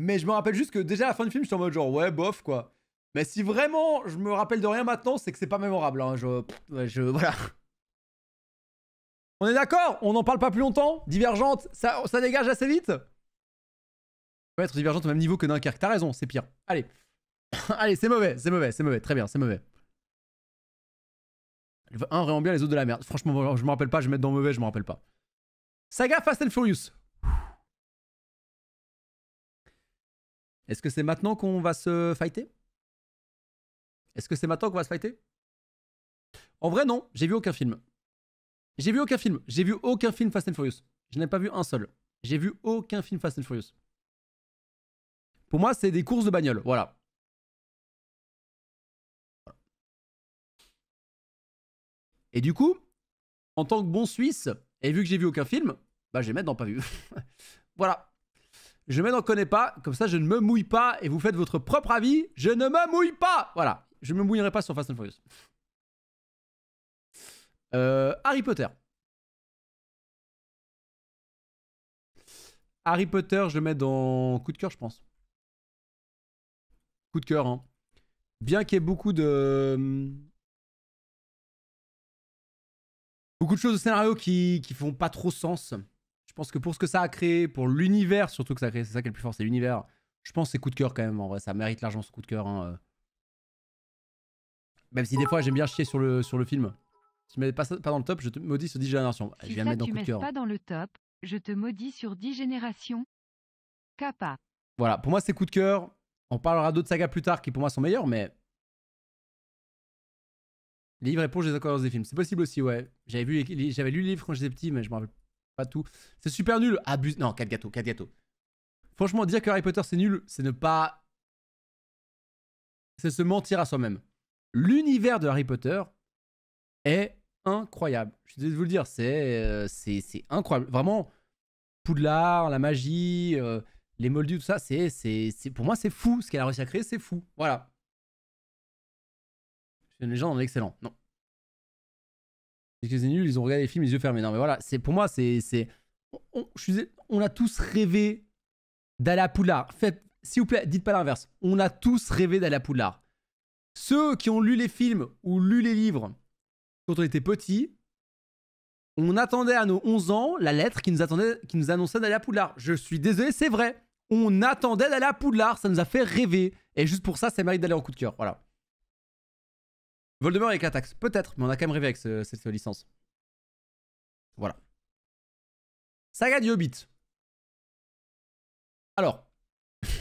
Speaker 1: Mais je me rappelle juste que déjà à la fin du film, suis en mode genre ouais, bof quoi. Mais si vraiment je me rappelle de rien maintenant, c'est que c'est pas mémorable. Hein. Je, je, voilà. On est d'accord On n'en parle pas plus longtemps Divergente, ça, ça dégage assez vite peut être divergente au même niveau que Dunkerque. T'as raison, c'est pire. Allez. Allez, c'est mauvais, c'est mauvais, c'est mauvais. Très bien, c'est mauvais. Un vraiment bien, les autres de la merde. Franchement, je me rappelle pas, je vais mettre dans mauvais, je me rappelle pas.
Speaker 2: Saga Fast and Furious.
Speaker 1: Est-ce que c'est maintenant qu'on va se fighter Est-ce que c'est maintenant qu'on va se fighter En vrai, non, j'ai vu aucun film. J'ai vu aucun film. J'ai vu aucun film Fast and Furious. Je n'ai pas vu un seul. J'ai vu aucun film Fast and Furious.
Speaker 2: Pour moi, c'est des courses de bagnole. Voilà. Et du coup, en tant que bon Suisse,
Speaker 1: et vu que j'ai vu aucun film, bah je vais mettre dans pas vu. voilà. Je mets dans connais pas, comme ça je ne me mouille pas et vous faites votre propre avis. Je ne me mouille pas Voilà. Je ne me mouillerai
Speaker 2: pas sur Fast and Furious. Euh, Harry Potter. Harry Potter, je vais mets dans coup de cœur, je pense de cœur, hein. Bien qu'il y ait beaucoup de. Euh, beaucoup de choses de scénario
Speaker 1: qui, qui font pas trop sens. Je pense que pour ce que ça a créé, pour l'univers, surtout que ça a créé, c'est ça qui est le plus fort, c'est l'univers. Je pense que c'est coup de cœur quand même, en vrai, ça mérite l'argent ce coup de cœur. Hein, euh. Même si des fois j'aime bien chier sur le, sur le film. Si tu mets pas, pas dans le top, je te maudis sur 10 générations. je viens mettre dans coup de cœur. pas dans
Speaker 2: le top, je te maudis sur 10 générations. Kappa.
Speaker 1: Voilà, pour moi c'est coup de cœur. On parlera d'autres sagas plus tard qui pour moi sont meilleurs, mais. Livre et plonge des incohérences des films. C'est possible aussi, ouais. J'avais, vu, j'avais lu les livres quand j'étais petit, mais je me rappelle pas tout. C'est super nul. Abuse. Non, 4 gâteaux, 4 gâteaux. Franchement, dire que Harry Potter c'est nul, c'est ne pas. C'est se mentir à soi-même. L'univers de Harry Potter est incroyable. Je suis désolé de vous le dire, c'est, euh, c'est, c'est incroyable. Vraiment, Poudlard, la magie. Euh, les moldus, tout ça, c'est, c'est, pour moi, c'est fou. Ce qu'elle a réussi à créer, c'est fou. Voilà. C'est une légende en excellent. Non. excusez que ils ont regardé les films les yeux fermés. Non, mais voilà, c'est, pour moi, c'est. c'est on, a tous rêvé d'aller à Poudlard. Faites, s'il vous plaît, dites pas l'inverse. On a tous rêvé d'aller à Poudlard. Ceux qui ont lu les films ou lu les livres quand on était petit, on attendait à nos 11 ans la lettre qui nous, attendait, qui nous annonçait d'aller à Poudlard. Je suis désolé, c'est vrai on attendait d'aller à Poudlard, ça nous a fait rêver. Et juste pour ça, ça mérite d'aller en coup de cœur, voilà.
Speaker 2: Voldemort avec la taxe, peut-être, mais on a quand même rêvé avec cette licence. Voilà. Saga du Hobbit. Alors, je sais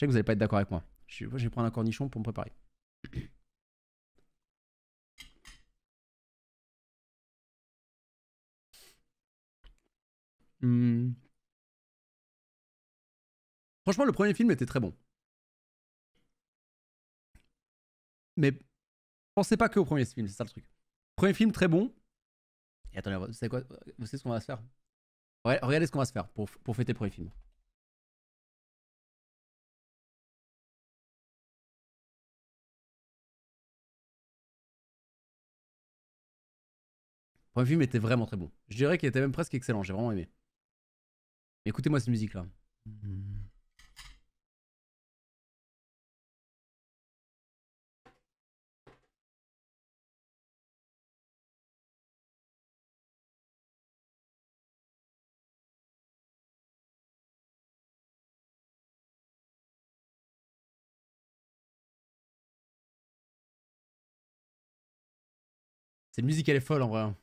Speaker 2: que vous n'allez pas être d'accord avec moi. Je, je vais prendre un cornichon pour me préparer. Hum... Franchement, le premier film était très bon. Mais
Speaker 1: pensez pas que au premier film, c'est ça le truc. Premier film très bon. Et attendez, vous savez
Speaker 2: quoi Vous euh, savez ce qu'on va se faire Regardez ce qu'on va se faire pour, fêter le premier film. Le premier film était vraiment très bon. Je dirais qu'il était même presque excellent, j'ai vraiment aimé. Écoutez-moi cette musique là. Mmh. musique, elle est folle en vrai. Hein.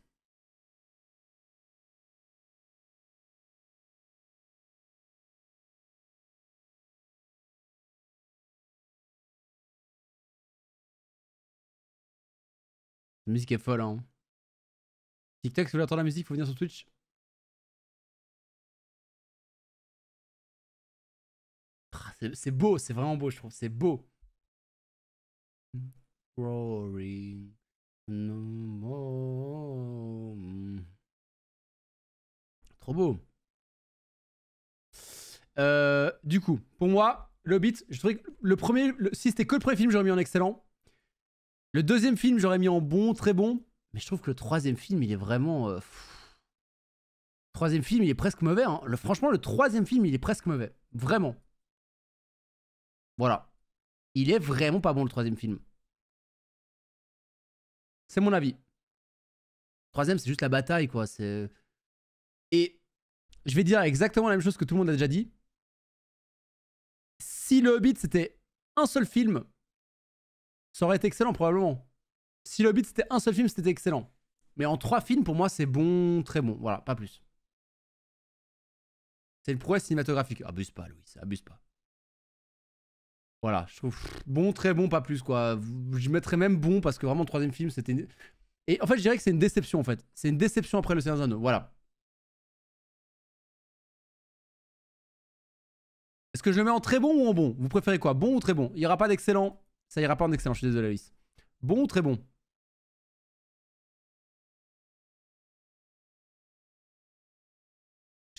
Speaker 2: La musique est folle, hein. TikTok, si vous voulez entendre la musique, faut venir sur Twitch. Ah, c'est beau, c'est vraiment beau, je trouve. C'est beau. Rory. Trop beau. Euh,
Speaker 1: du coup, pour moi, le beat, je trouvais que le premier, si c'était que le premier film, j'aurais mis en excellent. Le deuxième film, j'aurais mis en bon, très bon. Mais je trouve que le troisième film, il est vraiment. Euh, troisième film, il est presque mauvais. Hein. franchement, le troisième film, il est presque mauvais. Vraiment.
Speaker 2: Voilà. Il est vraiment pas bon, le troisième film. C'est mon avis. Troisième, c'est juste la bataille, quoi.
Speaker 1: C'est... Et je vais dire exactement la même chose que tout le monde a déjà dit. Si le Hobbit c'était un seul film, ça aurait été excellent probablement. Si le Hobbit c'était un seul film, c'était excellent. Mais en trois films, pour moi, c'est bon, très bon. Voilà, pas plus. C'est le prouesse cinématographique. Abuse pas, Louis, abuse pas. Voilà, je trouve bon, très bon, pas plus quoi. Je mettrais même bon parce que vraiment le troisième film c'était. Et en fait, je dirais que c'est une déception en fait. C'est une déception après Le Seigneur des Voilà. Est-ce que je le mets en très bon ou en bon Vous préférez quoi Bon ou très bon Il n'y aura pas d'excellent. Ça ira pas en excellent, je suis désolé, Alice.
Speaker 2: Bon ou très bon Je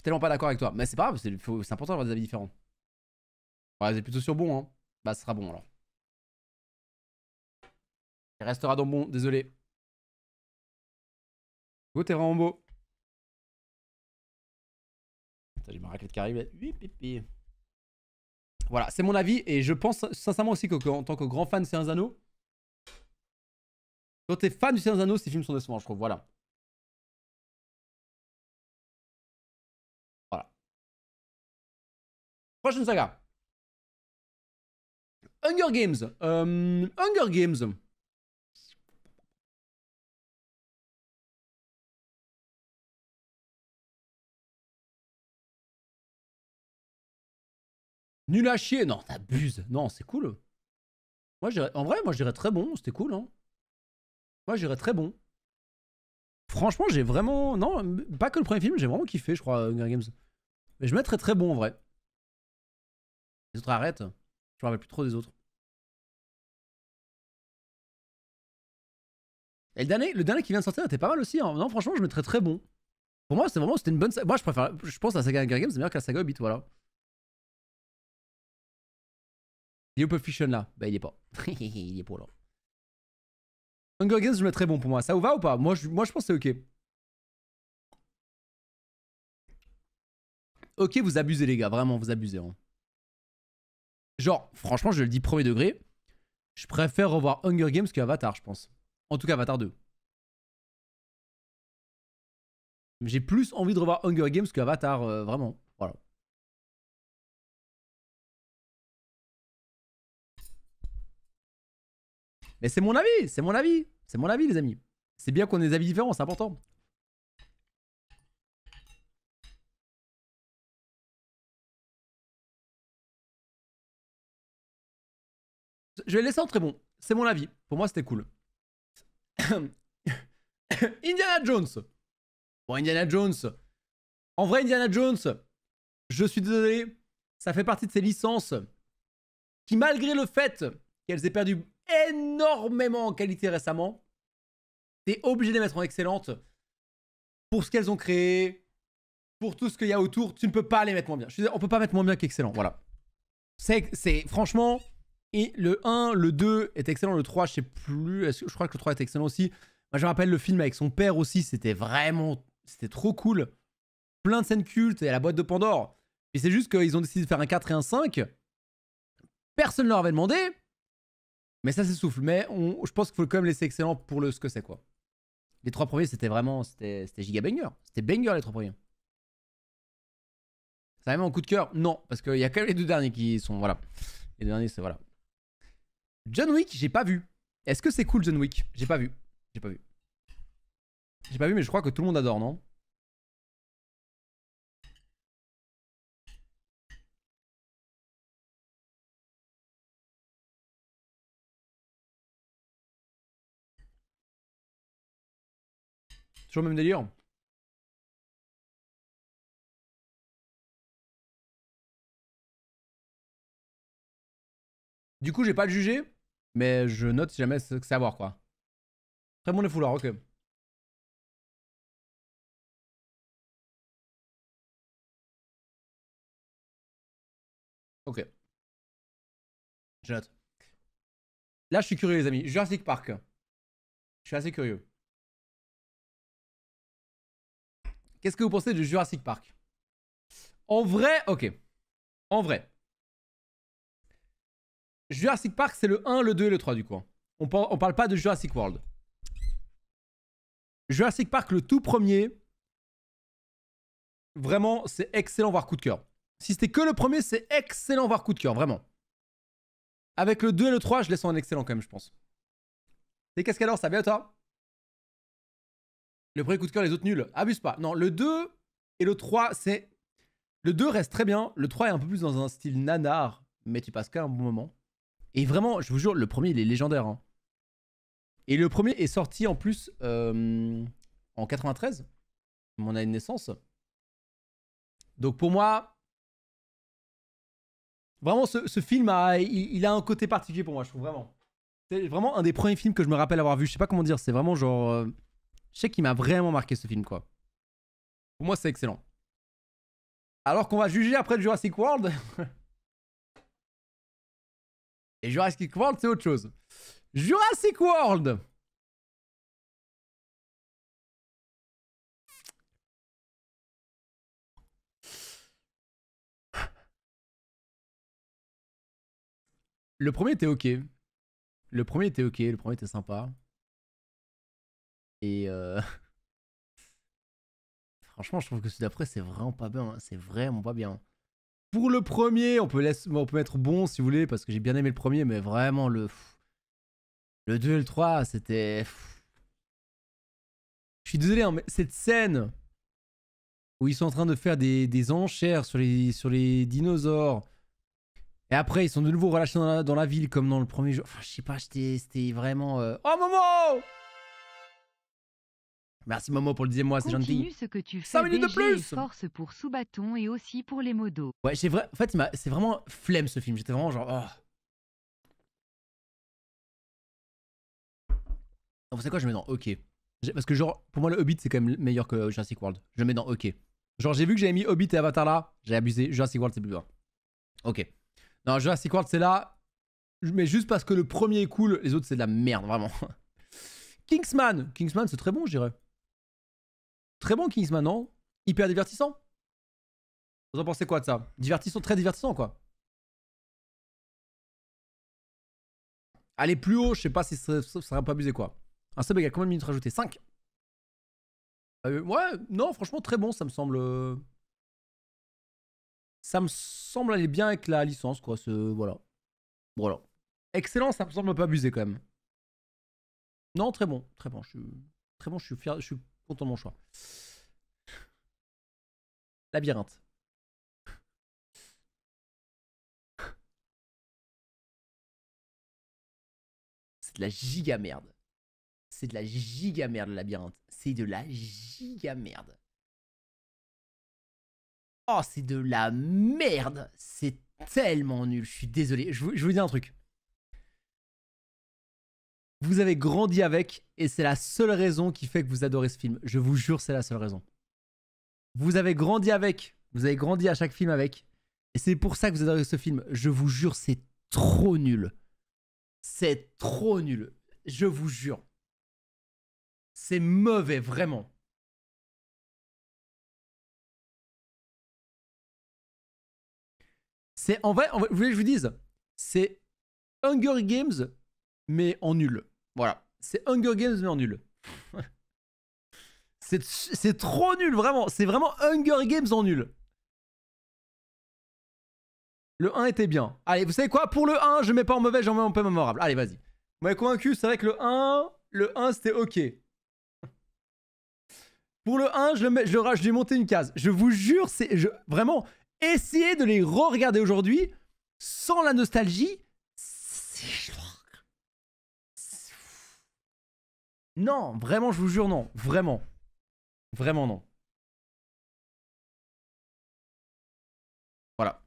Speaker 2: suis tellement pas d'accord avec toi. Mais c'est pas grave, c'est important d'avoir des avis différents. Ouais, c'est plutôt sur bon, hein. Bah, ce sera bon alors. Il restera dans bon, désolé. Go, t'es vraiment beau. J'ai ma raquette qui arrive. pipi.
Speaker 1: Voilà, c'est mon avis et je pense sincèrement aussi qu'en tant que grand fan de Seigneur Anneaux,
Speaker 2: quand t'es fan du Seigneur Anneaux, ces films sont décevants, je trouve. Voilà. Voilà. Prochaine saga. Hunger Games. Euh, Hunger Games. Nul à chier. Non, t'abuses. Non, c'est cool. Moi, en vrai, moi, j'irais très bon. C'était
Speaker 1: cool. Hein. Moi, j'irais très bon. Franchement, j'ai vraiment. Non,
Speaker 2: pas que le premier film, j'ai vraiment kiffé, je crois, Hunger Games. Mais je mettrais très bon en vrai. Les autres arrêtent. Je me rappelle plus trop des autres. Et le dernier, le dernier qui vient de sortir était pas mal aussi. Hein. Non, franchement, je mettrais très bon.
Speaker 1: Pour moi, c'était vraiment une bonne saga. Moi, je préfère. Je pense à la saga Hunger Games, c'est meilleur que la saga Hobbit, voilà.
Speaker 2: Il est au Fiction là Bah, il est pas. il est pas là. Hunger Games, je mettrais bon pour moi. Ça vous va ou pas moi je, moi, je pense que c'est ok.
Speaker 1: Ok, vous abusez, les gars. Vraiment, vous abusez. Hein genre, franchement, je le dis premier degré, je préfère revoir Hunger Games
Speaker 2: qu'Avatar, je pense. En tout cas, Avatar 2. J'ai plus envie de revoir Hunger Games qu'Avatar, euh, vraiment. Voilà. Mais c'est mon avis, c'est mon avis, c'est mon avis, les amis. C'est bien qu'on ait des avis différents, c'est important. je vais le laisser en très bon. C'est mon avis. Pour moi, c'était cool. Indiana Jones. Bon,
Speaker 1: Indiana Jones. En vrai, Indiana Jones, je suis désolé, ça fait partie de ces licences qui, malgré le fait qu'elles aient perdu énormément en qualité récemment, t'es obligé de les mettre en excellente pour ce qu'elles ont créé, pour tout ce qu'il y a autour. Tu ne peux pas les mettre moins bien. Je suis on peut pas mettre moins bien qu'excellent. Voilà. C'est franchement, et le 1, le 2 est excellent, le 3, je sais plus, je crois que le 3 est excellent aussi. Moi, je me rappelle le film avec son père aussi, c'était vraiment, c'était trop cool. Plein de scènes cultes et la boîte de Pandore. Et c'est juste qu'ils ont décidé de faire un 4 et un 5. Personne ne leur avait demandé. Mais ça s'essouffle. Mais je pense qu'il faut quand même laisser excellent pour le ce que c'est, quoi. Les trois premiers, c'était vraiment, c'était giga banger. C'était banger, les trois premiers. Ça a un coup de cœur Non, parce qu'il y a quand même les deux derniers qui sont, voilà. Les deux derniers, c'est, voilà. John Wick, j'ai pas vu. Est-ce que
Speaker 2: c'est cool John Wick J'ai pas vu. J'ai pas vu. J'ai pas vu, mais je crois que tout le monde adore, non Toujours le même délire Du coup, j'ai pas le jugé mais je note si jamais c'est à voir, quoi. Très bon le foulard, ok. Ok. Je note. Là, je suis curieux, les amis. Jurassic Park. Je suis assez curieux. Qu'est-ce que vous pensez de Jurassic Park En vrai, ok. En vrai,
Speaker 1: Jurassic Park, c'est le 1, le 2 et le 3 du coup. Hein. On, on parle pas de Jurassic World. Jurassic Park, le tout premier, vraiment, c'est excellent, voire coup de cœur. Si c'était que le premier, c'est excellent, voire coup de cœur, vraiment. Avec le 2 et le 3, je laisse sens en excellent quand même, je pense. C'est qu'est-ce ça va bien toi Le premier coup de cœur, les autres nuls. Abuse pas. Non, le 2 et le 3, c'est. Le 2 reste très bien. Le 3 est un peu plus dans un style nanar, mais tu passes quand même un bon moment. Et vraiment, je vous jure, le premier, il est légendaire. Hein. Et le premier est sorti en plus euh, en 93, mon année de naissance. Donc pour moi, vraiment, ce, film, a, il, a un côté particulier pour moi, je trouve vraiment. C'est vraiment un des premiers films que je me rappelle avoir vu. Je sais pas comment dire, c'est vraiment genre. Euh, je sais qu'il m'a vraiment marqué ce film, quoi. Pour moi, c'est excellent. Alors qu'on va juger après Jurassic World.
Speaker 2: Et Jurassic World, c'est autre chose. Jurassic World Le premier était ok. Le premier était ok, le premier était sympa. Et euh...
Speaker 1: franchement, je trouve que celui d'après, c'est vraiment pas bien. Hein. C'est vraiment pas bien. Pour le premier, on peut, laisser, on mettre bon si vous voulez, parce que j'ai bien aimé le premier, mais vraiment le. Le 2 et le 3, c'était. Je suis désolé, hein, mais cette scène où ils sont en train de faire des, enchères sur les, sur les dinosaures. Et après, ils sont de nouveau relâchés dans la, ville comme dans le premier jeu. Enfin, je sais pas, c'était vraiment. Euh, oh, Momo! Merci Momo pour le dixième mois, c'est gentil. que minutes de plus. Force
Speaker 2: pour sous bâton et aussi pour les modos.
Speaker 1: Ouais, c'est vrai. En fait, c'est vraiment flemme ce film. J'étais vraiment genre. Oh. vous savez quoi Je mets dans OK. Parce que genre, pour moi, le Hobbit c'est quand même meilleur que Jurassic World. Je mets dans OK. Genre, j'ai vu que j'avais mis Hobbit et Avatar là. J'ai abusé. Jurassic World c'est plus loin. Ok. Non, Jurassic World c'est là. Mais juste parce que le premier est cool, les autres c'est de la merde, vraiment. Kingsman, Kingsman c'est très bon, je dirais. Très bon Kingsman,
Speaker 2: maintenant, Hyper divertissant Vous en pensez quoi de ça Divertissant, très divertissant quoi. Aller plus haut, je sais pas si ça serait un peu abusé quoi. Un sub a combien de minutes rajoutées 5 euh, Ouais, non,
Speaker 1: franchement très bon, ça me semble. Euh, ça me semble aller bien avec la licence quoi, ce. Voilà. Voilà. Excellent, ça me semble un peu abusé quand même. Non, très bon, très bon. Je suis très bon, je suis fier, je suis content mon choix.
Speaker 2: Labyrinthe. C'est de la giga
Speaker 1: merde. C'est de la giga merde, le labyrinthe. C'est de la giga merde.
Speaker 2: Oh, c'est de la merde. C'est tellement nul. Je suis désolé. Je je vous dis un truc vous
Speaker 1: avez grandi avec et c'est la seule raison qui fait que vous adorez ce film. Je vous jure, c'est la seule raison. Vous avez grandi avec, vous avez grandi à chaque film avec et c'est pour ça que vous adorez ce film. Je vous jure, c'est trop nul. C'est trop nul. Je
Speaker 2: vous jure. C'est mauvais, vraiment. C'est en vrai, vous voulez que je vous dise, c'est Hunger Games, mais en nul.
Speaker 1: Voilà. C'est Hunger Games, mais en nul. c'est trop nul, vraiment. C'est vraiment Hunger Games en nul. Le 1 était bien. Allez, vous savez quoi Pour le 1, je mets pas en mauvais, j'en mets en peu mémorable. Allez, vas-y. Vous m'avez convaincu, c'est vrai que le 1, le 1 c'était ok. Pour le 1, je, le je, lui ai monté une case. Je vous jure, c'est vraiment, essayez de les re-regarder aujourd'hui sans la nostalgie.
Speaker 2: Non, vraiment, je vous jure, non. Vraiment. Vraiment, non. Voilà.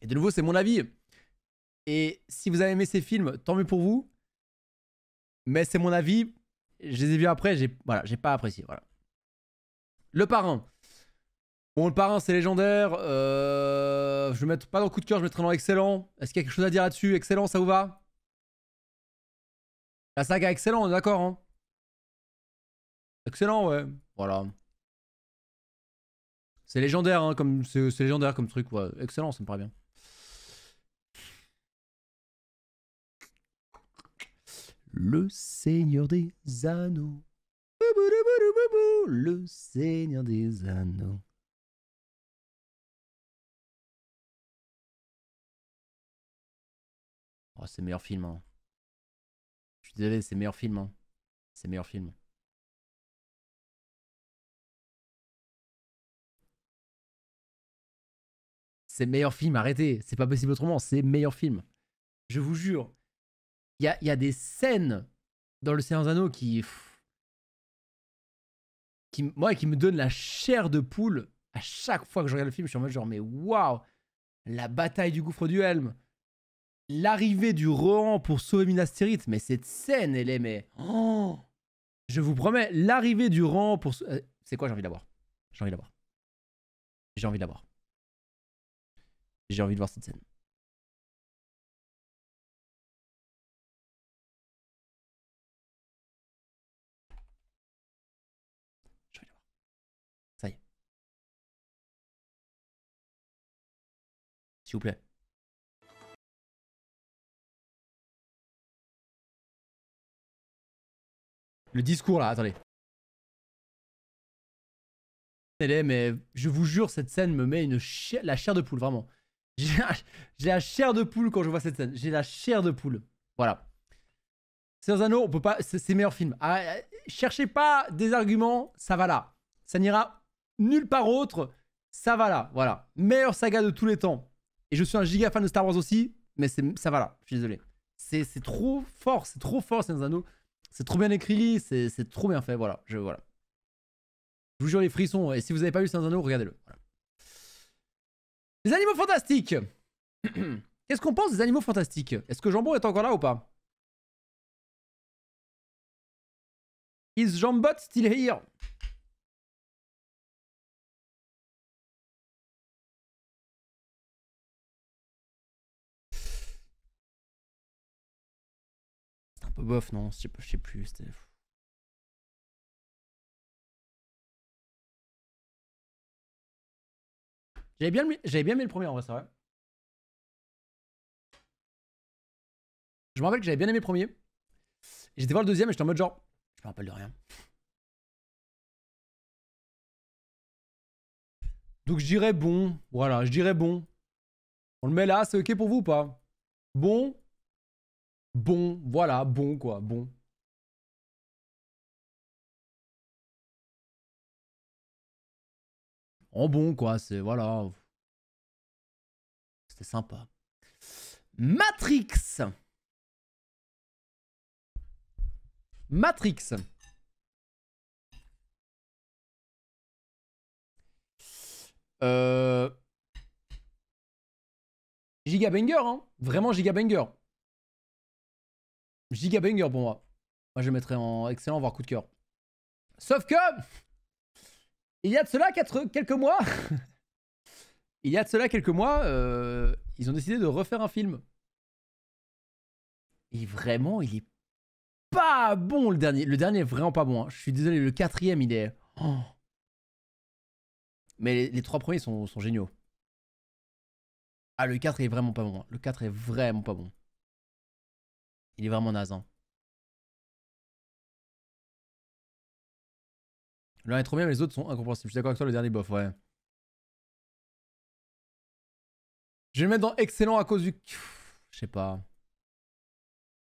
Speaker 2: Et de nouveau, c'est mon avis. Et si vous avez aimé ces films, tant mieux pour vous.
Speaker 1: Mais c'est mon avis. Je les ai vus après, j'ai voilà, j'ai pas apprécié. Voilà. Le parrain. Bon, le parrain, c'est légendaire. Euh, je vais mettre pas dans le coup de cœur, je mettrai dans excellent. Est-ce qu'il y a quelque chose à dire là-dessus Excellent, ça vous va la saga excellent, on est d'accord, hein. Excellent, ouais. Voilà. C'est légendaire, hein, comme c'est légendaire comme truc, ouais. Excellent, ça me paraît bien.
Speaker 2: Le Seigneur des Anneaux. Le Seigneur des Anneaux. Oh, c'est le meilleur film. Hein désolé, c'est meilleur film. C'est hein. C'est meilleur film. C'est meilleur film, arrêtez. C'est pas possible autrement, c'est meilleur film. Je vous jure. Il y a, des scènes
Speaker 1: dans Le Seigneur Anneaux qui. qui moi, qui me donnent la chair de poule à chaque fois que je regarde le film. Je suis en mode genre, mais waouh La bataille du gouffre du Helm l'arrivée du Rohan pour sauver Minas Tirith, mais cette scène, elle est mais... Oh, je vous promets, l'arrivée du Rohan pour... Euh, c'est quoi j'ai envie d'avoir
Speaker 2: J'ai envie d'avoir. J'ai envie d'avoir. J'ai envie de voir cette scène. Ça y est. S'il vous plaît. Le discours là, attendez. Mais je vous jure, cette scène me met une la chair de poule, vraiment.
Speaker 1: J'ai la, chair de poule quand je vois cette scène. J'ai la chair de poule. Voilà. Seigneur on peut pas. C'est meilleur film. Ah, cherchez pas des arguments, ça va là. Ça n'ira nulle part autre. Ça va là. Voilà. Meilleure saga de tous les temps. Et je suis un giga fan de Star Wars aussi, mais ça va là. Je suis désolé. C'est trop fort, c'est trop fort, un c'est trop bien écrit, c'est trop bien fait, voilà. Je, vous jure les frissons, et si vous n'avez pas vu Saint Anneau, regardez-le. Voilà. Les animaux fantastiques
Speaker 2: Qu'est-ce qu'on pense des animaux fantastiques Est-ce que Jambon est encore là ou pas Is Jambot still here Un non, je sais, je sais plus. C'était... J'avais bien, j'avais bien aimé le premier en vrai, c'est vrai. Je me rappelle que j'avais bien aimé le premier. J'étais voir le deuxième et j'étais en mode genre, je me rappelle de rien. Donc je dirais bon, voilà, je dirais bon. On le met là, c'est ok pour vous ou pas Bon, Bon, voilà, bon quoi, bon. En bon quoi, c'est voilà. C'était sympa. Matrix. Matrix. Euh... Gigabanger, hein Vraiment gigabanger. Giga banger pour moi.
Speaker 1: Moi, je mettrais en excellent, voire coup de cœur. Sauf que, il y a de cela quatre, quelques mois, il y a de cela quelques mois, euh, ils ont décidé de refaire un film. Et vraiment, il est pas bon le dernier. Le dernier est vraiment pas bon. Hein. Je suis désolé, le quatrième, il est. Oh. Mais les, trois premiers sont, géniaux. Ah, le 4 est
Speaker 2: vraiment pas bon. Hein. Le 4 est vraiment pas bon. Il est vraiment hein. L'un est trop bien, mais les autres sont incompréhensibles. Je suis d'accord avec toi, le dernier bof, ouais. Je vais le mettre dans
Speaker 1: excellent à cause du. Je sais pas.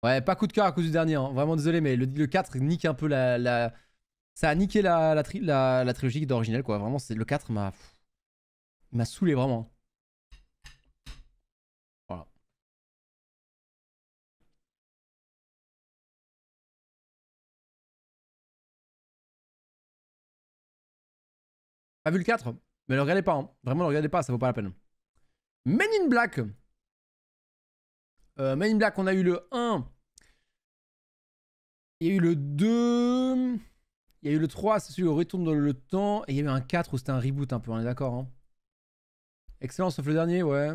Speaker 1: Ouais, pas coup de cœur à cause du dernier. Hein. Vraiment désolé, mais le, le, 4 nique un peu la. la... Ça a niqué la, la trilogie d'original,
Speaker 2: quoi. Vraiment, le 4 m'a. m'a saoulé, vraiment. Pas vu le 4 Mais le regardez pas. Hein. Vraiment, le regardez pas, ça vaut pas la peine. Men in Black.
Speaker 1: Euh, in Black, on a eu le 1. Il y a eu le 2. Il y a eu le 3, c'est celui où on retourne dans le temps. Et il y a eu un
Speaker 2: 4 où c'était un reboot un peu, on est d'accord. Hein. Excellent, sauf le dernier, ouais.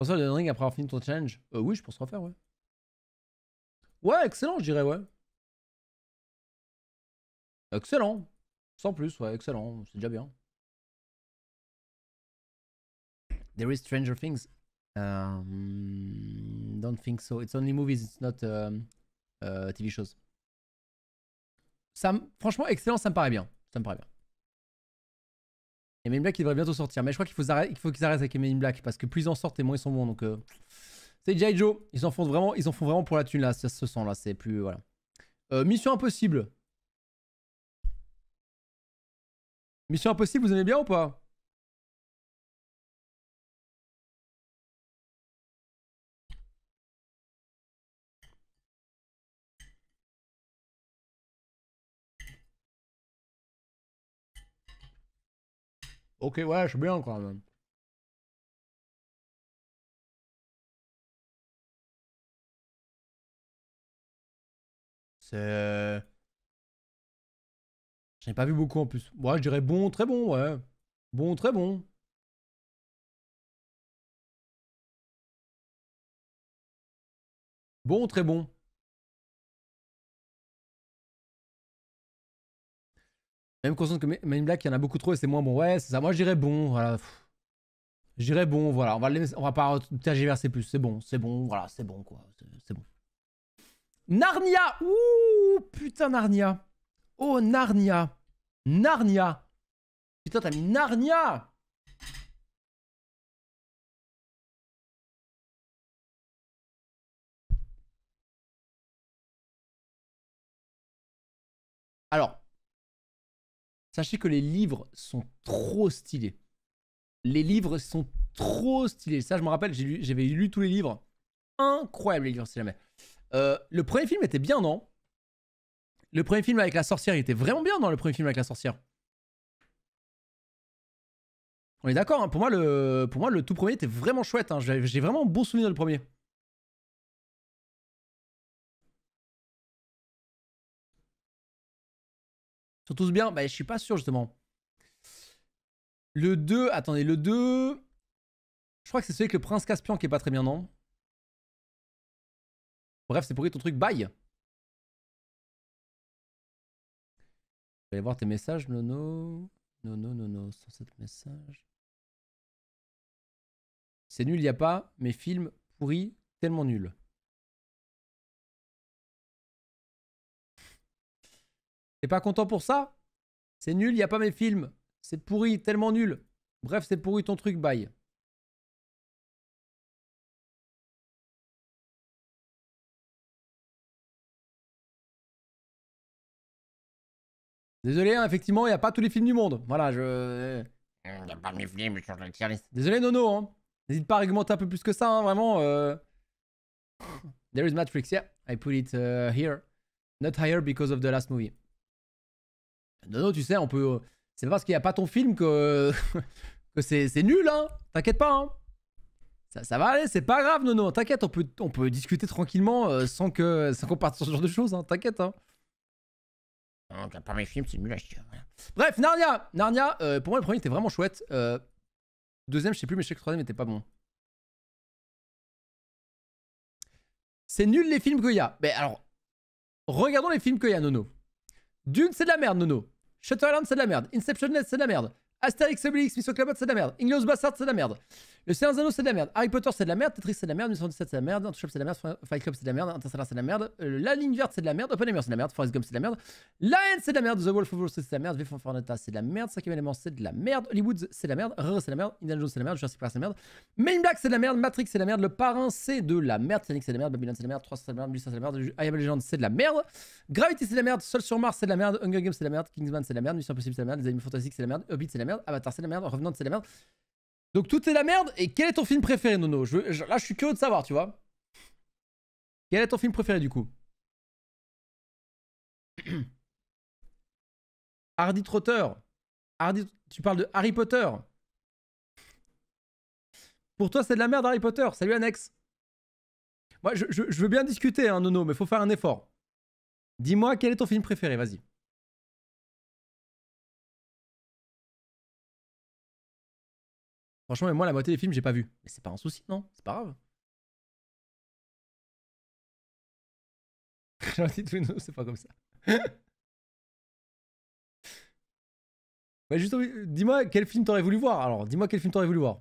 Speaker 2: Pour ça, le ring après avoir fini ton challenge euh, Oui, je pense refaire, ouais. Ouais, excellent, je dirais, ouais. Excellent. Sans plus, ouais, excellent. C'est déjà bien.
Speaker 1: There is Stranger Things. Um, don't think so. It's only movies, it's not um, euh, uh, TV shows. Ça, franchement, excellent, ça me paraît bien. Ça me paraît bien. Et Black, il devrait bientôt sortir. Mais je crois qu'il faut qu'ils arrêtent, avec Men Black parce que plus ils en sortent et moins ils sont bons. Donc, euh, c'est Jay Joe. Ils en font vraiment, ils en vraiment pour la thune là. Ça se sent là. C'est plus voilà. Euh, Mission Impossible.
Speaker 2: Mission Impossible, vous aimez bien ou pas Ok, ouais, je suis bien quand même. C'est. Euh, j'ai pas vu beaucoup en plus. Moi, je dirais bon, très bon, ouais. Bon, très bon. Bon, très bon. Même conscience que même Black, il y en a beaucoup trop et c'est moins bon. Ouais, c'est ça. Moi, j'irais bon, voilà.
Speaker 1: J'irais bon, voilà. On va, on va pas tergiverser plus. C'est bon, c'est bon, voilà, c'est bon, quoi. C'est bon. Narnia Ouh Putain, Narnia
Speaker 2: Oh, Narnia Narnia Putain, t'as mis Narnia Alors, Sachez que les livres sont trop stylés.
Speaker 1: Les livres sont trop stylés. Ça, je me rappelle, j'avais lu, tous les livres. Incroyable les livres, si jamais. Euh, le premier film était bien, non Le premier film avec la sorcière, il était vraiment bien, non Le premier film avec la sorcière. On est d'accord,
Speaker 2: hein. pour, moi, le, pour moi, le tout premier était vraiment chouette. Hein. J'ai vraiment bon souvenir de le premier. tous bien Bah, je suis pas sûr, justement. Le 2, attendez, le 2. Je crois que c'est celui que le prince Caspian qui est pas très bien, non Bref, c'est pourri ton truc, bye Je vais voir tes messages, Nono. Nono, Nono, cette message. C'est nul, il a pas mes films pourris, tellement nul. T'es
Speaker 1: pas content pour ça C'est nul, y a pas mes films. C'est pourri, tellement nul. Bref, c'est pourri
Speaker 2: ton truc, bye. Désolé, hein, effectivement, il n'y a pas tous les films du monde. Voilà, je. Il hmm, a pas mes films
Speaker 1: sur le tier Désolé, Nono. Hein. N'hésite pas à argumenter un peu plus que ça, hein, vraiment. Euh. There is Matrix, yeah. I put it euh, here. Not higher because of the last movie. Non, non, tu sais, on peut. Euh, c'est parce qu'il n'y a pas ton film que, que c'est nul, hein. T'inquiète pas, hein. Ça, va aller, c'est pas grave, non, non, t'inquiète, on peut, on peut discuter tranquillement euh, sans qu'on sans parte sur ce genre de choses, hein, t'inquiète. Hein. t'as pas mes films, c'est nul à chier. Hein. Bref, Narnia, Narnia, euh, pour moi le premier était vraiment chouette.
Speaker 2: deuxième, je sais plus, mais je sais que le troisième était pas bon. C'est nul les films qu'il y a. Mais alors, regardons les films qu'il y a, Nono. Dune,
Speaker 1: c'est de la merde, Nono. Shutter Island, c'est de la merde. Inception c'est de la merde. Astérix, Obélix, Mission Clamot, c'est de la merde. Inglos Bastard, c'est de la merde. Le Seigneur Zano, c'est de la merde. Harry Potter, c'est de la merde. Tetris, c'est de la merde. 1917, c'est de la merde. Antichop, c'est de la merde. Fight Club, c'est de la merde. Interstellar, c'est de la merde. la ligne verte, c'est de la merde. Oppenheimer, c'est de la merde. Forrest Gump, c'est de la merde. La haine, c'est de la merde. The Wolf of Wall Street, c'est de la merde. V for c'est de la merde. Cinquième élément, c'est de la merde. Hollywood, c'est de la merde. R c'est de la merde. Indiana Jones, c'est de la merde. Jurassic Park, c'est de la merde. Main Black, c'est de la merde. Matrix, c'est de la merde. Le Parrain, c'est de la merde. Titanic, c'est de la merde. Babylon, c'est de la merde. 300, c'est de la merde. 800, c'est de la merde. I Am Legend, c'est de la merde. Gravity, c'est de la merde. Sol sur Mars, c'est de la merde. Hunger Games, c'est de la merde. Kingsman, c'est de la merde. Mission Impossible, c'est de la merde. Les Animaux Fantastiques, c'est de la merde. Hobbit, c'est de la merde. Ah bah t'as c'est la merde, Revenant c'est la merde. Donc tout est la merde. Et quel est ton film préféré, Nono Là, je suis curieux de savoir, tu vois.
Speaker 2: Quel est ton film préféré, du coup Hardy Trotter. tu parles de Harry Potter.
Speaker 1: Pour toi, c'est de la merde, Harry Potter. Salut, Annex. Moi, je,
Speaker 2: veux bien discuter, hein, Nono, mais faut faire un effort. Dis-moi quel est ton film préféré, vas-y. Franchement, moi, la moitié des films, j'ai pas vu. Mais c'est pas un souci, non C'est pas grave. c'est pas comme ça. Bah, dis-moi quel film t'aurais voulu voir. Alors, dis-moi quel film t'aurais voulu voir.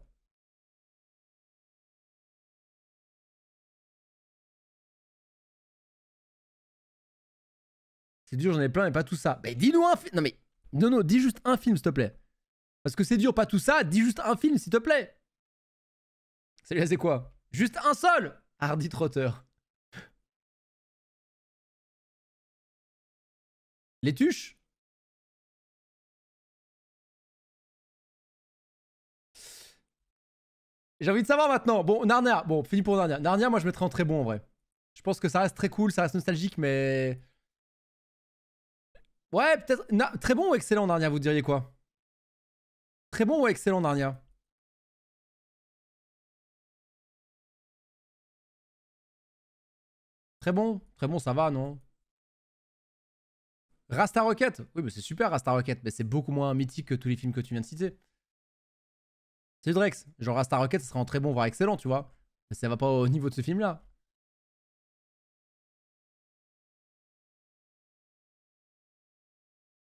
Speaker 2: C'est dur, j'en ai plein, mais pas tout ça. Mais bah, dis-nous un film. Non, mais. Non, non, dis juste un film, s'il te plaît. Parce que c'est dur, pas tout ça. Dis juste un film, s'il te plaît. Salut, c'est quoi Juste un seul Hardy Trotter. Les tuches J'ai envie de savoir maintenant. Bon, Narnia. Bon, fini pour Narnia. Narnia, moi, je mettrais en très bon en vrai.
Speaker 1: Je pense que ça reste très cool, ça reste nostalgique, mais. Ouais,
Speaker 2: peut-être. Très bon ou excellent, Narnia, vous diriez quoi Très bon ou excellent, Narnia Très bon, très bon, ça va, non Rasta Rocket
Speaker 1: Oui, mais c'est super Rasta Rocket, mais c'est beaucoup moins mythique que tous les films que tu viens de citer.
Speaker 2: C'est Drex. Genre Rasta Rocket, ça sera en très bon, voire excellent, tu vois. Mais ça va pas au niveau de ce film-là.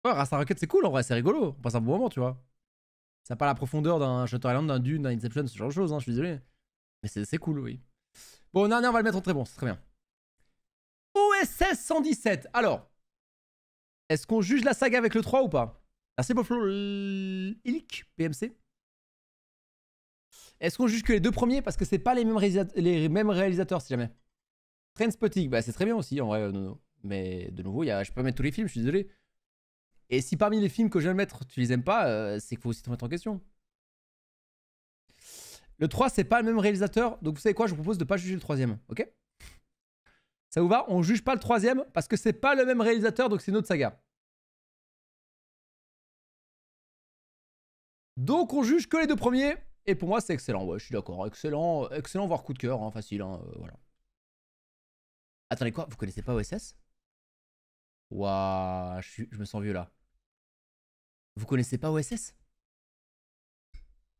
Speaker 2: Ouais, Rasta Rocket, c'est cool en vrai, c'est rigolo. On passe un bon moment, tu vois pas la profondeur d'un Shutter
Speaker 1: Island, d'un Dune, d'un Inception, ce genre de choses, hein, je suis désolé. Mais c'est cool, oui. Bon, non, non, on va le mettre en très bon, c'est très bien. OSS 117, alors. Est-ce qu'on juge la saga avec le 3 ou pas Merci Boflo Ilk, PMC. Est-ce qu'on juge que les deux premiers parce que c'est pas les mêmes, les mêmes réalisateurs si jamais Trainspotting, bah c'est très bien aussi en vrai, non, euh, non. mais de nouveau, y a, je peux mettre tous les films, je suis désolé. Et si parmi les films que je viens de mettre, tu les aimes pas, euh, c'est qu'il faut aussi te mettre en question. Le 3, c'est pas le même réalisateur, donc vous savez quoi, je vous propose de pas juger le troisième, ok Ça vous va On juge pas le troisième parce que c'est pas le même réalisateur, donc c'est une autre saga. Donc on juge que les deux premiers, et pour moi c'est excellent, ouais, je suis d'accord, excellent, excellent, voire coup de cœur, hein, facile, hein, euh, voilà.
Speaker 2: Attendez quoi, vous connaissez pas OSS Waouh, je me sens vieux là. Vous connaissez pas OSS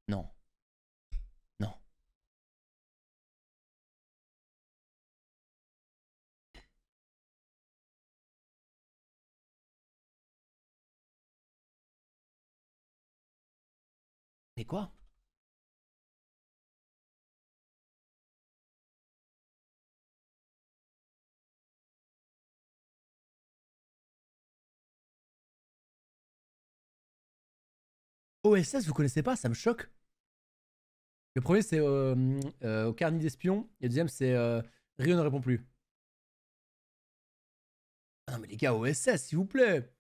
Speaker 2: Non. Non. Mais quoi OSS, vous connaissez pas Ça me choque.
Speaker 1: Le premier, c'est euh, euh, Au carnet d'Espions. Et le deuxième, c'est euh, Rio ne répond
Speaker 2: plus. Ah non, mais les gars, OSS, s'il vous plaît.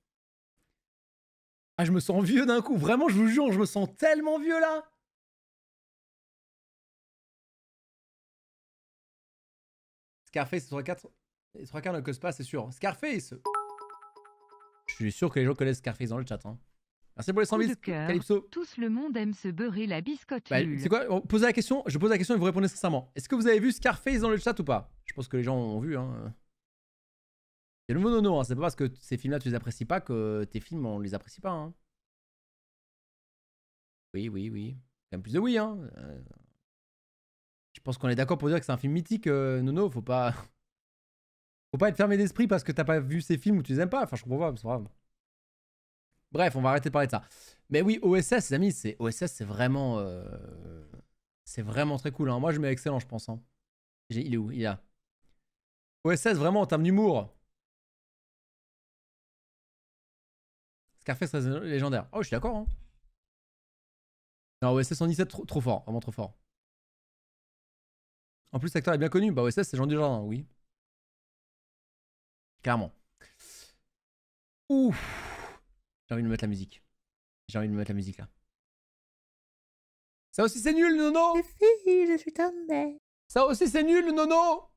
Speaker 2: Ah, je me sens vieux d'un coup. Vraiment, je vous jure, je me sens tellement vieux là. Scarface, 3 4 les 3 quarts ne causent pas, c'est sûr. Scarface Je suis sûr que
Speaker 1: les gens connaissent Scarface dans le chat. Hein. Merci pour les 100 Calypso.
Speaker 2: Tous le monde aime se beurrer la biscotte. Bah, c'est
Speaker 1: quoi la question, je pose la question et vous répondez sincèrement. Est-ce que vous avez vu Scarface dans le chat ou pas Je pense que les gens ont vu. Hein. C'est le mot nono, hein. c'est pas parce que ces films-là tu les apprécies pas que tes films on les apprécie pas. Hein. Oui, oui, oui. Quand même plus de oui. Hein. Euh, je pense qu'on est d'accord pour dire que c'est un film mythique, euh, nono. Faut pas. faut pas être fermé d'esprit parce que t'as pas vu ces films ou tu les aimes pas. Enfin, je comprends pas, c'est grave. Bref, on va arrêter de parler de ça. Mais oui, OSS, les amis, c'est OSS, c'est vraiment, euh, c'est vraiment très cool. Hein. Moi, je mets excellent, je pense. Hein. Il est où Il est là.
Speaker 2: OSS, vraiment en termes d'humour. Scarface légendaire. Oh, je suis d'accord. Hein. Non, OSS 117, trop, trop fort, vraiment trop fort. En plus, l'acteur est bien connu. Bah, OSS, c'est Jean Dujardin, oui. clairement. Ouf. J'ai envie de mettre la musique. J'ai envie de mettre la musique là. Ça aussi c'est nul, Nono non je suis Ça aussi c'est nul, Nono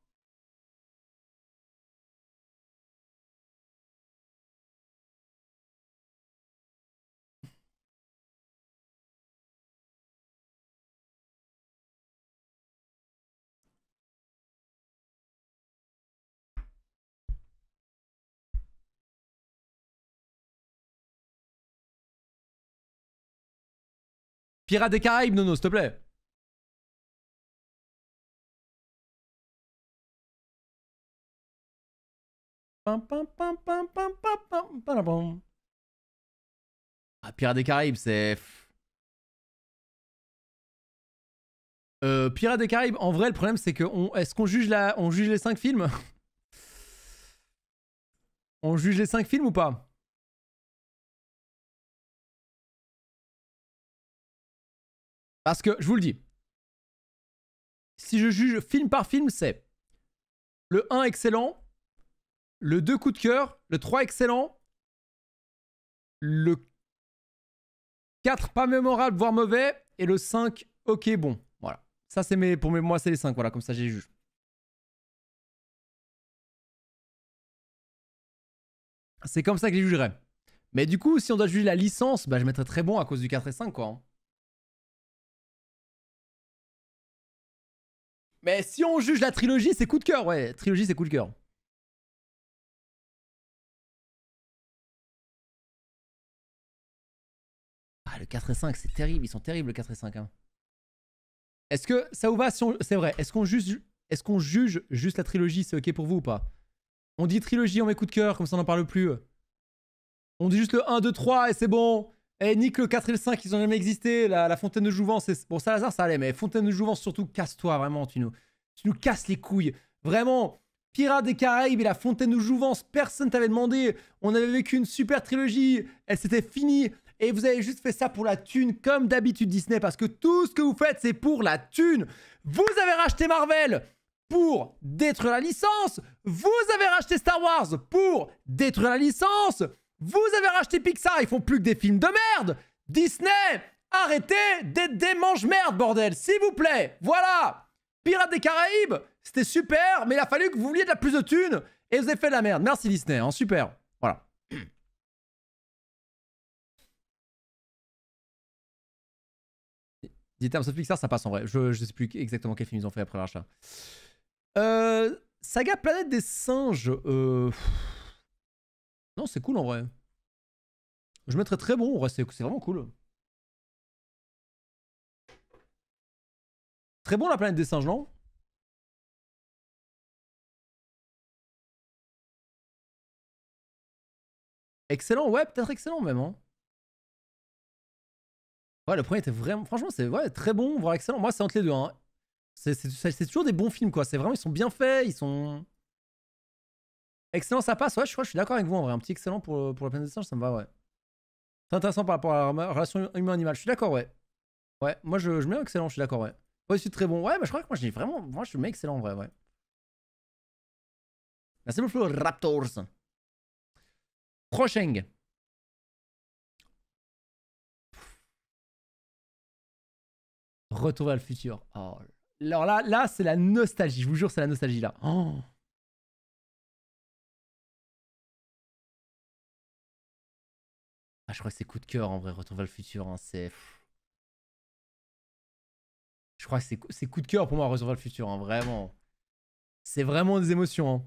Speaker 2: Pirates des Caraïbes, Nono, s'il te plaît. Ah, Pirates des Caraïbes, c'est... Euh, Pirates des Caraïbes, en vrai, le problème, c'est que... On... Est-ce qu'on juge, la... on juge les cinq films On juge les cinq films ou pas Parce que, je vous le dis, si je juge film par film, c'est
Speaker 1: le 1 excellent, le 2 coup de cœur, le 3 excellent, le 4 pas mémorable, voire mauvais, et le 5
Speaker 2: ok bon. Voilà. Ça c'est mes. Pour moi c'est les 5, voilà, comme ça j'ai juge. C'est comme ça que les jugerais. Mais du coup, si on doit juger la licence, bah, je mettrais très bon à cause du 4 et 5 quoi. Hein. Mais si on juge la trilogie, c'est coup de cœur, ouais. Trilogie, c'est coup de cœur. Ah, le 4 et 5, c'est terrible. Ils sont terribles, le 4 et 5. Hein.
Speaker 1: Est-ce que ça vous va si on... C'est vrai. Est-ce qu'on juge... qu'on juge juste la trilogie C'est OK pour vous ou pas On dit trilogie, on met coup de cœur, comme ça on n'en parle plus. On dit juste le 1, 2, 3 et c'est bon. Eh, nique le 4 et le 5, ils ont jamais existé. La, fontaine de Jouvence, c'est... bon, Salazar, ça allait, mais fontaine de Jouvence, surtout, casse-toi, vraiment, tu nous, tu nous casses les couilles. Vraiment, Pirates des Caraïbes et la fontaine de Jouvence, personne t'avait demandé. On avait vécu une super trilogie, elle s'était finie. Et vous avez juste fait ça pour la thune, comme d'habitude Disney, parce que tout ce que vous faites, c'est pour la thune. Vous avez racheté Marvel pour détruire la licence. Vous avez racheté Star Wars pour détruire la licence. Vous avez racheté Pixar, ils font plus que des films de merde Disney, arrêtez d'être des merde bordel S'il vous plaît Voilà Pirates des Caraïbes, c'était super, mais il a fallu que vous
Speaker 2: vouliez de la plus de thunes, et vous avez fait de la merde. Merci Disney, en hein, super Voilà. Dites
Speaker 1: sauf Pixar, ça passe en vrai. Je, ne sais plus exactement quel films ils ont fait après l'achat. Euh, saga Planète des Singes. Euh... Non, c'est cool en vrai.
Speaker 2: Je mettrais très bon, ouais, c'est vraiment cool. Très bon la planète des singes, non Excellent, ouais, peut-être excellent même. Hein. Ouais, le premier était vraiment. Franchement, c'est ouais, très
Speaker 1: bon, voire excellent. Moi, c'est entre les deux. Hein. C'est toujours des bons films, quoi. C'est vraiment, ils sont bien faits, ils sont. Excellent, ça passe. Ouais, je crois que je suis d'accord avec vous en vrai. Un petit excellent pour, euh, pour la planète des ça me va, ouais. C'est intéressant par rapport à la relation humain-animal. Je suis d'accord, ouais. Ouais, moi je, je mets excellent, je suis d'accord, ouais. Ouais, suis très bon. Ouais, mais je crois que moi je vraiment. Moi je mets excellent en vrai, ouais.
Speaker 2: Merci beaucoup, Raptors. Prochain. Retour vers le futur. Alors oh là, là c'est la nostalgie. Je vous jure, c'est la nostalgie là. Oh. je crois que c'est coup de cœur en vrai, retrouver le futur. Hein, c'est.
Speaker 1: Je crois que c'est coup de cœur pour moi, retrouver le futur. Hein, vraiment. C'est vraiment des
Speaker 2: émotions. Hein.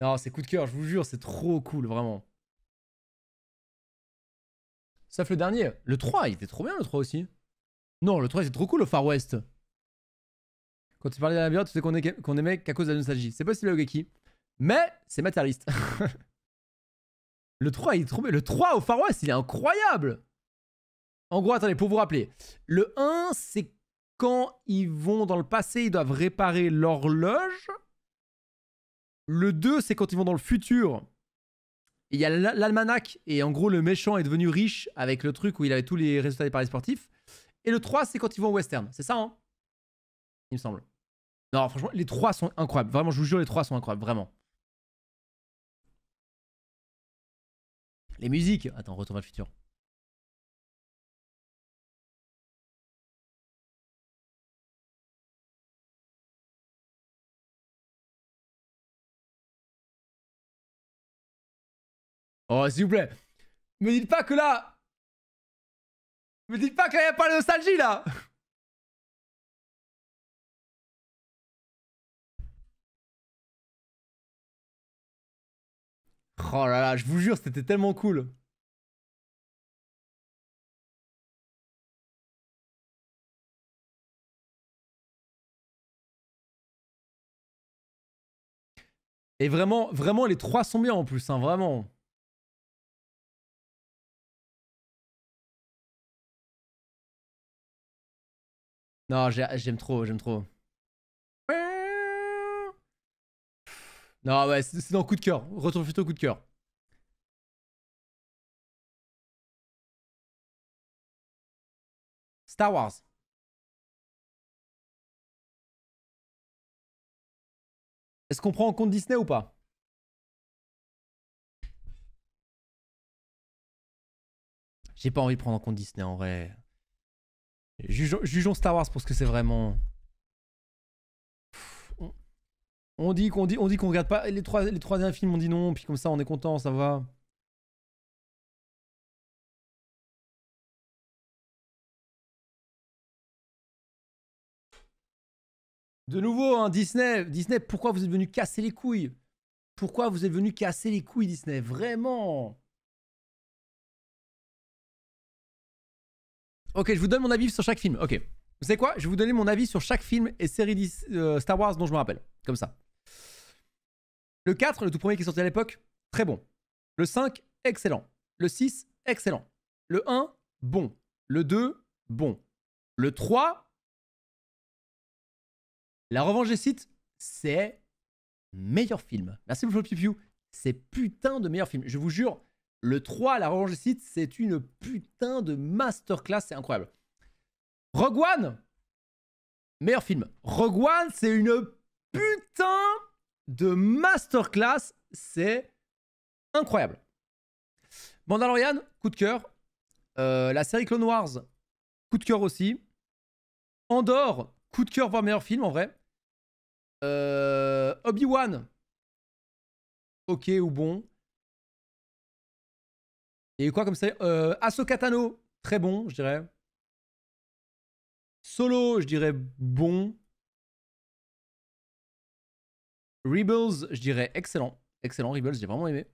Speaker 2: Non, c'est coup de cœur, je vous jure, c'est trop cool, vraiment. Sauf le dernier. Le 3, il était trop bien, le 3 aussi.
Speaker 1: Non, le 3, c'est trop cool, le Far West. Quand tu parlais de la tu sais qu'on aimait qu'à cause de la nostalgie. C'est possible, Geki. Mais c'est matérialiste. Le 3, il est Le 3 au Far West, il est incroyable En gros, attendez, pour vous rappeler. Le 1, c'est quand ils vont dans le passé, ils doivent réparer l'horloge. Le 2, c'est quand ils vont dans le futur. Il y a l'almanach, et en gros, le méchant est devenu riche avec le truc où il avait tous les résultats des paris sportifs. Et le 3,
Speaker 2: c'est quand ils vont au western. C'est ça, hein Il me semble. Non, franchement, les 3 sont incroyables. Vraiment, je vous jure, les 3 sont incroyables. Vraiment. Les musiques. Attends, retour vers le futur. Oh, s'il vous plaît. Me dites pas que là. Me dites pas qu'il n'y a pas de nostalgie là. Oh là là, je vous jure, c'était tellement cool. Et vraiment, vraiment, les trois sont bien en plus, hein, vraiment. Non, j'aime trop, j'aime trop. Non, ouais, c'est dans coup de cœur. Retour plutôt coup de cœur. Star Wars. Est-ce qu'on prend en compte Disney ou pas J'ai pas envie de prendre en compte Disney en vrai. Jugeons, jugeons Star Wars pour ce que c'est vraiment. On dit qu'on dit, on dit qu'on regarde pas les trois, les derniers films, on dit non, puis comme ça on est content, ça va. De nouveau, hein, Disney, Disney, pourquoi vous êtes venu casser les couilles Pourquoi vous êtes venu casser les couilles, Disney Vraiment Ok, je vous donne mon avis sur chaque film.
Speaker 1: Ok. Vous savez quoi Je vais vous donner mon avis sur chaque film et série euh, Star Wars dont je me rappelle. Comme ça. Le 4, le tout premier qui est sorti à l'époque, très bon. Le 5, excellent. Le 6, excellent. Le 1, bon. Le 2, bon. Le 3, La Revanche des sites, c'est meilleur film. Merci beaucoup le C'est putain de meilleur film. Je vous jure, le 3, La Revanche des sites, c'est une putain de masterclass. C'est incroyable. Rogue One Meilleur film. Rogue One, c'est une putain de masterclass. C'est incroyable. Mandalorian, coup de cœur. Euh, la série Clone Wars, coup de cœur aussi.
Speaker 2: Andorre, coup de cœur, voire meilleur film en vrai. Euh, Obi-Wan, ok ou bon. Il y a quoi comme ça euh, très bon, je dirais. Solo, je dirais bon. Rebels, je dirais excellent. Excellent, Rebels, j'ai vraiment aimé.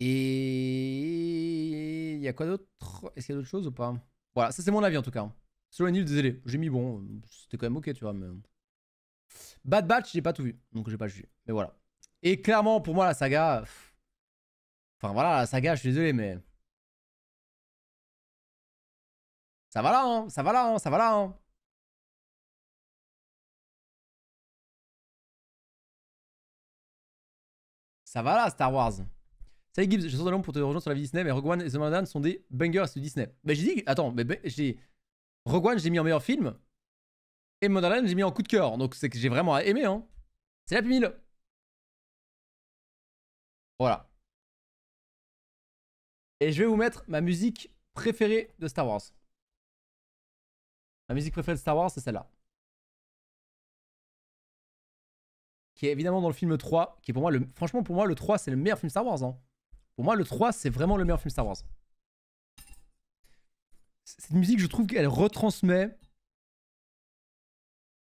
Speaker 1: Et il y a quoi d'autre Est-ce qu'il y a d'autres choses ou pas Voilà, ça c'est mon avis en tout cas. Sur nul, désolé, j'ai mis bon, c'était quand même ok, tu vois. Mais... Bad Batch, j'ai pas tout vu, donc j'ai pas jugé. Mais voilà. Et clairement, pour moi, la saga.
Speaker 2: Enfin voilà, la saga, je suis désolé, mais Ça va là, hein Ça va là, hein, Ça va là, hein Ça va là, Star Wars.
Speaker 1: Salut Gibbs, je sors de l'ombre pour te rejoindre sur la vie Disney, mais Rogue One et The Mandan sont des bangers sur Disney. Mais j'ai dit, attends, mais ben, j'ai... Rogue One, j'ai mis en meilleur film, et Mandalorian, j'ai mis en coup de cœur, donc c'est que
Speaker 2: j'ai vraiment aimé, hein. C'est la pumille. Voilà. Et je vais vous mettre ma musique préférée de Star Wars. Ma musique préférée de Star Wars, c'est celle-là. Qui est évidemment dans le film 3, qui est pour moi le. Franchement, pour moi, le 3, c'est le meilleur film Star
Speaker 1: Wars. Hein. Pour moi, le 3, c'est vraiment le meilleur film Star Wars. Cette musique, je trouve qu'elle retransmet.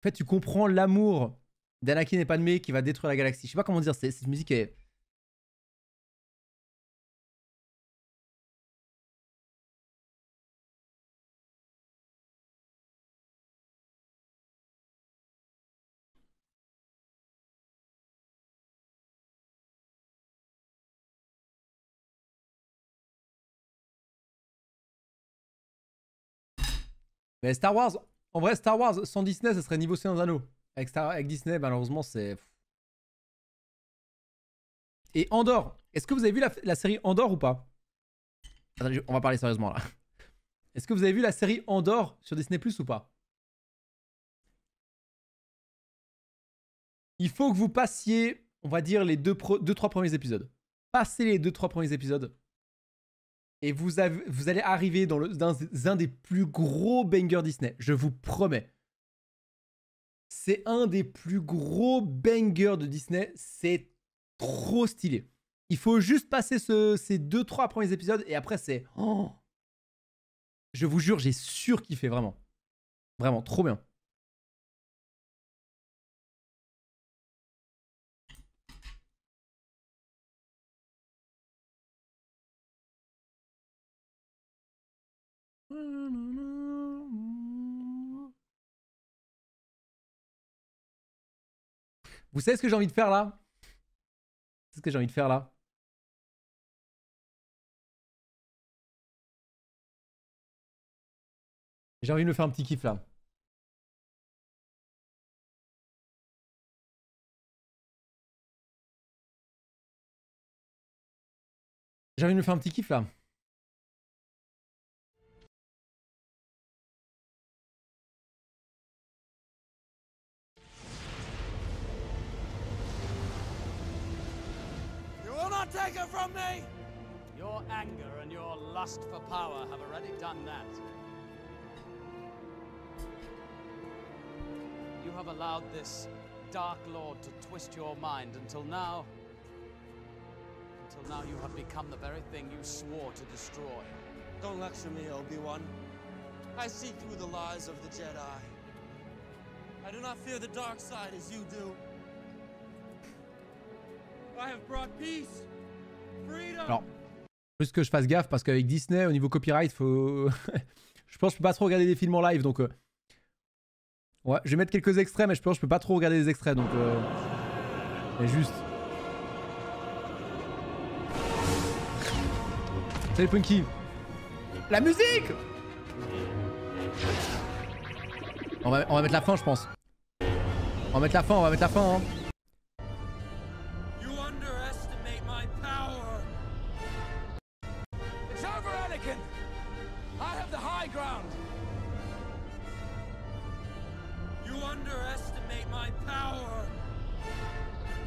Speaker 1: En fait, tu comprends l'amour
Speaker 2: d'Anakin et Padmé qui va détruire la galaxie. Je sais pas comment dire, cette musique est Mais Star Wars, en vrai, Star Wars sans Disney, ça serait niveau C un Avec, Star...
Speaker 1: Avec Disney, malheureusement, c'est. Et Andorre, est-ce que vous avez vu la, série Andorre ou pas on va parler sérieusement là. Est-ce que vous avez vu la série Andorre sur Disney Plus ou pas Il faut que vous passiez, on va dire, les 2-3 deux, trois premiers épisodes. Passez les deux 3 premiers épisodes et vous, avez, vous allez arriver dans, un des plus gros bangers Disney, je vous promets. C'est un des plus gros bangers de Disney, c'est trop stylé. Il faut juste passer ces deux, trois premiers épisodes et après c'est... Oh je vous jure,
Speaker 2: j'ai sûr fait vraiment. Vraiment, trop bien. Vous savez ce que j'ai envie de faire là C'est ce que j'ai envie de faire là. J'ai envie de me faire un petit kiff là. J'ai envie de me faire un petit kiff là.
Speaker 3: from me? Your anger and your lust for power have already done that. You have allowed this Dark Lord to twist your mind until now. Until now, you have become the very thing you swore to destroy. Don't lecture me, Obi-Wan. I see through the lies of the Jedi. I do not fear the dark side as you do. I have brought peace
Speaker 1: Alors, juste que je fasse gaffe parce qu'avec Disney, au niveau copyright, faut. je pense que je peux pas trop regarder des films en live donc. Euh, ouais, je vais mettre quelques extraits, mais je pense que je peux pas trop regarder des extraits donc. Euh, juste. Salut Punky La musique on va, on va mettre la fin, je pense. On va mettre la fin, on va mettre la fin, hein.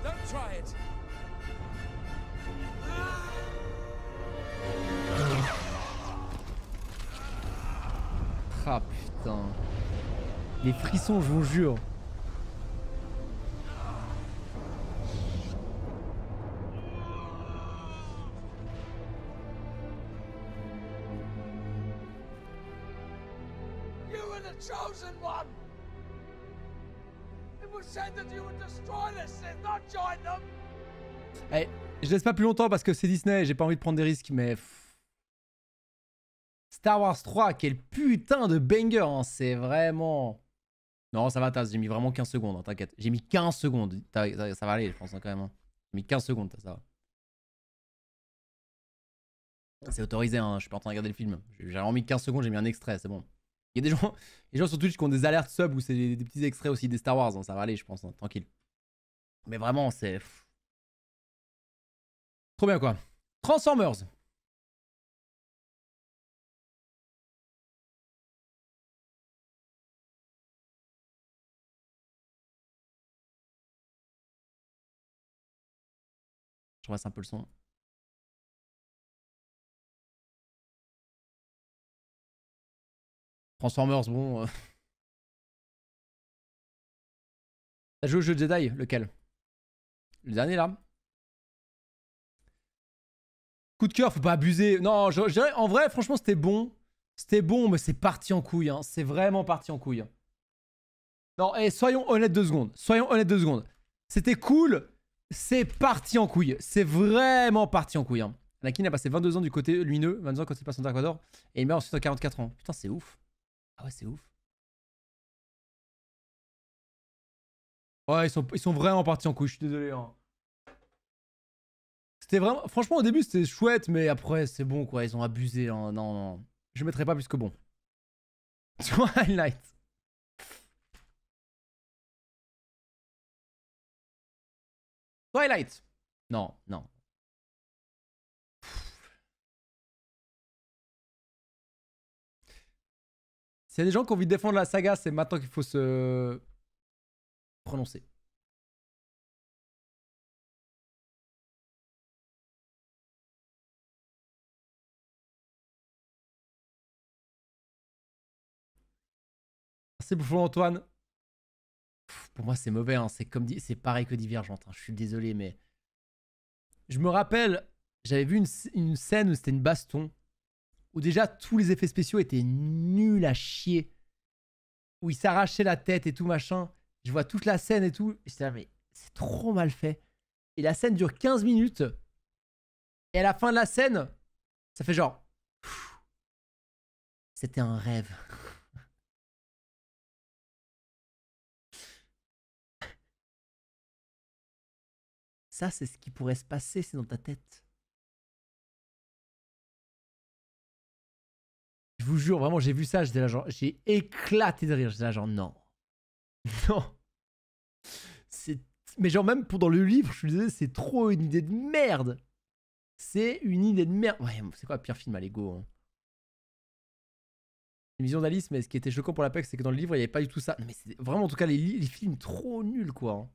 Speaker 3: Don't try it. Ah.
Speaker 1: ah putain. Les frissons, je vous jure. je laisse pas plus longtemps parce que c'est Disney, j'ai pas envie de prendre des risques, mais... Star Wars 3, quel putain de banger, hein, c'est vraiment... Non, ça va, j'ai mis vraiment 15 secondes, hein, t'inquiète. J'ai mis 15 secondes, ça, va aller, je pense, hein, quand même. J'ai mis 15 secondes, ça va. C'est autorisé, je suis pas en train de regarder le film. J'ai vraiment mis 15 secondes, j'ai mis un extrait, c'est bon. Il y a des gens, les gens sur Twitch qui ont des alertes sub où c'est des, petits extraits aussi des Star Wars, ça va aller, je pense,
Speaker 2: tranquille. Mais vraiment, c'est. Trop bien quoi. Transformers. Je reste un peu le son. Transformers, bon. Euh. Ça joue joué au jeu Jedi Lequel Le dernier là
Speaker 1: de faut pas abuser. Non, je, dirais, en vrai, franchement, c'était bon. C'était bon, mais c'est parti en couille. Hein. C'est vraiment parti en couille. Non, et eh, soyons honnêtes deux secondes. Soyons honnêtes deux secondes. C'était cool. C'est parti en couille. C'est vraiment parti en couille. Hein. a passé 22 ans du côté lumineux, 22 ans quand il passé en Dark et il meurt ensuite à 44 ans. Putain, c'est
Speaker 2: ouf. Ah ouais, c'est ouf. Ouais, ils sont, ils sont vraiment partis en couille, je suis désolé. Hein vraiment. Franchement,
Speaker 1: au début, c'était chouette, mais après, c'est bon, quoi. Ils ont abusé. en hein. Non, Je mettrai pas plus que bon.
Speaker 2: Twilight. Twilight. Non, non. S'il y a des gens qui ont envie de défendre la saga, c'est maintenant qu'il faut se prononcer. C'est Bouffon Antoine. pour moi, c'est mauvais.
Speaker 1: Hein. C'est comme c'est pareil que Divergente. Hein. Je suis désolé, mais je me rappelle, j'avais vu une, scène où c'était une baston, où déjà tous les effets spéciaux étaient nuls à chier, où il s'arrachait la tête et tout machin. Je vois toute la scène et tout. c'est trop mal fait. Et la scène dure 15 minutes.
Speaker 2: Et à la fin de la scène, ça fait genre. C'était un rêve. c'est ce qui pourrait se passer, c'est dans ta tête. Je vous jure, vraiment, j'ai vu ça, j'étais là genre, j'ai éclaté de rire. J'étais là genre, non. Non.
Speaker 1: C'est... Mais genre, même pour dans le livre, je me disais, c'est trop une idée de merde. C'est une idée de merde. Ouais, c'est quoi le pire film à Lego hein? d'Alice, mais ce qui était choquant pour la PEC, c'est que dans le livre, il n'y avait pas du tout ça. Mais c'est vraiment, en tout cas, les, films trop nuls, quoi. Hein.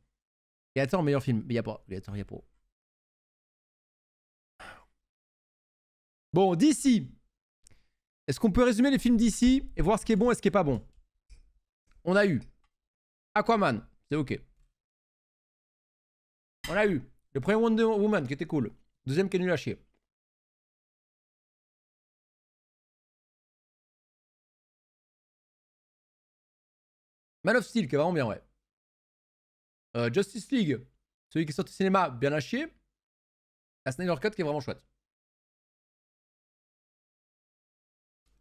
Speaker 1: Et attends, meilleur film. Il n'y a pas. il n'y a pas. Bon, d'ici. Est-ce qu'on peut résumer les films d'ici et voir ce qui est bon et ce qui est pas bon On a eu Aquaman, c'est ok.
Speaker 2: On a eu le premier Wonder Woman qui était cool. Deuxième qui est nul à chier. Man of Steel qui est vraiment bien, ouais. Euh, Justice League, celui qui sort au cinéma, bien à chier. La Snyder Cut qui est vraiment chouette.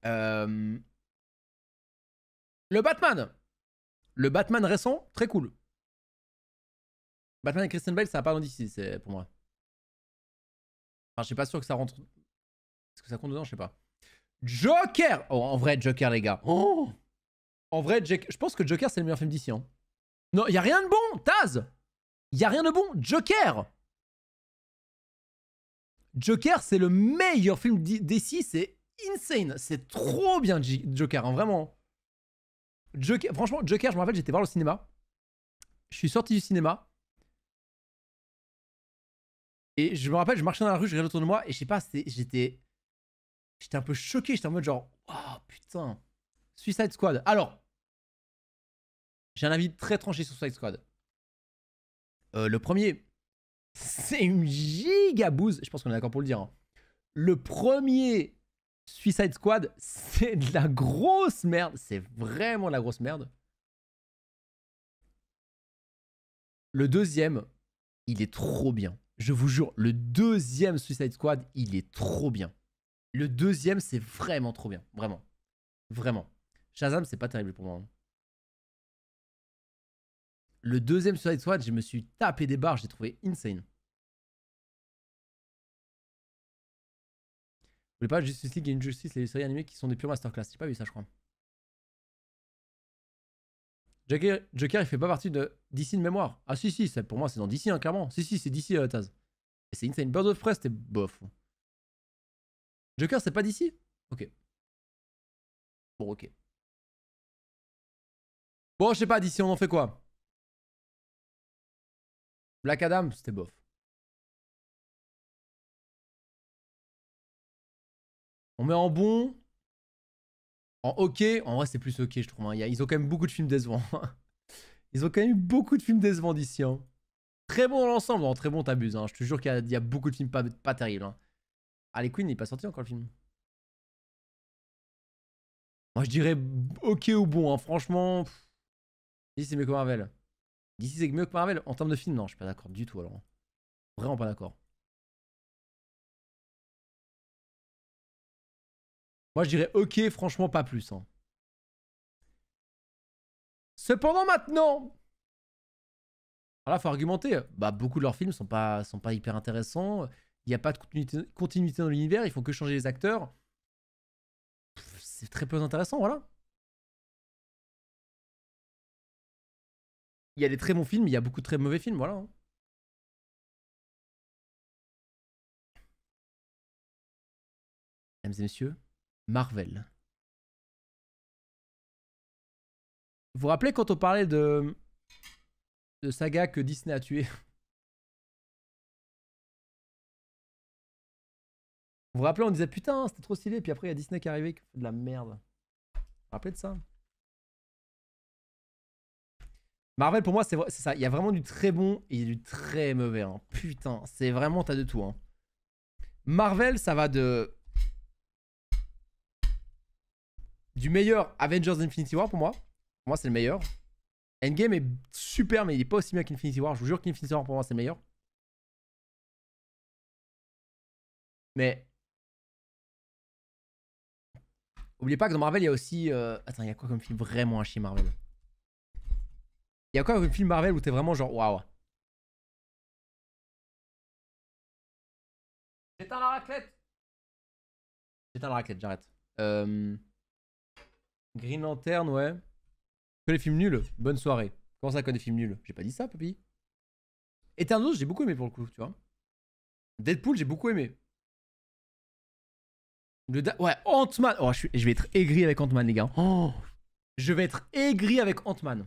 Speaker 2: Euh, le Batman. Le Batman récent, très cool. Batman et Christian Bale, ça n'a pas d'ici, c'est pour moi. Enfin,
Speaker 1: je suis pas sûr que ça rentre. Est-ce que ça compte dedans Je sais pas. Joker Oh, en vrai, Joker, les gars. Oh! en vrai, je pense que Joker, c'est le meilleur film d'ici. Hein. Non, y a rien de bon, Taz Y a rien de bon, Joker Joker, c'est le meilleur film d'ici, c'est insane, c'est trop bien Joker, hein, vraiment. Joker, franchement, Joker, je me rappelle, j'étais voir le cinéma. Je suis sorti du cinéma. Et je me rappelle, je marchais dans la rue, je regardais autour de moi, et je sais pas, j'étais. J'étais un peu choqué, j'étais en mode genre, oh putain, Suicide Squad. Alors, j'ai un avis très tranché sur Suicide Squad. Euh, le premier, c'est une giga bouse. Je pense qu'on est d'accord pour le dire. Hein. Le premier Suicide Squad, c'est de la grosse merde. C'est vraiment de la grosse merde. Le deuxième, il est trop bien. Je vous jure, le deuxième Suicide Squad, il est trop bien. Le deuxième, c'est vraiment trop bien. Vraiment. Vraiment.
Speaker 2: Shazam, c'est pas terrible pour moi. Hein. Le deuxième Suicide Squad, je me suis tapé des barres, j'ai trouvé insane. Vous
Speaker 1: voulez pas Justice League et justice, les séries animées qui sont des pures masterclass J'ai pas vu ça, je crois. Joker, Joker, il fait pas partie de DC de mémoire. Ah si, si, pour moi c'est dans DC, hein, clairement. Si, si, c'est DC, euh, Taz. Et c'est Insane. Bird of Press, t'es bof.
Speaker 2: Joker, c'est pas DC Ok. Bon, ok. Bon, je sais pas, DC, on en fait quoi Black Adam, c'était bof. On met en bon. En ok.
Speaker 1: En vrai, c'est plus ok, je trouve. Hein. Ils ont quand même beaucoup de films décevants. Ils ont quand même eu beaucoup de films décevants d'ici. Hein. Très bon dans l'ensemble. très bon, t'abuses. Hein. Je te jure qu'il y, a beaucoup de films pas, pas terribles. Queen il n'est pas sorti encore le film. Moi, je dirais ok ou bon. Franchement. Ici, c'est mieux Marvel. DC c'est mieux
Speaker 2: que Marvel en termes de film Non, je suis pas d'accord du tout alors. Vraiment pas d'accord. Moi je dirais ok, franchement pas plus. Hein. Cependant maintenant
Speaker 1: Alors là faut argumenter. Bah beaucoup de leurs films sont pas, sont pas hyper intéressants. Il n'y a pas de
Speaker 2: continuité, dans l'univers, il faut que changer les acteurs. C'est très peu intéressant, voilà. il y a des très bons films, mais il y a beaucoup de très mauvais films, voilà. Hein. Mesdames et messieurs, Marvel. Vous vous rappelez quand on parlait de, de saga que Disney a tué
Speaker 1: Vous vous rappelez, on disait putain, c'était trop stylé, puis après il y a Disney qui est arrivé, qui fait de la merde. Vous vous rappelez de ça Marvel, pour moi, c'est ça. Il y a vraiment du très bon et il du très mauvais. Hein. Putain, c'est vraiment, t'as de tout. Hein. Marvel, ça va de. Du meilleur Avengers Infinity War pour moi. Pour moi, c'est le meilleur. Endgame est super, mais il est pas aussi bien
Speaker 2: qu'Infinity War. Je vous jure qu'Infinity War, pour moi, c'est le meilleur. Mais. Oubliez pas que dans Marvel, il y a aussi. Euh, attends, il y a quoi comme film vraiment un chier Marvel Y'a quoi un film Marvel où t'es vraiment genre waouh J'éteins la raclette J'éteins la raclette, j'arrête. Euh,
Speaker 1: Green Lantern, ouais. Que les films nuls Bonne soirée. Comment ça, que des films nuls J'ai pas dit ça, papy. Eternos, j'ai beaucoup aimé pour le coup, tu vois. Deadpool, j'ai beaucoup aimé. Le ouais, Ant-Man. Oh, je, je, vais être aigri avec Ant-Man, les gars. Oh, je vais être aigri avec Ant-Man.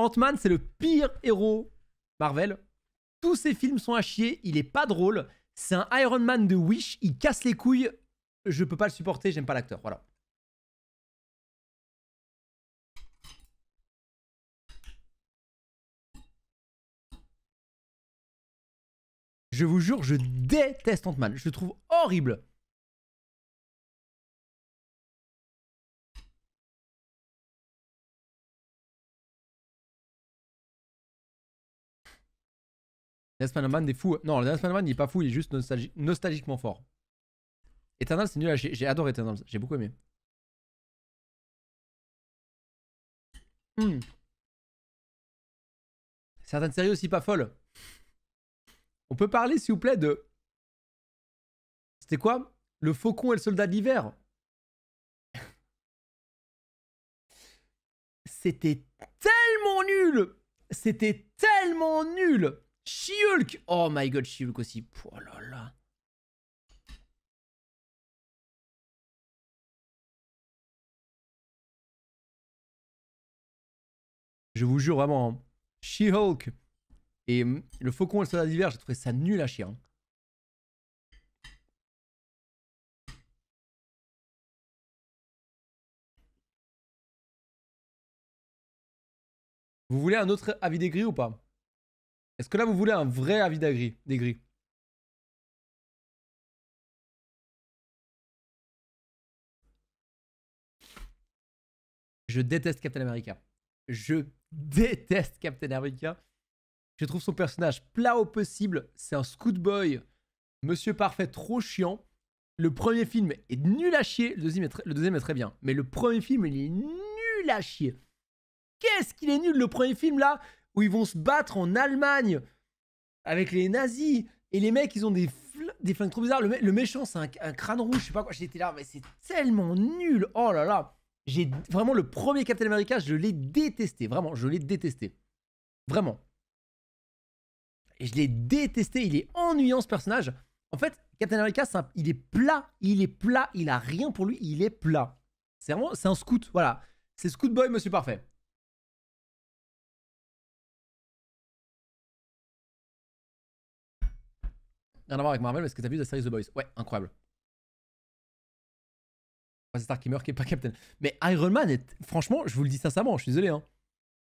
Speaker 1: Ant-Man, c'est le pire héros Marvel. Tous ses films sont à chier, il est pas drôle. C'est un Iron Man de Wish, il casse les couilles. Je peux pas le
Speaker 2: supporter, j'aime pas l'acteur. Voilà. Je vous jure, je déteste Ant-Man. Je le trouve horrible. Last Man Man est
Speaker 1: fou. Non, Last Man Man il est pas fou, il est juste nostalgiquement fort. Eternal c'est nul, j'ai adoré
Speaker 2: Eternal, j'ai beaucoup aimé. Hmm. Certaines séries aussi pas folles.
Speaker 1: On peut parler s'il vous plaît de... C'était quoi Le Faucon et le Soldat d'hiver C'était tellement nul C'était tellement nul She-Hulk Oh my
Speaker 2: god, She-Hulk aussi. Oh là là. Je vous jure vraiment. Hein. She-Hulk et hum, le faucon et le soldat d'hiver, j'ai trouvé ça nul à chien. Hein. Vous voulez un autre avis des gris ou pas est-ce que là, vous voulez un vrai avis d'agri, des Je déteste Captain America.
Speaker 1: Je déteste Captain America. Je trouve son personnage plat au possible. C'est un boy. monsieur parfait, trop chiant. Le premier film est nul à chier. Le deuxième le deuxième est très bien. Mais le premier film, il est nul à chier. Qu'est-ce qu'il est nul le premier film là où ils vont se battre en Allemagne avec les nazis. Et les mecs, ils ont des, des flingues trop bizarres. Le, méchant, c'est un, crâne rouge, je sais pas quoi. J'étais là, mais c'est tellement nul. Oh là là. J'ai vraiment le premier Captain America, je l'ai détesté. Vraiment, je l'ai détesté. Vraiment. Et je l'ai détesté. Il est ennuyant ce personnage. En fait, Captain America, il est plat. Il est plat. Il a rien
Speaker 2: pour lui. Il est plat. C'est vraiment, c'est un scout. Voilà. C'est Scout Boy, monsieur parfait. Rien à voir avec Marvel, parce que t'as vu la série The Boys. Ouais, incroyable.
Speaker 1: C'est Stark qui meurt, qui est pas Captain. Mais Iron Man est. Franchement, je vous le dis sincèrement, je suis désolé. Hein.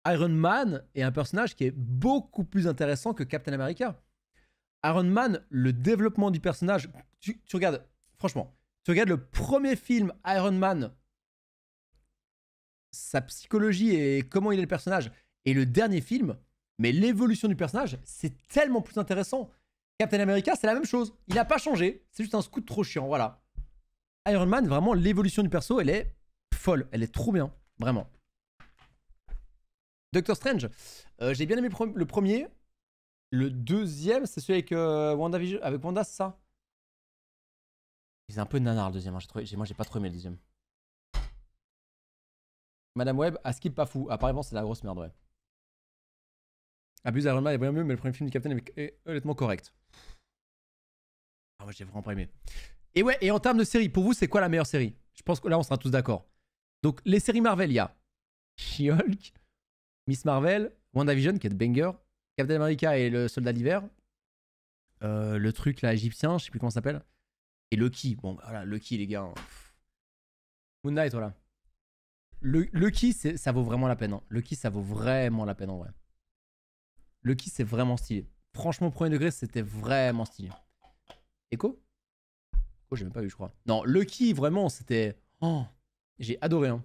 Speaker 1: Iron Man est un personnage qui est beaucoup plus intéressant que Captain America. Iron Man, le développement du personnage. Tu, tu regardes, franchement, tu regardes le premier film Iron Man, sa psychologie et comment il est le personnage, et le dernier film, mais l'évolution du personnage, c'est tellement plus intéressant. Captain America, c'est la même chose. Il n'a pas changé. C'est juste un scout trop chiant. Voilà. Iron Man, vraiment, l'évolution du perso, elle est folle. Elle est trop bien. Vraiment. Doctor Strange, euh, j'ai bien aimé le premier. Le deuxième, c'est celui avec euh, Wanda Avec Wanda, c'est ça C'est un peu nanar le deuxième. moi hein. Moi, j'ai pas trop aimé le deuxième. Madame Web, à skip pas fou. Apparemment, c'est la grosse merde, ouais. Abuse Iron Man est bien mieux, mais le premier film du Captain est honnêtement correct. Ah, moi, j'ai vraiment pas aimé. Et ouais, et en termes de série, pour vous, c'est quoi la meilleure série Je pense que là, on sera tous d'accord. Donc, les séries Marvel, il y a She-Hulk, Miss Marvel, WandaVision, qui est de banger, Captain America et le Soldat d'hiver, euh, le truc là, égyptien, je sais plus comment ça s'appelle, et Lucky. Bon, bah, voilà, Lucky, les gars. Hein. Moon Knight, voilà. Le, Lucky, ça vaut vraiment la peine. Hein. Lucky, ça vaut vraiment la peine en vrai. Lucky, c'est vraiment stylé. Franchement, premier degré, c'était vraiment stylé. Echo Oh, j'ai même pas vu, je crois. Non, Lucky, vraiment, c'était. Oh, j'ai adoré. Hein.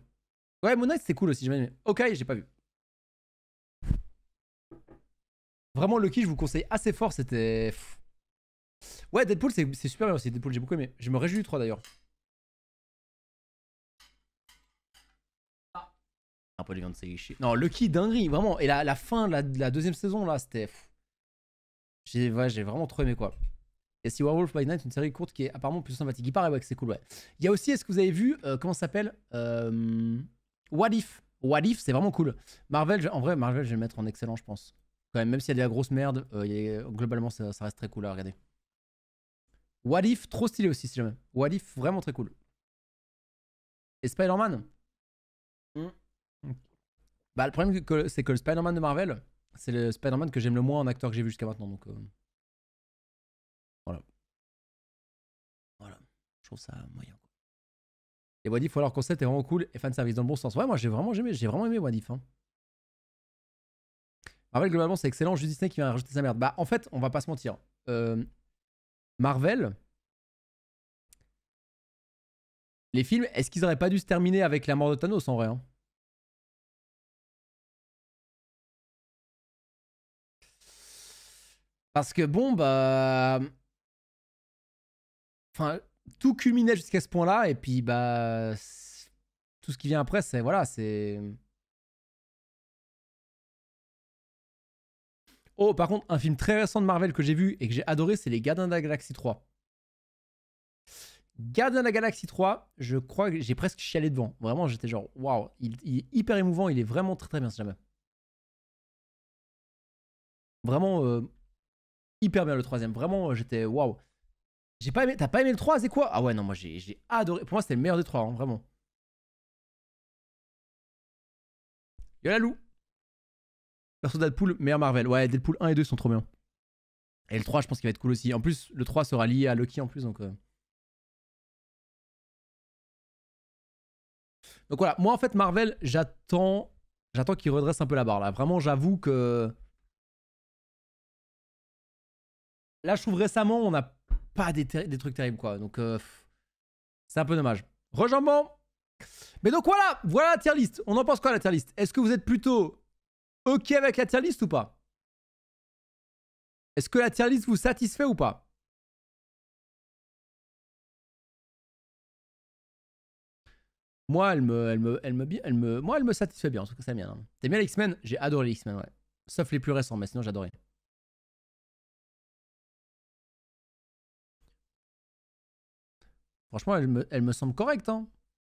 Speaker 1: Ouais, Moon c'est cool aussi. J'ai aimé. Ok, j'ai pas vu. Vraiment, le Lucky, je vous conseille assez fort. C'était. Ouais, Deadpool, c'est super bien aussi. Deadpool, j'ai beaucoup aimé. Je me réjouis du 3 d'ailleurs. Un polygone, c'est chier. Non, Lucky, dinguerie, vraiment. Et la, fin de la, deuxième saison, là, c'était. J'ai vraiment trop aimé, quoi. Et si Werewolf by Night, une série courte qui est apparemment plus sympathique. Il paraît, ouais, que c'est cool, ouais. Il y a aussi, est-ce que vous avez vu, euh, comment ça s'appelle euh, What If What If, c'est vraiment cool. Marvel, en vrai, Marvel, je vais le mettre en excellent, je pense. Quand même, même s'il y a de la grosse merde, euh, globalement, ça, ça, reste très cool à regarder. What If, trop stylé aussi, si jamais. What If, vraiment très cool. Et Spider-Man bah, le problème, c'est que le Spider-Man de Marvel, c'est le Spider-Man que j'aime le moins en acteur que j'ai vu jusqu'à maintenant. Donc, euh, voilà. Voilà. Je trouve ça moyen. Et Wadif, alors concept est vraiment cool et fan service dans le bon sens. Ouais, moi j'ai vraiment aimé, j'ai vraiment aimé Wadif. Hein. Marvel, globalement, c'est excellent. Juste Disney qui vient rajouter sa merde. Bah, en fait, on va pas se mentir.
Speaker 2: Euh, Marvel, les films, est-ce qu'ils auraient pas dû se terminer avec la mort de Thanos en vrai hein? Parce que bon, bah. Enfin, tout culminait jusqu'à ce point-là, et puis
Speaker 1: bah. Tout ce qui vient après, c'est. Voilà, c'est. Oh, par contre, un film très récent de Marvel que j'ai vu et que j'ai adoré, c'est Les Gardiens de la Galaxie 3. Gardiens de la Galaxie 3, je crois que j'ai presque chialé devant. Vraiment, j'étais genre, waouh, il, est hyper émouvant, il est vraiment très très bien, si jamais. Vraiment, euh, hyper bien le troisième. Vraiment, euh, j'étais waouh. J'ai pas aimé. T'as pas aimé le 3, c'est quoi Ah ouais, non, moi j'ai adoré. Pour moi, c'était le meilleur
Speaker 2: des 3, hein, vraiment. Y'a la loup. Perso Deadpool, meilleur Marvel. Ouais, Deadpool 1 et 2 sont trop bien. Et le 3, je pense qu'il
Speaker 1: va être cool aussi. En plus, le 3 sera lié à Loki en plus, donc. Euh. Donc voilà, moi en fait Marvel, j'attends, j'attends qu'il redresse un peu la barre là. Vraiment, j'avoue que là, je trouve récemment, on n'a pas des, trucs terribles, quoi. Donc, euh, c'est un peu dommage. Rejambement. Mais donc voilà, voilà la tier list. On en pense quoi, la tier list Est-ce que vous êtes plutôt
Speaker 2: OK avec la tier list ou pas Est-ce que la tier list vous satisfait ou pas Moi, elle me, elle me, elle me, moi, elle me satisfait bien. En tout cas, ça bien. Hein. T'aimes bien les X-Men J'ai adoré les X-Men, ouais. Sauf les plus récents, mais sinon, j'adorais. Franchement, elle me, semble correcte. Hein.